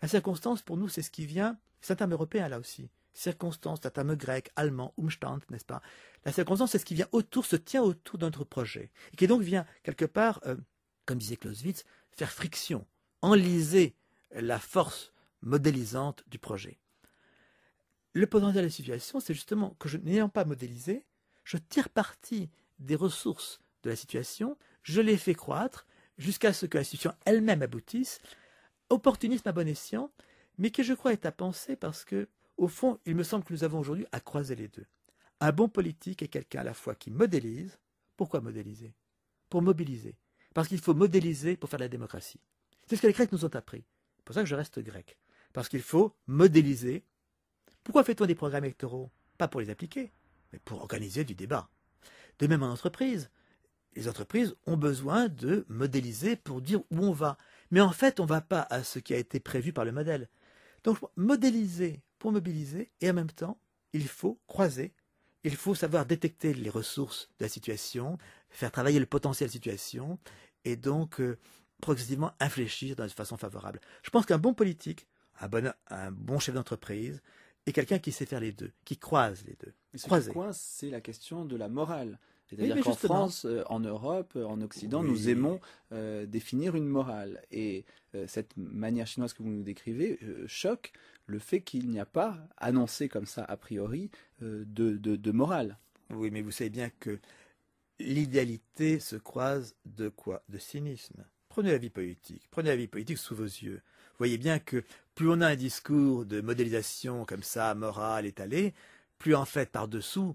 la circonstance, pour nous, c'est ce qui vient, c'est un terme européen là aussi. Circonstance, c'est un terme grec, allemand, Umstand, n'est-ce pas La circonstance, c'est ce qui vient autour, se tient autour de notre projet, et qui donc vient, quelque part, euh, comme disait Clausewitz, faire friction, enliser la force modélisante du projet. Le potentiel de la situation, c'est justement que je n'ayant pas modélisé, je tire parti des ressources de la situation, je les fais croître jusqu'à ce que la situation elle-même aboutisse, opportunisme à bon escient, mais qui je crois est à penser parce que, au fond, il me semble que nous avons aujourd'hui à croiser les deux. Un bon politique est quelqu'un à la fois qui modélise. Pourquoi modéliser Pour mobiliser. Parce qu'il faut modéliser pour faire de la démocratie. C'est ce que les Grecs nous ont appris. C'est pour ça que je reste grec. Parce qu'il faut modéliser. Pourquoi fait-on des programmes électoraux Pas pour les appliquer, mais pour organiser du débat. De même en entreprise, les entreprises ont besoin de modéliser pour dire où on va. Mais en fait, on ne va pas à ce qui a été prévu par le modèle. Donc, modéliser pour mobiliser, et en même temps, il faut croiser, il faut savoir détecter les ressources de la situation, faire travailler le potentiel de la situation, et donc euh, progressivement infléchir de façon favorable. Je pense qu'un bon politique, un bon, chef d'entreprise, est quelqu'un qui sait faire les deux, qui croise les deux. Mais ce c'est la question de la morale. C'est-à-dire qu'en France, euh, en Europe, euh, en Occident, nous aimons euh, définir une morale. Et cette manière chinoise que vous nous décrivez choque le fait qu'il n'y a pas, annoncé comme ça a priori, de, de, de, morale. Oui, mais vous savez bien que l'idéalité se croise de quoi De cynisme. Prenez la vie politique, prenez la vie politique sous vos yeux. Vous voyez bien que plus on a un discours de modélisation comme ça, morale, étalée, plus en fait par-dessous,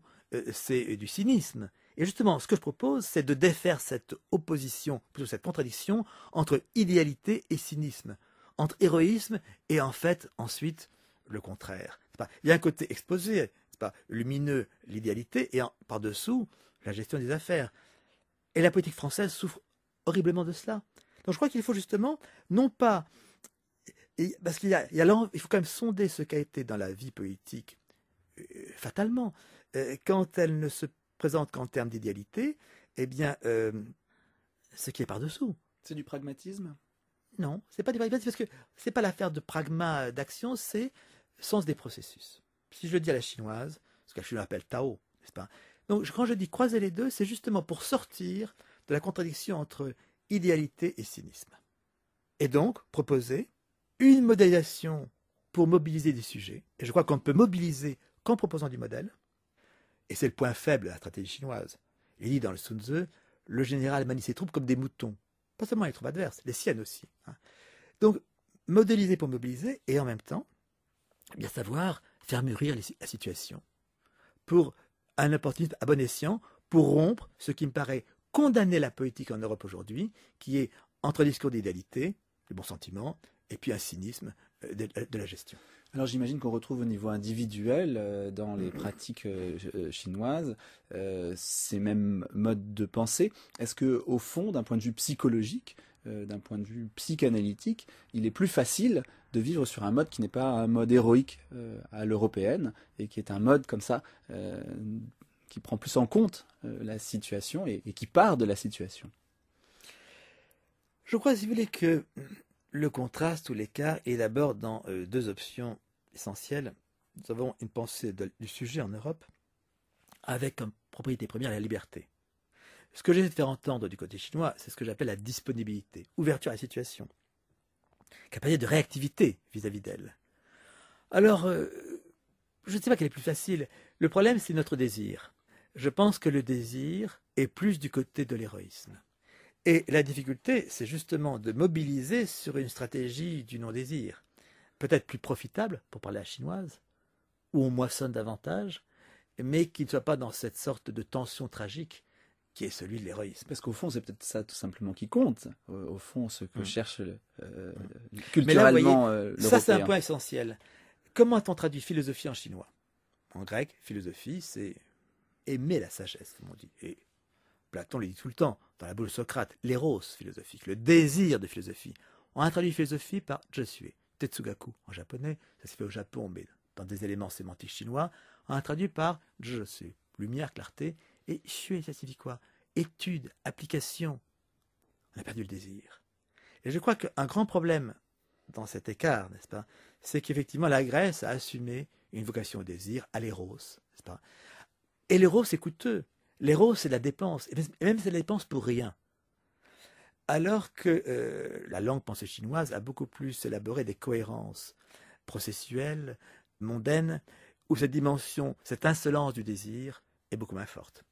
c'est du cynisme. Et justement, ce que je propose, c'est de défaire cette opposition, plutôt cette contradiction entre idéalité et cynisme, entre héroïsme et en fait, ensuite, le contraire. il y a un côté exposé, pas, lumineux, l'idéalité, et par-dessous, la gestion des affaires. Et la politique française souffre horriblement de cela. Donc je crois qu'il faut justement, non pas. Parce qu'il y a, il faut quand même sonder ce qu'a été dans la vie politique, euh, fatalement, euh, quand elle ne se présente qu'en termes d'idéalité, eh bien, euh, ce qui est par-dessous. C'est du pragmatisme Non, c'est pas du pragmatisme parce que c'est pas l'affaire de pragma d'action, c'est sens des processus. Si je le dis à la chinoise, ce qu'elle appelle Tao, n'est-ce pas Donc quand je dis croiser les deux, c'est justement pour sortir de la contradiction entre idéalité et cynisme. Et donc proposer une modélisation pour mobiliser des sujets. Et je crois qu'on ne peut mobiliser qu'en proposant du modèle. Et c'est le point faible de la stratégie chinoise. Il dit dans le Sun Tzu, le général manie ses troupes comme des moutons. Pas seulement les troupes adverses, les siennes aussi. Hein. Donc, modéliser pour mobiliser et en même temps, eh bien savoir faire mûrir la situation. Pour un opportunisme à bon escient, pour rompre ce qui me paraît condamner la politique en Europe aujourd'hui, qui est entre discours d'idéalité, le bon sentiment, et puis un cynisme euh, euh, de la gestion. Alors j'imagine qu'on retrouve au niveau individuel euh, dans les mm-hmm. pratiques euh, euh, chinoises ces mêmes modes de pensée. Est-ce que au fond, d'un point de vue psychologique, d'un point de vue psychanalytique, il est plus facile de vivre sur un mode qui n'est pas un mode héroïque à l'européenne et qui est un mode comme ça qui prend plus en compte la situation et, qui part de la situation Je crois, si vous voulez, que le contraste ou l'écart est d'abord dans deux options Essentiel, nous avons une pensée du sujet en Europe avec comme propriété première la liberté. Ce que j'essaie de faire entendre du côté chinois, c'est ce que j'appelle la disponibilité, ouverture à la situation, capacité de réactivité vis-à-vis d'elle. Alors, euh, je ne sais pas quelle est plus facile. Le problème, c'est notre désir. Je pense que le désir est plus du côté de l'héroïsme. Et la difficulté, c'est justement de mobiliser sur une stratégie du non-désir peut-être plus profitable, pour parler à la chinoise, où on moissonne davantage, mais qui ne soit pas dans cette sorte de tension tragique qui est celui de l'héroïsme. Parce qu'au fond, c'est peut-être ça tout simplement qui compte, au fond, ce que hum. cherche le euh, hum. culturellement là, voyez, euh, Ça, c'est un point essentiel. Comment a t on traduit philosophie en chinois En grec, philosophie, c'est aimer la sagesse, comme on dit. Et Platon le dit tout le temps, dans la boule Socrate, l'éros philosophique, le désir de philosophie. On a traduit philosophie par je Tetsugaku en japonais, ça se fait au Japon, mais dans des éléments sémantiques chinois, on hein, a traduit par je suis lumière, clarté, et shue, ça signifie quoi Étude, application. On a perdu le désir. Et je crois qu'un grand problème dans cet écart, n'est-ce pas, c'est qu'effectivement la Grèce a assumé une vocation au désir, à l'éros, n'est-ce pas Et l'éros, c'est coûteux. L'éros, c'est la dépense, et même c'est la dépense pour rien. Alors que euh, la langue pensée chinoise a beaucoup plus élaboré des cohérences processuelles, mondaines, où cette dimension, cette insolence du désir est beaucoup moins forte.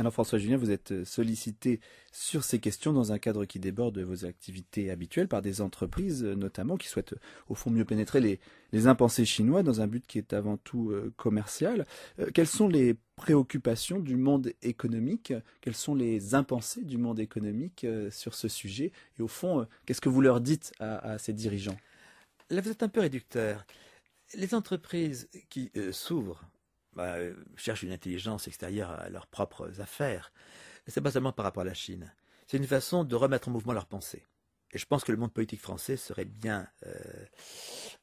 Alors François Julien, vous êtes euh, sollicité sur ces questions dans un cadre qui déborde de vos activités habituelles par des entreprises euh, notamment qui souhaitent euh, au fond mieux pénétrer les, impensés chinois dans un but qui est avant tout commercial. Quelles sont les préoccupations du monde économique Quelles sont les impensées du monde économique sur ce sujet Et au fond, qu'est-ce que vous leur dites à, ces dirigeants Là, vous êtes un peu réducteur. Les entreprises qui s'ouvrent bah, euh, cherchent une intelligence extérieure à leurs propres affaires. ce c'est pas seulement par rapport à la Chine. C'est une façon de remettre en mouvement leurs pensées. Et je pense que le monde politique français serait bien euh,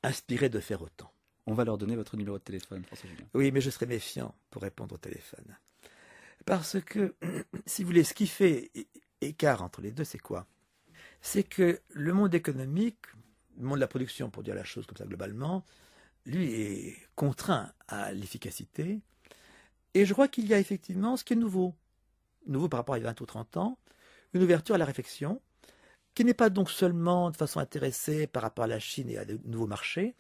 inspiré de faire autant. On va leur donner votre numéro de téléphone, François Oui, mais je serais méfiant pour répondre au téléphone. Parce que, *clears throat* si vous voulez, ce qui fait écart entre les deux, c'est quoi C'est que le monde économique, le monde de la production, pour dire la chose comme ça globalement, lui, est contraint à l'efficacité. Et je crois qu'il y a effectivement ce qui est nouveau, nouveau par rapport à il y a 20 ou 30 ans, une ouverture à la réflexion, qui n'est pas donc seulement de façon intéressée par rapport à la Chine et à de nouveaux marchés,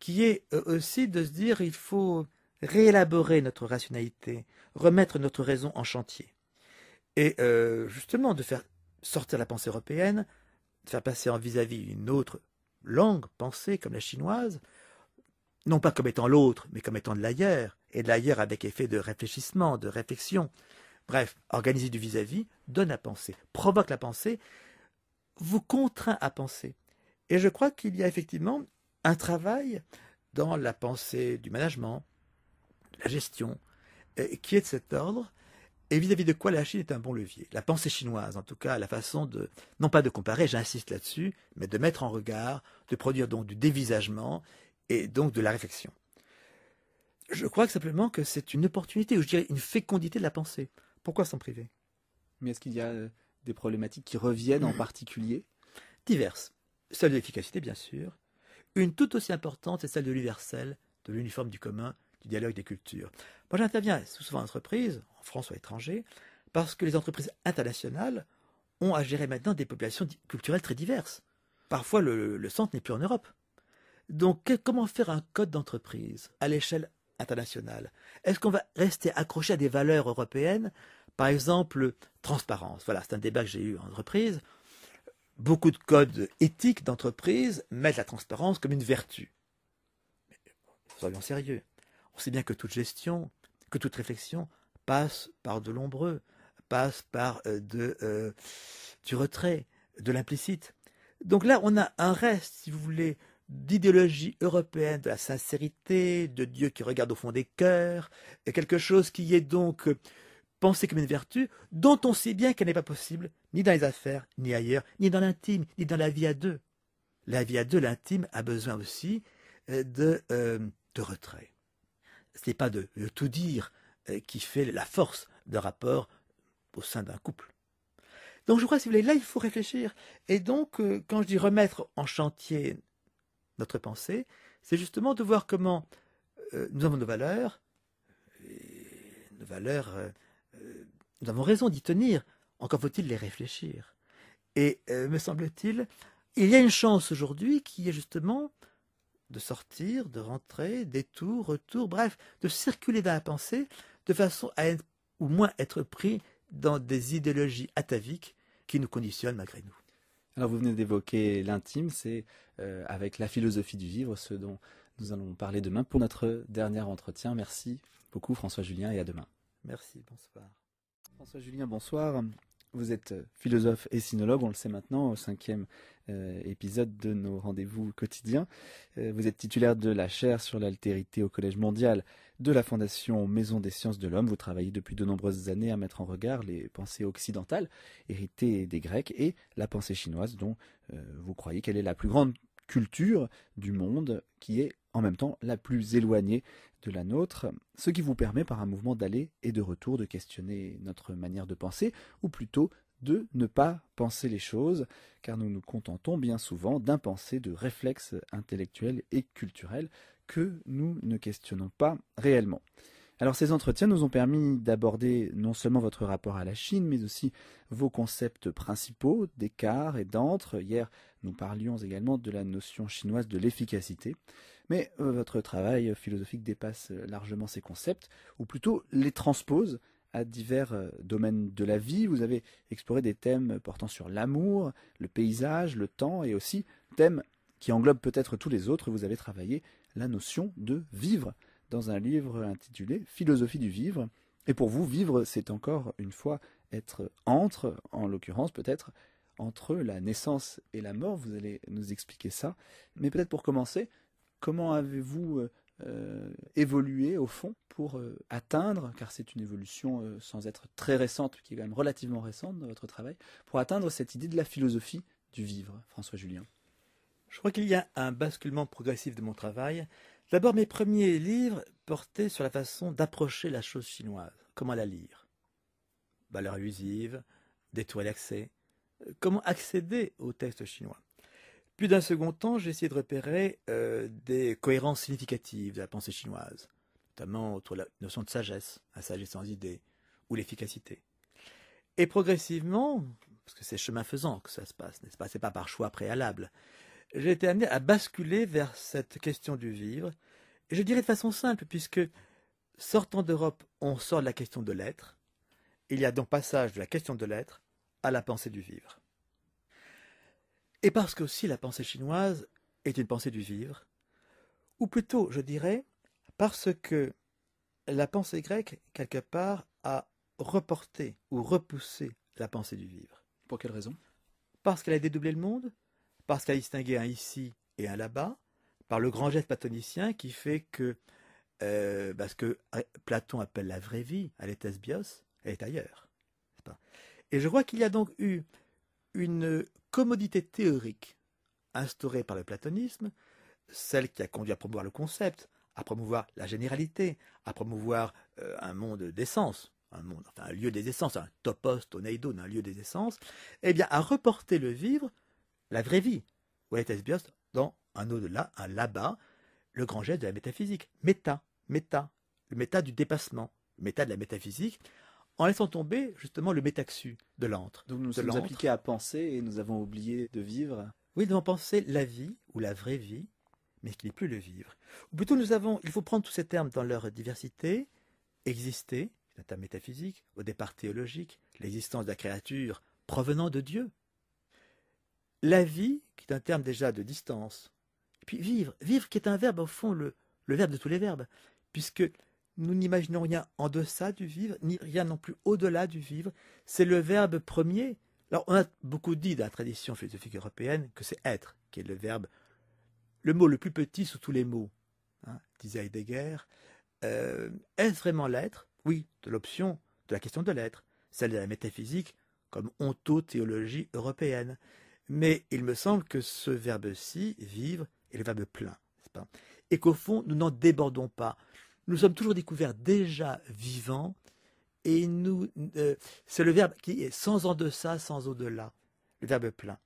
qui est euh, aussi de se dire il faut réélaborer notre rationalité, remettre notre raison en chantier. Et euh, justement, de faire sortir la pensée européenne, de faire passer en vis à -vis une autre langue pensée comme la chinoise, non pas comme étant l'autre, mais comme étant de l'ailleurs, et de l'ailleurs avec effet de réfléchissement, de réflexion. Bref, organiser du vis-à-vis donne à penser, provoque la pensée, vous contraint à penser. Et je crois qu'il y a effectivement un travail dans la pensée du management, la gestion, qui est de cet ordre, et vis-à-vis de quoi la Chine est un bon levier. La pensée chinoise, en tout cas, la façon de, non pas de comparer, j'insiste là-dessus, mais de mettre en regard, de produire donc du dévisagement et donc de la réflexion. Je crois simplement que c'est une opportunité, ou je dirais une fécondité de la pensée. Pourquoi s'en priver Mais est-ce qu'il y a euh, des problématiques qui reviennent en particulier Diverses. Celle de l'efficacité, bien sûr. Une tout aussi importante, c'est celle de l'universel, de l'uniforme du commun, du dialogue des cultures. Moi, j'interviens souvent en entreprise, en France ou à l'étranger, parce que les entreprises internationales ont à gérer maintenant des populations culturelles très diverses. Parfois, le centre n'est plus en Europe. Donc, comment faire un code d'entreprise à l'échelle internationale Est-ce qu'on va rester accroché à des valeurs européennes Par exemple, transparence. Voilà, c'est un débat que j'ai eu en entreprise. Beaucoup de codes éthiques d'entreprise mettent la transparence comme une vertu. Mais soyons sérieux. On sait bien que toute gestion, que toute réflexion passe par de l'ombreux, passe par euh, de, euh, du retrait, de l'implicite. Donc là, on a un reste, si vous voulez, d'idéologie européenne de la sincérité, de Dieu qui regarde au fond des cœurs, et quelque chose qui est donc euh, pensé comme une vertu dont on sait bien qu'elle n'est pas possible, ni dans les affaires, ni ailleurs, ni dans l'intime, ni dans la vie à deux. La vie à deux, l'intime, a besoin aussi euh, de, euh, de retrait. Ce n'est pas de, tout dire qui fait la force d'un rapport au sein d'un couple. Donc je crois, si vous voulez, là, il faut réfléchir. Et donc, quand je dis remettre en chantier pensée, c'est justement de voir comment euh, nous avons nos valeurs, et nos valeurs, euh, euh, nous avons raison d'y tenir, encore faut-il les réfléchir. Et me semble-t-il, il y a une chance aujourd'hui qui est justement de sortir, de rentrer, détour, retour, bref, de circuler dans la pensée de façon à être, ou moins être pris dans des idéologies ataviques qui nous conditionnent malgré nous. Alors vous venez d'évoquer l'intime, c'est euh, avec la philosophie du vivre, ce dont nous allons parler demain pour notre dernier entretien. Merci beaucoup François Julien et à demain. Merci, bonsoir. François Julien, bonsoir. Vous êtes euh, philosophe et sinologue, on le sait maintenant, au cinquième euh, épisode de nos rendez-vous quotidiens. vous êtes titulaire de la chaire sur l'altérité au Collège mondial de la Fondation Maison des Sciences de l'Homme. Vous travaillez depuis de nombreuses années à mettre en regard les pensées occidentales, héritées des Grecs, et la pensée chinoise, dont euh, vous croyez qu'elle est la plus grande culture du monde, qui est en même temps la plus éloignée de la nôtre, ce qui vous permet par un mouvement d'aller et de retour de questionner notre manière de penser, ou plutôt de ne pas penser les choses, car nous nous contentons bien souvent d'un penser de réflexe intellectuel et culturel, que nous ne questionnons pas réellement. Alors ces entretiens nous ont permis d'aborder non seulement votre rapport à la Chine, mais aussi vos concepts principaux d'écart et d'entre. Hier, nous parlions également de la notion chinoise de l'efficacité. Mais euh, votre travail philosophique dépasse largement ces concepts, ou plutôt les transpose à divers euh, domaines de la vie. Vous avez exploré des thèmes portant sur l'amour, le paysage, le temps, et aussi thèmes qui englobent peut-être tous les autres. Vous avez travaillé la notion de vivre dans un livre intitulé Philosophie du vivre. Et pour vous, vivre, c'est encore une fois être entre, en l'occurrence peut-être, entre la naissance et la mort. Vous allez nous expliquer ça. Mais peut-être pour commencer, comment avez-vous euh, euh, évolué au fond pour euh, atteindre, car c'est une évolution sans être très récente, qui est quand même relativement récente dans votre travail, pour atteindre cette idée de la philosophie du vivre, François Julien je crois qu'il y a un basculement progressif de mon travail. D'abord, mes premiers livres portaient sur la façon d'approcher la chose chinoise, comment la lire. Valeur abusives, détour l'accès, euh, comment accéder au texte chinois. Puis d'un second temps, j'ai essayé de repérer euh, des cohérences significatives de la pensée chinoise, notamment autour de la notion de sagesse, un sagesse sans idée, ou l'efficacité. Et progressivement, parce que c'est chemin faisant que ça se passe, n'est-ce pas C'est pas par choix préalable j'ai été amené à basculer vers cette question du vivre, et je dirais de façon simple, puisque sortant d'Europe, on sort de la question de l'être, il y a donc passage de la question de l'être à la pensée du vivre. Et parce que aussi la pensée chinoise est une pensée du vivre, ou plutôt, je dirais, parce que la pensée grecque, quelque part, a reporté ou repoussé la pensée du vivre. Pour quelle raison Parce qu'elle a dédoublé le monde, parce qu'à distinguer un ici et un là-bas, par le grand geste platonicien qui fait que parce euh, bah, que euh, Platon appelle la vraie vie, elle est elle est ailleurs. Et je crois qu'il y a donc eu une commodité théorique instaurée par le platonisme, celle qui a conduit à promouvoir le concept, à promouvoir la généralité, à promouvoir euh, un monde d'essence, un monde, enfin un lieu des essences, un topos, eidon, un lieu des essences, et eh bien à reporter le vivre la vraie vie. Ou elle dans un au-delà, un là-bas, le grand geste de la métaphysique. Méta, méta, le méta du dépassement, méta de la métaphysique, en laissant tomber justement le métaxu de l'antre. Donc nous nous sommes appliqués à penser et nous avons oublié de vivre. Oui, nous devons penser la vie ou la vraie vie, mais qui n'est plus le vivre. Ou plutôt nous avons, il faut prendre tous ces termes dans leur diversité, exister, c'est un terme métaphysique, au départ théologique, l'existence de la créature provenant de Dieu, la vie, qui est un terme déjà de distance, puis vivre, vivre qui est un verbe, au fond, le, verbe de tous les verbes, puisque nous n'imaginons rien en deçà du vivre, ni rien non plus au-delà du vivre, c'est le verbe premier. Alors, on a beaucoup dit dans la tradition philosophique européenne que c'est être qui est le verbe, le mot le plus petit sous tous les mots, hein, disait Heidegger. Euh, est-ce vraiment l'être Oui, de l'option, de la question de l'être, celle de la métaphysique comme ontothéologie européenne. Mais il me semble que ce verbe-ci, vivre, est le verbe plein, et qu'au fond, nous n'en débordons pas. Nous sommes toujours découverts déjà vivants, et nous, euh, c'est le verbe qui est sans en deçà, sans au-delà, le verbe plein.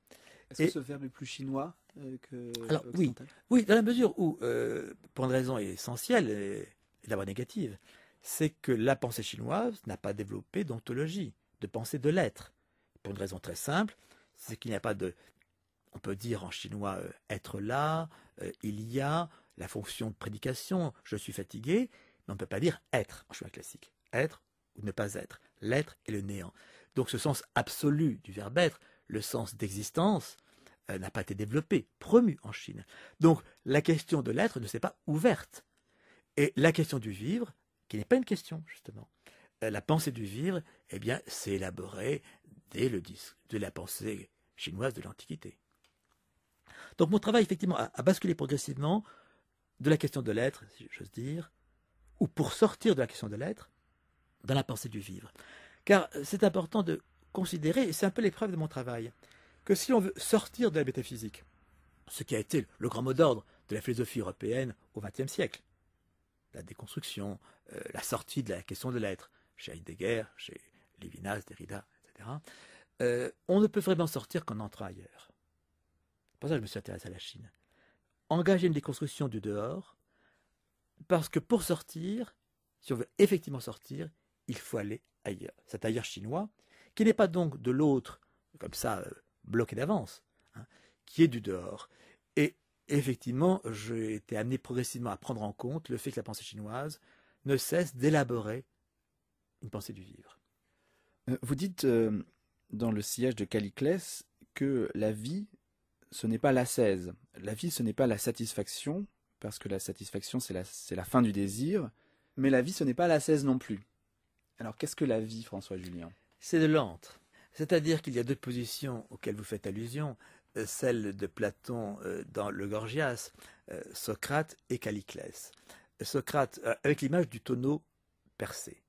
Est-ce que ce verbe est plus chinois euh, que Alors oui, oui, dans la mesure où, euh, pour une raison essentielle, et d'abord négative, c'est que la pensée chinoise n'a pas développé d'ontologie, de pensée de l'être, pour une raison très simple, c'est qu'il n'y a pas de, on peut dire en chinois euh, être là, euh, il y a la fonction de prédication, je suis fatigué, mais on ne peut pas dire être en chinois classique. Être ou ne pas être. L'être et le néant. Donc ce sens absolu du verbe être, le sens d'existence, euh, n'a pas été développé, promu en Chine. Donc la question de l'être ne s'est pas ouverte. Et la question du vivre, qui n'est pas une question, justement. la pensée du vivre, eh bien, c'est élaborée, dès le de la pensée chinoise de l'Antiquité. Donc mon travail, effectivement, a, basculé progressivement de la question de l'être, si j'ose dire, ou pour sortir de la question de l'être, dans la pensée du vivre. Car c'est important de considérer, et c'est un peu l'épreuve de mon travail, que si on veut sortir de la métaphysique, ce qui a été le grand mot d'ordre de la philosophie européenne au XXe siècle, la déconstruction, euh, la sortie de la question de l'être, chez Heidegger, chez Levinas, Derrida, euh, on ne peut vraiment sortir qu'en entrant ailleurs. C'est pour ça que je me suis intéressé à la Chine. Engager une déconstruction du dehors, parce que pour sortir, si on veut effectivement sortir, il faut aller ailleurs. Cet ailleurs chinois, qui n'est pas donc de l'autre, comme ça, euh, bloqué d'avance, hein, qui est du dehors. Et effectivement, j'ai été amené progressivement à prendre en compte le fait que la pensée chinoise ne cesse d'élaborer une pensée du vivre. Euh, vous dites euh, dans le sillage de Caliclès que la vie, ce n'est pas l'assaise. La vie, ce n'est pas la satisfaction, parce que la satisfaction, c'est la, fin du désir, mais la vie, ce n'est pas l'assaise non plus. Alors qu'est-ce que la vie, François Julien C'est de l'antre. C'est-à-dire qu'il y a deux positions auxquelles vous faites allusion, euh, celle de Platon dans le Gorgias, Socrate et Caliclès. Socrate, avec l'image du tonneau percé.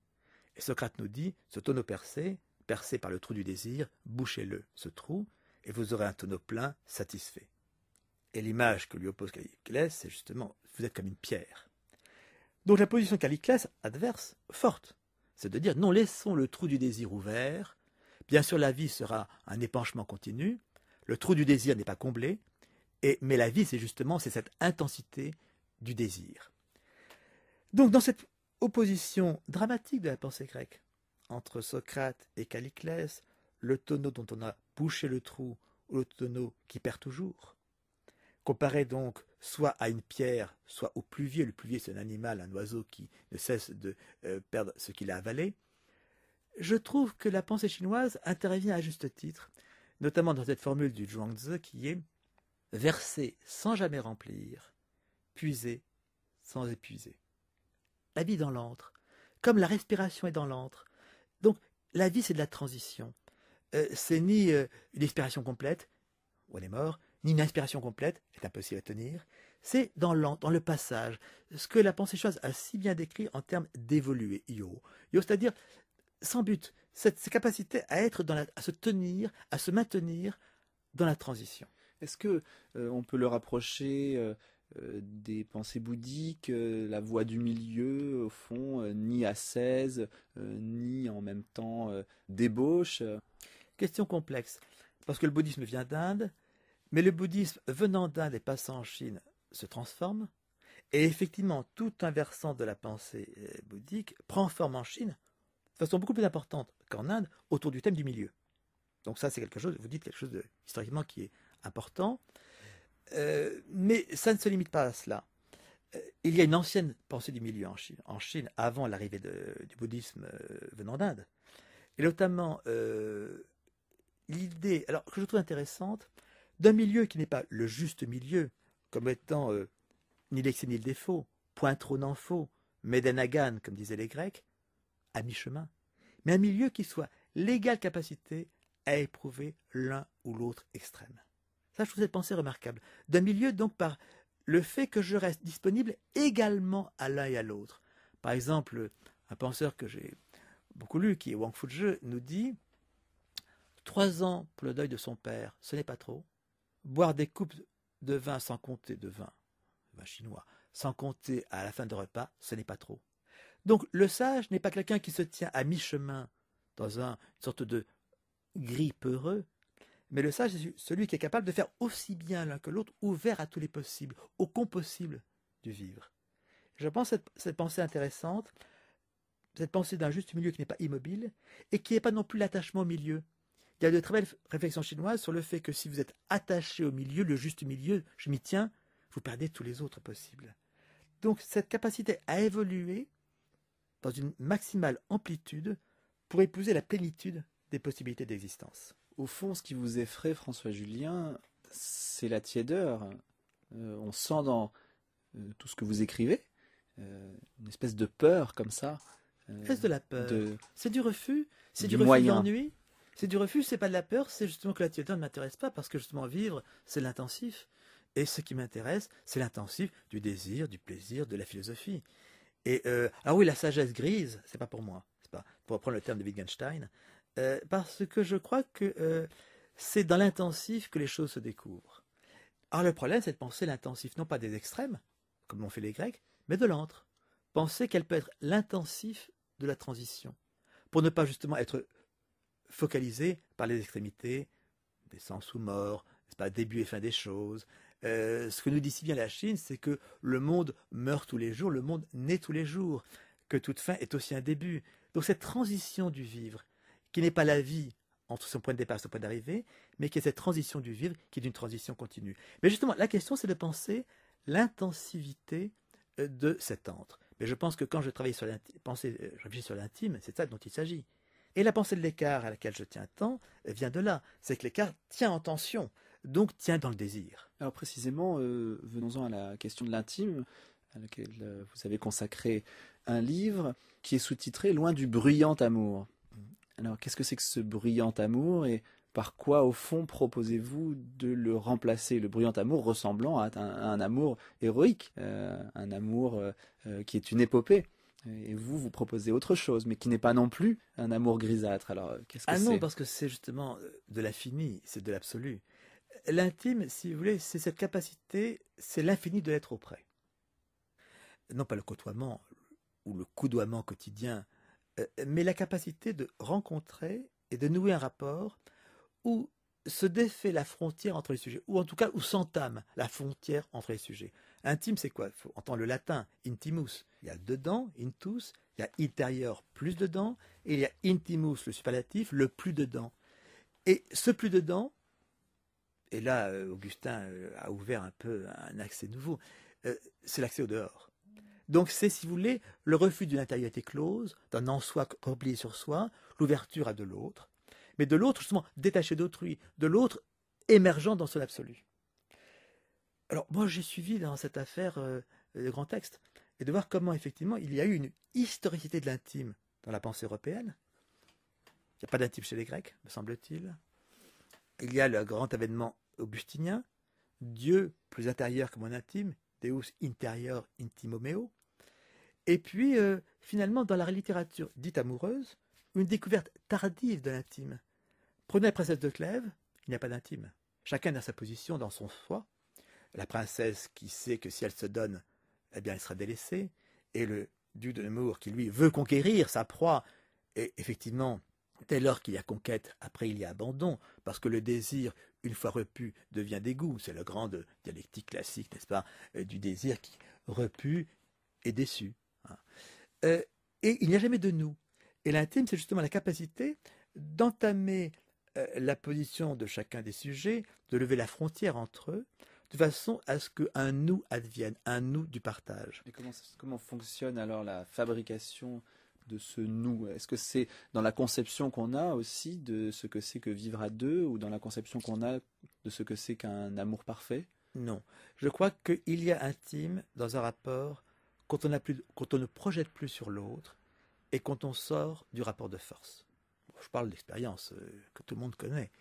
Et Socrate nous dit, ce tonneau percé, percé par le trou du désir, bouchez-le, ce trou, et vous aurez un tonneau plein, satisfait. Et l'image que lui oppose Caliclès, c'est justement, vous êtes comme une pierre. Donc la position Caliclès, adverse, forte, c'est de dire, non, laissons le trou du désir ouvert, bien sûr la vie sera un épanchement continu, le trou du désir n'est pas comblé, et, mais la vie, c'est justement c'est cette intensité du désir. Donc dans cette Opposition dramatique de la pensée grecque entre Socrate et Caliclès, le tonneau dont on a bouché le trou ou le tonneau qui perd toujours. Comparé donc soit à une pierre, soit au pluvier, le pluvier c'est un animal, un oiseau qui ne cesse de euh, perdre ce qu'il a avalé, je trouve que la pensée chinoise intervient à juste titre, notamment dans cette formule du Zhuangzi qui est verser sans jamais remplir, puiser sans épuiser. La vie dans l'antre, comme la respiration est dans l'antre. Donc, la vie, c'est de la transition. Euh, c'est ni euh, une expiration complète, où on est mort, ni une inspiration complète, c'est impossible à tenir. C'est dans, dans le passage, ce que la pensée chose a si bien décrit en termes d'évoluer, yo. Yo, c'est-à-dire sans but, cette, capacité à être dans à se tenir, à se maintenir dans la transition. Est-ce que euh, on peut le rapprocher euh, des pensées bouddhiques, euh, la voie du milieu, au fond, euh, ni ascèse, ni en même temps débauche. Question complexe, parce que le bouddhisme vient d'Inde, mais le bouddhisme venant d'Inde et passant en Chine se transforme, et effectivement, tout un versant de la pensée bouddhique prend forme en Chine, de façon beaucoup plus importante qu'en Inde, autour du thème du milieu. Donc ça, c'est quelque chose, vous dites quelque chose de, historiquement qui est important. Euh, mais ça ne se limite pas à cela. Euh, il y a une ancienne pensée du milieu en Chine, avant l'arrivée du bouddhisme euh, venant d'Inde. Et notamment l'idée, alors que je trouve intéressante, d'un milieu qui n'est pas le juste milieu, comme étant ni l'excès ni le défaut, point trop n'en faux, agan comme disaient les Grecs, à mi-chemin, mais un milieu qui soit l'égale capacité à éprouver l'un ou l'autre extrême. Ça, je trouve cette pensée remarquable. D'un milieu, donc, par le fait que je reste disponible également à l'un et à l'autre. Par exemple, un penseur que j'ai beaucoup lu, qui est Wang Fuzhe, nous dit Trois ans pour le deuil de son père, ce n'est pas trop. Boire des coupes de vin sans compter de vin, vin chinois, sans compter à la fin de repas, ce n'est pas trop. Donc le sage n'est pas quelqu'un qui se tient à mi-chemin dans une sorte de grippe heureux, mais le sage, c'est celui qui est capable de faire aussi bien l'un que l'autre, ouvert à tous les possibles, au compossible du vivre. Je pense cette, cette pensée intéressante, cette pensée d'un juste milieu qui n'est pas immobile et qui n'est pas non plus l'attachement au milieu. Il y a de très belles réflexions chinoises sur le fait que si vous êtes attaché au milieu, le juste milieu, je m'y tiens, vous perdez tous les autres possibles. Donc cette capacité à évoluer dans une maximale amplitude pour épouser la plénitude des possibilités d'existence au fond, ce qui vous effraie, François Julien, c'est la tiédeur. Euh, on sent dans euh, tout ce que vous écrivez euh, une espèce de peur comme ça. de la peur. C'est du refus, c'est du, du refus d'ennui. C'est du refus, c'est pas de la peur, c'est justement que la tiédeur ne m'intéresse pas parce que justement vivre, c'est l'intensif. Et ce qui m'intéresse, c'est l'intensif du désir, du plaisir, de la philosophie. Et ah oui, la sagesse grise, c'est pas pour moi. C'est pas pour reprendre le terme de Wittgenstein. Euh, parce que je crois que euh, c'est dans l'intensif que les choses se découvrent. Alors le problème, c'est de penser l'intensif, non pas des extrêmes, comme l'ont fait les Grecs, mais de l'antre. Penser qu'elle peut être l'intensif de la transition, pour ne pas justement être focalisé par les extrémités, des sens ou morts, c'est pas, début et fin des choses. Euh, ce que nous dit si bien la Chine, c'est que le monde meurt tous les jours, le monde naît tous les jours, que toute fin est aussi un début. Donc cette transition du vivre, qui n'est pas la vie entre son point de départ et son point d'arrivée, mais qui est cette transition du vivre qui est une transition continue. Mais justement, la question, c'est de penser l'intensivité euh, de cet entre. Mais je pense que quand je travaille sur pensée, euh, je réfléchis sur l'intime, c'est ça dont il s'agit. Et la pensée de l'écart à laquelle je tiens tant euh, vient de là. C'est que l'écart tient en tension, donc tient dans le désir. Alors précisément, venons-en à la question de l'intime, à laquelle vous avez consacré un livre qui est sous-titré Loin du bruyant amour. Alors qu'est-ce que c'est que ce brillant amour et par quoi au fond proposez-vous de le remplacer, le brillant amour ressemblant à un, amour héroïque, euh, un amour euh, euh, qui est une épopée et vous, vous proposez autre chose, mais qui n'est pas non plus un amour grisâtre. Alors, qu'est-ce que c'est Ah non, parce que c'est justement de l'infini, c'est de l'absolu. L'intime, si vous voulez, c'est cette capacité, c'est l'infini de l'être auprès. Non pas le côtoiement ou le coudoiement quotidien euh, mais la capacité de rencontrer et de nouer un rapport où se défait la frontière entre les sujets, ou en tout cas où s'entame la frontière entre les sujets. Intime, c'est quoi Il faut le latin, intimus. Il y a dedans, intus, il y a intérieur, plus dedans, et il y a intimus, le superlatif, le plus dedans. Et ce plus dedans, et là, euh, Augustin euh, a ouvert un peu un accès nouveau, c'est l'accès au dehors. Donc c'est, si vous voulez, le refus d'une intériorité close, d'un en soi replié sur soi, l'ouverture à de l'autre, mais de l'autre justement détaché d'autrui, de l'autre émergeant dans son absolu. Alors moi j'ai suivi dans cette affaire euh, le grand texte, et de voir comment effectivement il y a eu une historicité de l'intime dans la pensée européenne. Il n'y a pas d'intime chez les Grecs, me semble-t-il. Il y a le grand événement augustinien, Dieu plus intérieur que mon intime, Deus interior intimomeo. Et puis, euh, finalement, dans la littérature dite amoureuse, une découverte tardive de l'intime. Prenez la princesse de Clèves, il n'y a pas d'intime. Chacun a sa position dans son soi. La princesse qui sait que si elle se donne, eh bien, elle sera délaissée. Et le duc de Nemours qui, lui, veut conquérir sa proie. Et effectivement, dès lors qu'il y a conquête, après il y a abandon, parce que le désir, une fois repu, devient dégoût. C'est la grande dialectique classique, n'est-ce pas, euh, du désir qui, repu, est déçu. Euh, et il n'y a jamais de nous. Et l'intime, c'est justement la capacité d'entamer euh, la position de chacun des sujets, de lever la frontière entre eux, de façon à ce qu'un nous advienne, un nous du partage. comment, comment fonctionne alors la fabrication de ce nous Est-ce que c'est dans la conception qu'on a aussi de ce que c'est que vivre à deux ou dans la conception qu'on a de ce que c'est qu'un amour parfait Non. Je crois qu'il y a intime dans un rapport quand on, ne projette plus sur l'autre et quand on sort du rapport de force. je parle d'expérience euh, que tout le monde connaît.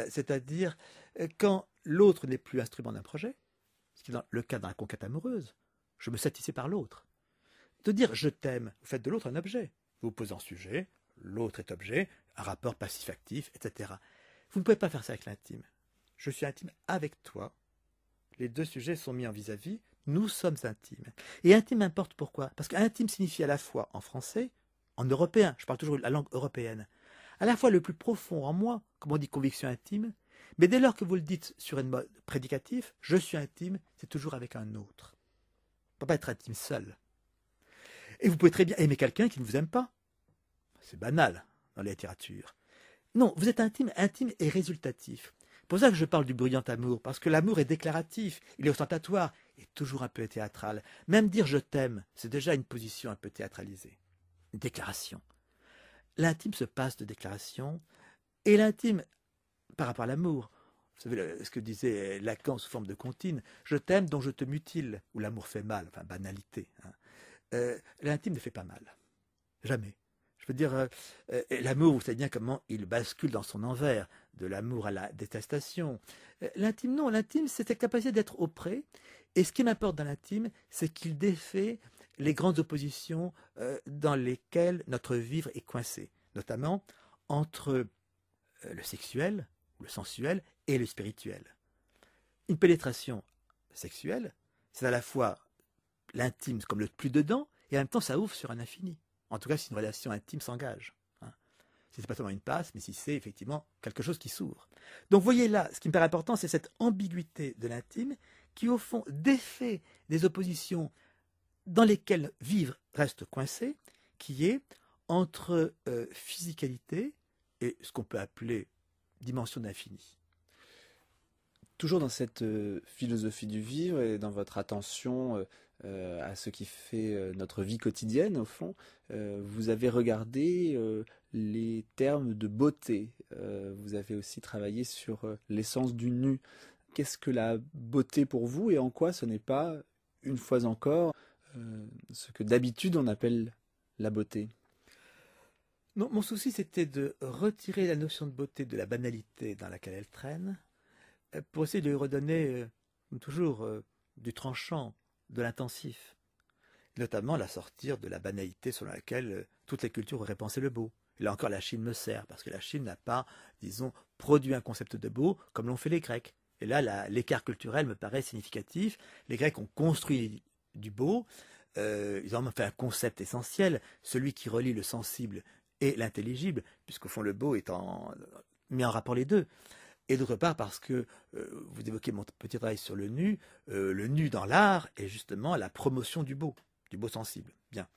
Euh, c'est-à-dire euh, quand l'autre n'est plus instrument d'un projet, ce qui est le cas dans la conquête amoureuse, je me satisfais par l'autre. De dire je t'aime, vous faites de l'autre un objet. Vous posez en sujet, l'autre est objet, un rapport passif-actif, etc. Vous ne pouvez pas faire ça avec l'intime. Je suis intime avec toi. Les deux sujets sont mis en vis-à-vis. vis à vis nous sommes intimes. Et intime importe pourquoi Parce qu'intime signifie à la fois en français, en européen, je parle toujours la langue européenne, à la fois le plus profond en moi, comme on dit conviction intime, mais dès lors que vous le dites sur un mode prédicatif, je suis intime, c'est toujours avec un autre. On ne peut pas être intime seul. Et vous pouvez très bien aimer quelqu'un qui ne vous aime pas. C'est banal dans la littérature. Non, vous êtes intime, intime et résultatif. C'est pour ça que je parle du bruyant amour, parce que l'amour est déclaratif, il est ostentatoire, est toujours un peu théâtral Même dire je t'aime, c'est déjà une position un peu théâtralisée. déclaration. L'intime se passe de déclaration, et l'intime, par rapport à l'amour, vous savez ce que disait Lacan sous forme de comptine, je t'aime dont je te mutile, ou l'amour fait mal, enfin banalité. Hein. Euh, l'intime ne fait pas mal. Jamais. Je veux dire, euh, euh, l'amour, vous savez bien comment il bascule dans son envers, de l'amour à la détestation. l'intime, non, l'intime, c'est cette capacité d'être auprès et ce qui m'importe dans l'intime, c'est qu'il défait les grandes oppositions euh, dans lesquelles notre vivre est coincé, notamment entre euh, le sexuel, le sensuel et le spirituel. Une pénétration sexuelle, c'est à la fois l'intime comme le plus dedans, et en même temps ça ouvre sur un infini. En tout cas, si une relation intime s'engage. Hein. Si ce n'est pas seulement une passe, mais si c'est effectivement quelque chose qui s'ouvre. Donc voyez là, ce qui me paraît important, c'est cette ambiguïté de l'intime qui au fond défait des oppositions dans lesquelles vivre reste coincé, qui est entre euh, physicalité et ce qu'on peut appeler dimension d'infini. Toujours dans cette euh, philosophie du vivre et dans votre attention euh, à ce qui fait notre vie quotidienne, au fond, vous avez regardé les termes de beauté. vous avez aussi travaillé sur l'essence du nu. Qu'est-ce que la beauté pour vous et en quoi ce n'est pas, une fois encore, euh, ce que d'habitude on appelle la beauté non, mon souci, c'était de retirer la notion de beauté de la banalité dans laquelle elle traîne, euh, pour essayer de lui redonner, euh, toujours, du tranchant, de l'intensif, notamment la sortir de la banalité selon laquelle toutes les cultures auraient pensé le beau. Et là encore, la Chine me sert, parce que la Chine n'a pas, disons, produit un concept de beau comme l'ont fait les Grecs. Et là, l'écart culturel me paraît significatif. Les Grecs ont construit du beau. Euh, ils ont fait un concept essentiel, celui qui relie le sensible et l'intelligible, puisqu'au fond le beau est mis en rapport les deux. Et d'autre part, parce que euh, vous évoquez mon petit travail sur le nu, euh, le nu dans l'art est justement la promotion du beau, du beau sensible. Bien.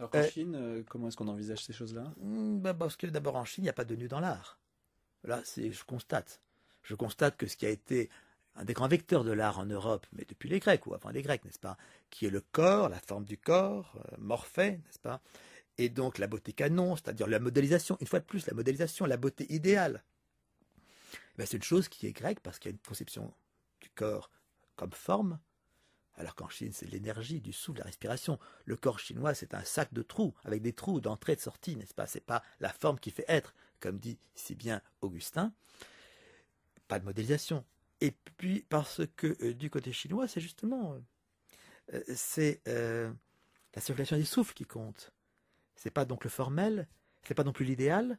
Alors qu'en Chine, comment est-ce qu'on envisage ces choses-là hmm, bah, Parce que d'abord en Chine, il n'y a pas de nu dans l'art. Là, je constate je constate que ce qui a été un des grands vecteurs de l'art en Europe, mais depuis les Grecs ou avant les Grecs, n'est-ce pas, qui est le corps, la forme du corps, morphé euh, Morphée, n'est-ce pas, et donc la beauté canon, c'est-à-dire la modélisation, une fois de plus, la modélisation, la beauté idéale. Ben, c'est une chose qui est grecque parce qu'il y a une conception du corps comme forme, alors qu'en Chine, c'est l'énergie, du souffle, la respiration. Le corps chinois, c'est un sac de trous, avec des trous d'entrée et de sortie, n'est-ce pas n'est pas la forme qui fait être, comme dit si bien Augustin pas de modélisation. Et puis parce que euh, du côté chinois, c'est justement euh, euh, c'est la circulation des souffles qui compte. C'est pas donc le formel, c'est pas non plus l'idéal,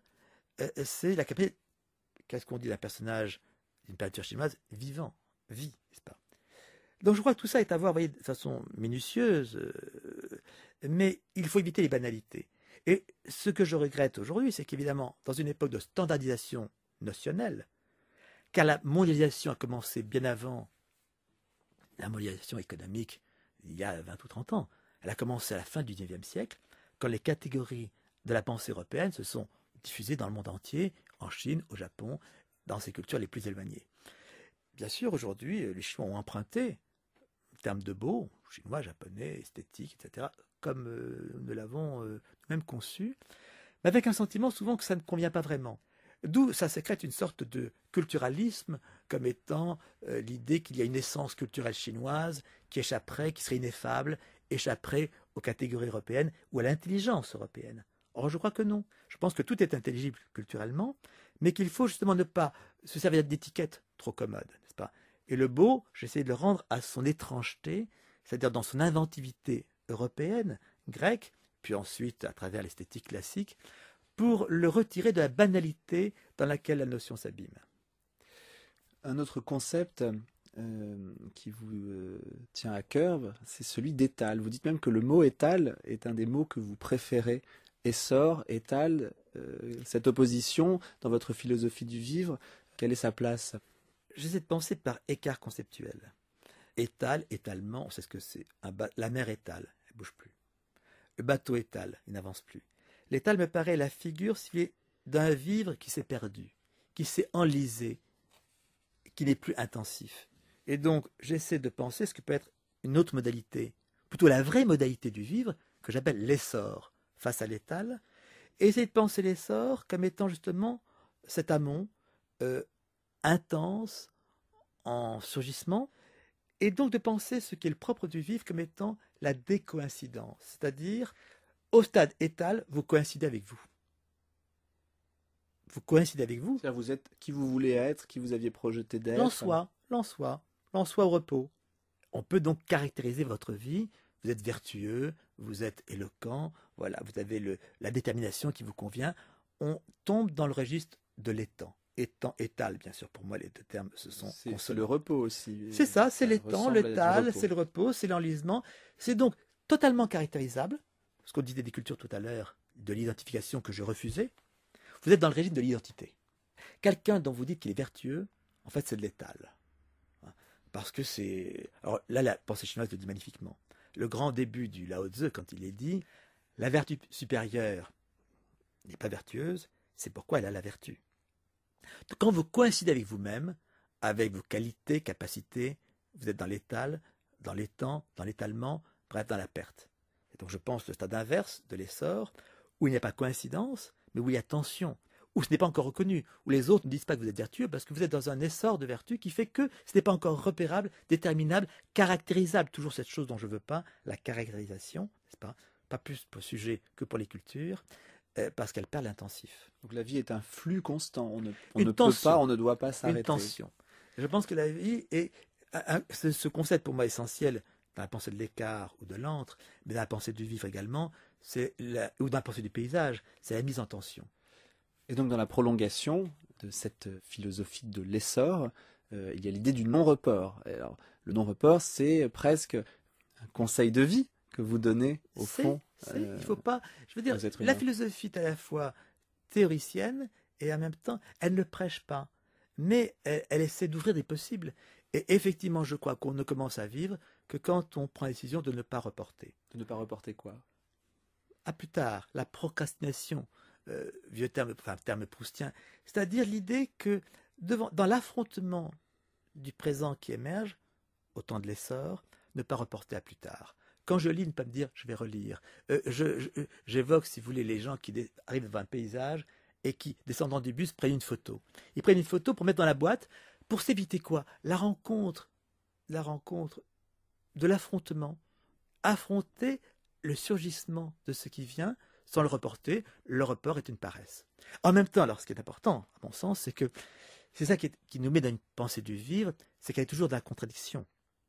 c'est la capacité. Qu'est-ce qu'on dit d'un personnage d'une peinture chinoise Vivant, vie, n'est-ce pas donc je crois que tout ça est à voir voyez, de façon minutieuse, mais il faut éviter les banalités. Et ce que je regrette aujourd'hui, c'est qu'évidemment, dans une époque de standardisation notionnelle, car la mondialisation a commencé bien avant la mondialisation économique il y a 20 ou 30 ans. Elle a commencé à la fin du XIXe siècle, quand les catégories de la pensée européenne se sont diffusées dans le monde entier, en Chine, au Japon, dans ces cultures les plus éloignées. Bien sûr, aujourd'hui, les Chinois ont emprunté le terme de beau, chinois, japonais, esthétique, etc., comme euh, nous l'avons euh, même conçu, mais avec un sentiment souvent que ça ne convient pas vraiment. D'où ça sécrète une sorte de culturalisme comme étant euh, l'idée qu'il y a une essence culturelle chinoise qui échapperait, qui serait ineffable, échapperait aux catégories européennes ou à l'intelligence européenne. Or, je crois que non. Je pense que tout est intelligible culturellement, mais qu'il faut justement ne pas se servir d'étiquettes trop commodes, n'est-ce pas Et le beau, j'essaie de le rendre à son étrangeté, c'est-à-dire dans son inventivité européenne, grecque, puis ensuite à travers l'esthétique classique, pour le retirer de la banalité dans laquelle la notion s'abîme. Un autre concept euh, qui vous euh, tient à cœur, c'est celui d'étal. Vous dites même que le mot étal est un des mots que vous préférez. Essor, étal, euh, cette opposition dans votre philosophie du vivre, quelle est sa place J'essaie de penser par écart conceptuel. Étal, étalement, on sait ce que c'est. la mer étale, elle bouge plus. Le bateau étale, il n'avance plus. L'étal me paraît la figure d'un vivre qui s'est perdu, qui s'est enlisé, qui n'est plus intensif. Et donc, j'essaie de penser ce que peut être une autre modalité, plutôt la vraie modalité du vivre, que j'appelle l'essor, face à l'étal, et essayer de penser l'essor comme étant justement cet amont euh, intense, en surgissement, et donc de penser ce qui est le propre du vivre comme étant la décoïncidence, c'est-à-dire au stade étal, vous coïncidez avec vous. Vous coïncidez avec vous. cest vous êtes qui vous voulez être, qui vous aviez projeté d'être. L'en-soi, l'en-soi, l'en-soi au repos. On peut donc caractériser votre vie. Vous êtes vertueux, vous êtes éloquent, voilà, vous avez le, la détermination qui vous convient. On tombe dans le registre de l'étang. Étang, étal, bien sûr, pour moi, les deux termes, ce sont. C'est le repos aussi. C'est ça, c'est l'étang, l'étal, c'est le repos, c'est l'enlisement. C'est donc totalement caractérisable ce qu'on disait des cultures tout à l'heure, de l'identification que je refusais, vous êtes dans le régime de l'identité. Quelqu'un dont vous dites qu'il est vertueux, en fait, c'est de l'étal. Hein, parce que c'est. Alors là, la pensée chinoise le dit magnifiquement. Le grand début du Lao Tzu, quand il est dit La vertu supérieure n'est pas vertueuse, c'est pourquoi elle a la vertu. Quand vous coïncidez avec vous-même, avec vos qualités, capacités, vous êtes dans l'étal, dans l'étang, dans l'étalement, bref, dans la perte donc je pense le stade inverse de l'essor, où il n'y a pas coïncidence, mais où il y a tension, où ce n'est pas encore reconnu, où les autres ne disent pas que vous êtes vertueux parce que vous êtes dans un essor de vertu qui fait que ce n'est pas encore repérable, déterminable, caractérisable. Toujours cette chose dont je ne veux pas, la caractérisation, n'est-ce pas Pas plus pour le sujet que pour les cultures, euh, parce qu'elle perd l'intensif. Donc la vie est un flux constant. On ne, on peut pas, on ne doit pas s'arrêter. Une tension. Je pense que la vie est. ce concept pour moi essentiel dans la pensée de l'écart ou de l'antre, mais dans la pensée du vivre également, c'est ou dans la pensée du paysage, c'est la mise en tension. Et donc dans la prolongation de cette philosophie de l'essor, euh, il y a l'idée du non-report. Alors, le non-report, c'est presque un conseil de vie que vous donnez au fond. C'est, euh, il faut pas. Je veux dire, la philosophie est à la fois théoricienne et en même temps, elle ne prêche pas, mais elle, elle essaie d'ouvrir des possibles. Et effectivement, je crois qu'on ne commence à vivre que quand on prend la décision de ne pas reporter. De ne pas reporter quoi À plus tard, la procrastination, euh, vieux terme, enfin terme proustien, c'est-à-dire l'idée que dans l'affrontement du présent qui émerge, au temps de l'essor, ne pas reporter à plus tard. Quand je lis, ne pas me dire je vais relire. Euh, j'évoque, si vous voulez, les gens qui arrivent devant un paysage et qui, descendant du bus, prennent une photo. Ils prennent une photo pour mettre dans la boîte, pour s'éviter quoi La rencontre, la rencontre de l'affrontement, affronter le surgissement de ce qui vient sans le reporter, le report est une paresse. En même temps, alors ce qui est important, à mon sens, c'est que c'est ça qui, nous met dans une pensée du vivre, c'est qu'elle est toujours de la contradiction.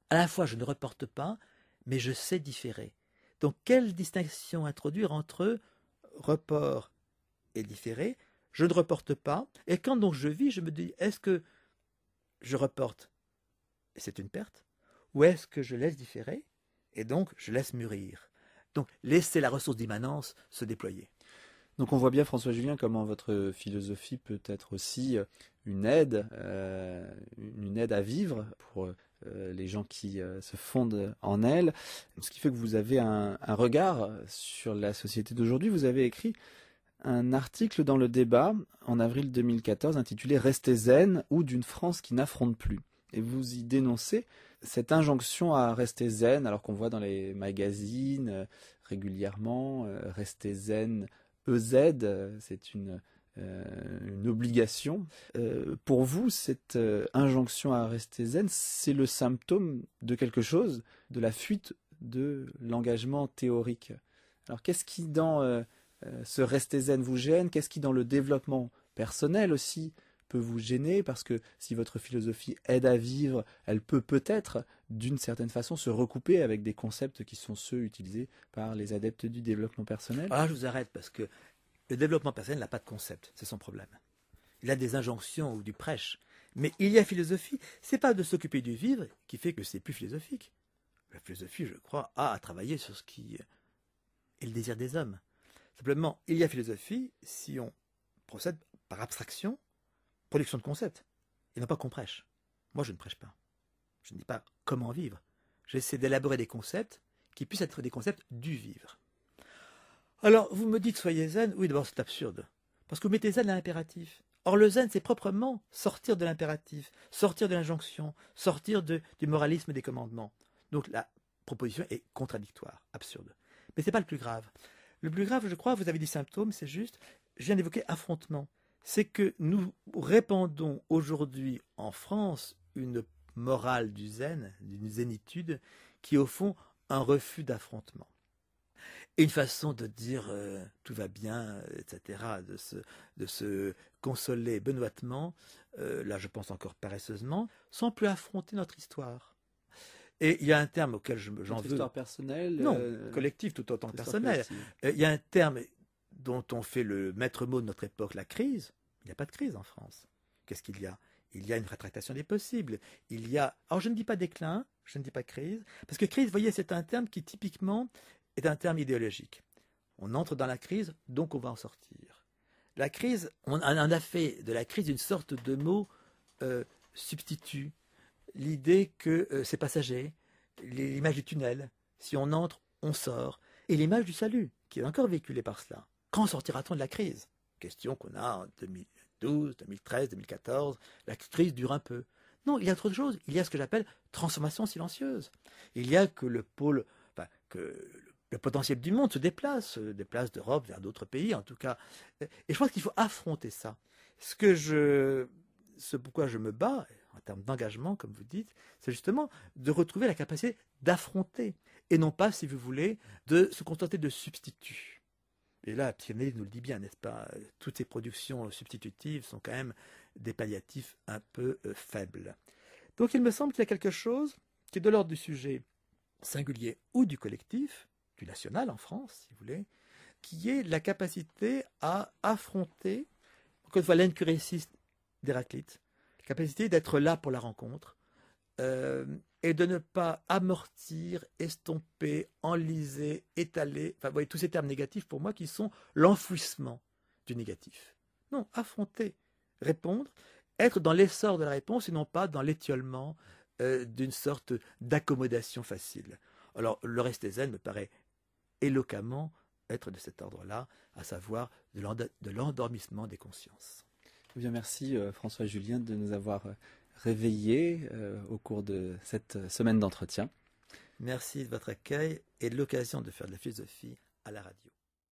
À la fois, je ne reporte pas, mais je sais différer. Donc, quelle distinction introduire entre report et différer Je ne reporte pas, et quand donc je vis, je me dis, est-ce que je reporte C'est une perte ou est-ce que je laisse différer et donc je laisse mûrir Donc laisser la ressource d'immanence se déployer. Donc on voit bien, François Julien, comment votre philosophie peut être aussi euh, une aide, euh, une aide à vivre pour euh, les gens qui se fondent en elle. Ce qui fait que vous avez un regard sur la société d'aujourd'hui. Vous avez écrit un article dans le débat en avril 2014 intitulé Restez zen ou d'une France qui n'affronte plus. Et vous y dénoncez cette injonction à rester zen, alors qu'on voit dans les magazines euh, régulièrement, euh, rester zen, EZ, euh, c'est une, une obligation. pour vous, cette injonction à rester zen, c'est le symptôme de quelque chose, de la fuite de l'engagement théorique. Alors qu'est-ce qui dans ce rester zen vous gêne Qu'est-ce qui dans le développement personnel aussi peut vous gêner parce que si votre philosophie aide à vivre, elle peut peut-être d'une certaine façon se recouper avec des concepts qui sont ceux utilisés par les adeptes du développement personnel. Ah, je vous arrête parce que le développement personnel n'a pas de concept, c'est son problème. Il a des injonctions ou du prêche, mais il y a philosophie. C'est pas de s'occuper du vivre qui fait que c'est plus philosophique. La philosophie, je crois, a à travailler sur ce qui est le désir des hommes. Simplement, il y a philosophie si on procède par abstraction production de concepts, et non pas qu'on prêche. Moi, je ne prêche pas. Je ne dis pas comment vivre. J'essaie d'élaborer des concepts qui puissent être des concepts du vivre. Alors, vous me dites soyez zen. Oui, d'abord, c'est absurde. Parce que vous mettez zen à l'impératif. Or, le zen, c'est proprement sortir de l'impératif, sortir de l'injonction, sortir de, du moralisme et des commandements. Donc, la proposition est contradictoire, absurde. Mais ce n'est pas le plus grave. Le plus grave, je crois, vous avez des symptômes, c'est juste, je viens d'évoquer affrontement c'est que nous répandons aujourd'hui en France une morale du zen, d'une zénitude, qui est au fond un refus d'affrontement. Et une façon de dire euh, tout va bien, etc., de se, consoler benoîtement, euh, là je pense encore paresseusement, sans plus affronter notre histoire. Et il y a un terme auquel j'en veux. Histoire personnelle. Non, euh, collective tout autant personnelle. Il y a un terme dont on fait le maître mot de notre époque, la crise, il n'y a pas de crise en France. Qu'est-ce qu'il y a Il y a une rétractation des possibles. Il y a. Alors je ne dis pas déclin, je ne dis pas crise, parce que crise, vous voyez, c'est un terme qui typiquement est un terme idéologique. On entre dans la crise, donc on va en sortir. La crise, on en a fait de la crise une sorte de mot euh, substitut. L'idée que euh, c'est passager, l'image du tunnel. Si on entre, on sort. Et l'image du salut, qui est encore véhiculée par cela. Quand sortira-t-on de la crise Question qu'on a en 2012, 2013, 2014. La crise dure un peu. Non, il y a de choses Il y a ce que j'appelle transformation silencieuse. Il y a que le pôle, que le potentiel du monde se déplace, se déplace d'Europe vers d'autres pays, en tout cas. Et je pense qu'il faut affronter ça. Ce que je, ce pourquoi je me bats, en termes d'engagement, comme vous dites, c'est justement de retrouver la capacité d'affronter, et non pas, si vous voulez, de se contenter de substituts. Et là, Psychanalyse nous le dit bien, n'est-ce pas Toutes ces productions substitutives sont quand même des palliatifs un peu euh, faibles. Donc il me semble qu'il y a quelque chose qui est de l'ordre du sujet singulier ou du collectif, du national en France, si vous voulez, qui est la capacité à affronter, encore une fois, l'incurécisme d'Héraclite, la capacité d'être là pour la rencontre, euh, et de ne pas amortir, estomper, enliser, étaler, enfin vous voyez tous ces termes négatifs pour moi qui sont l'enfouissement du négatif. Non, affronter, répondre, être dans l'essor de la réponse et non pas dans l'étiolement euh, d'une sorte d'accommodation facile. Alors le reste des ailes me paraît éloquemment être de cet ordre-là, à savoir de l'endormissement des consciences. Eh bien, merci euh, François Julien de nous avoir euh, réveillé euh, au cours de cette euh, semaine d'entretien. Merci de votre accueil et de l'occasion de faire de la philosophie à la radio.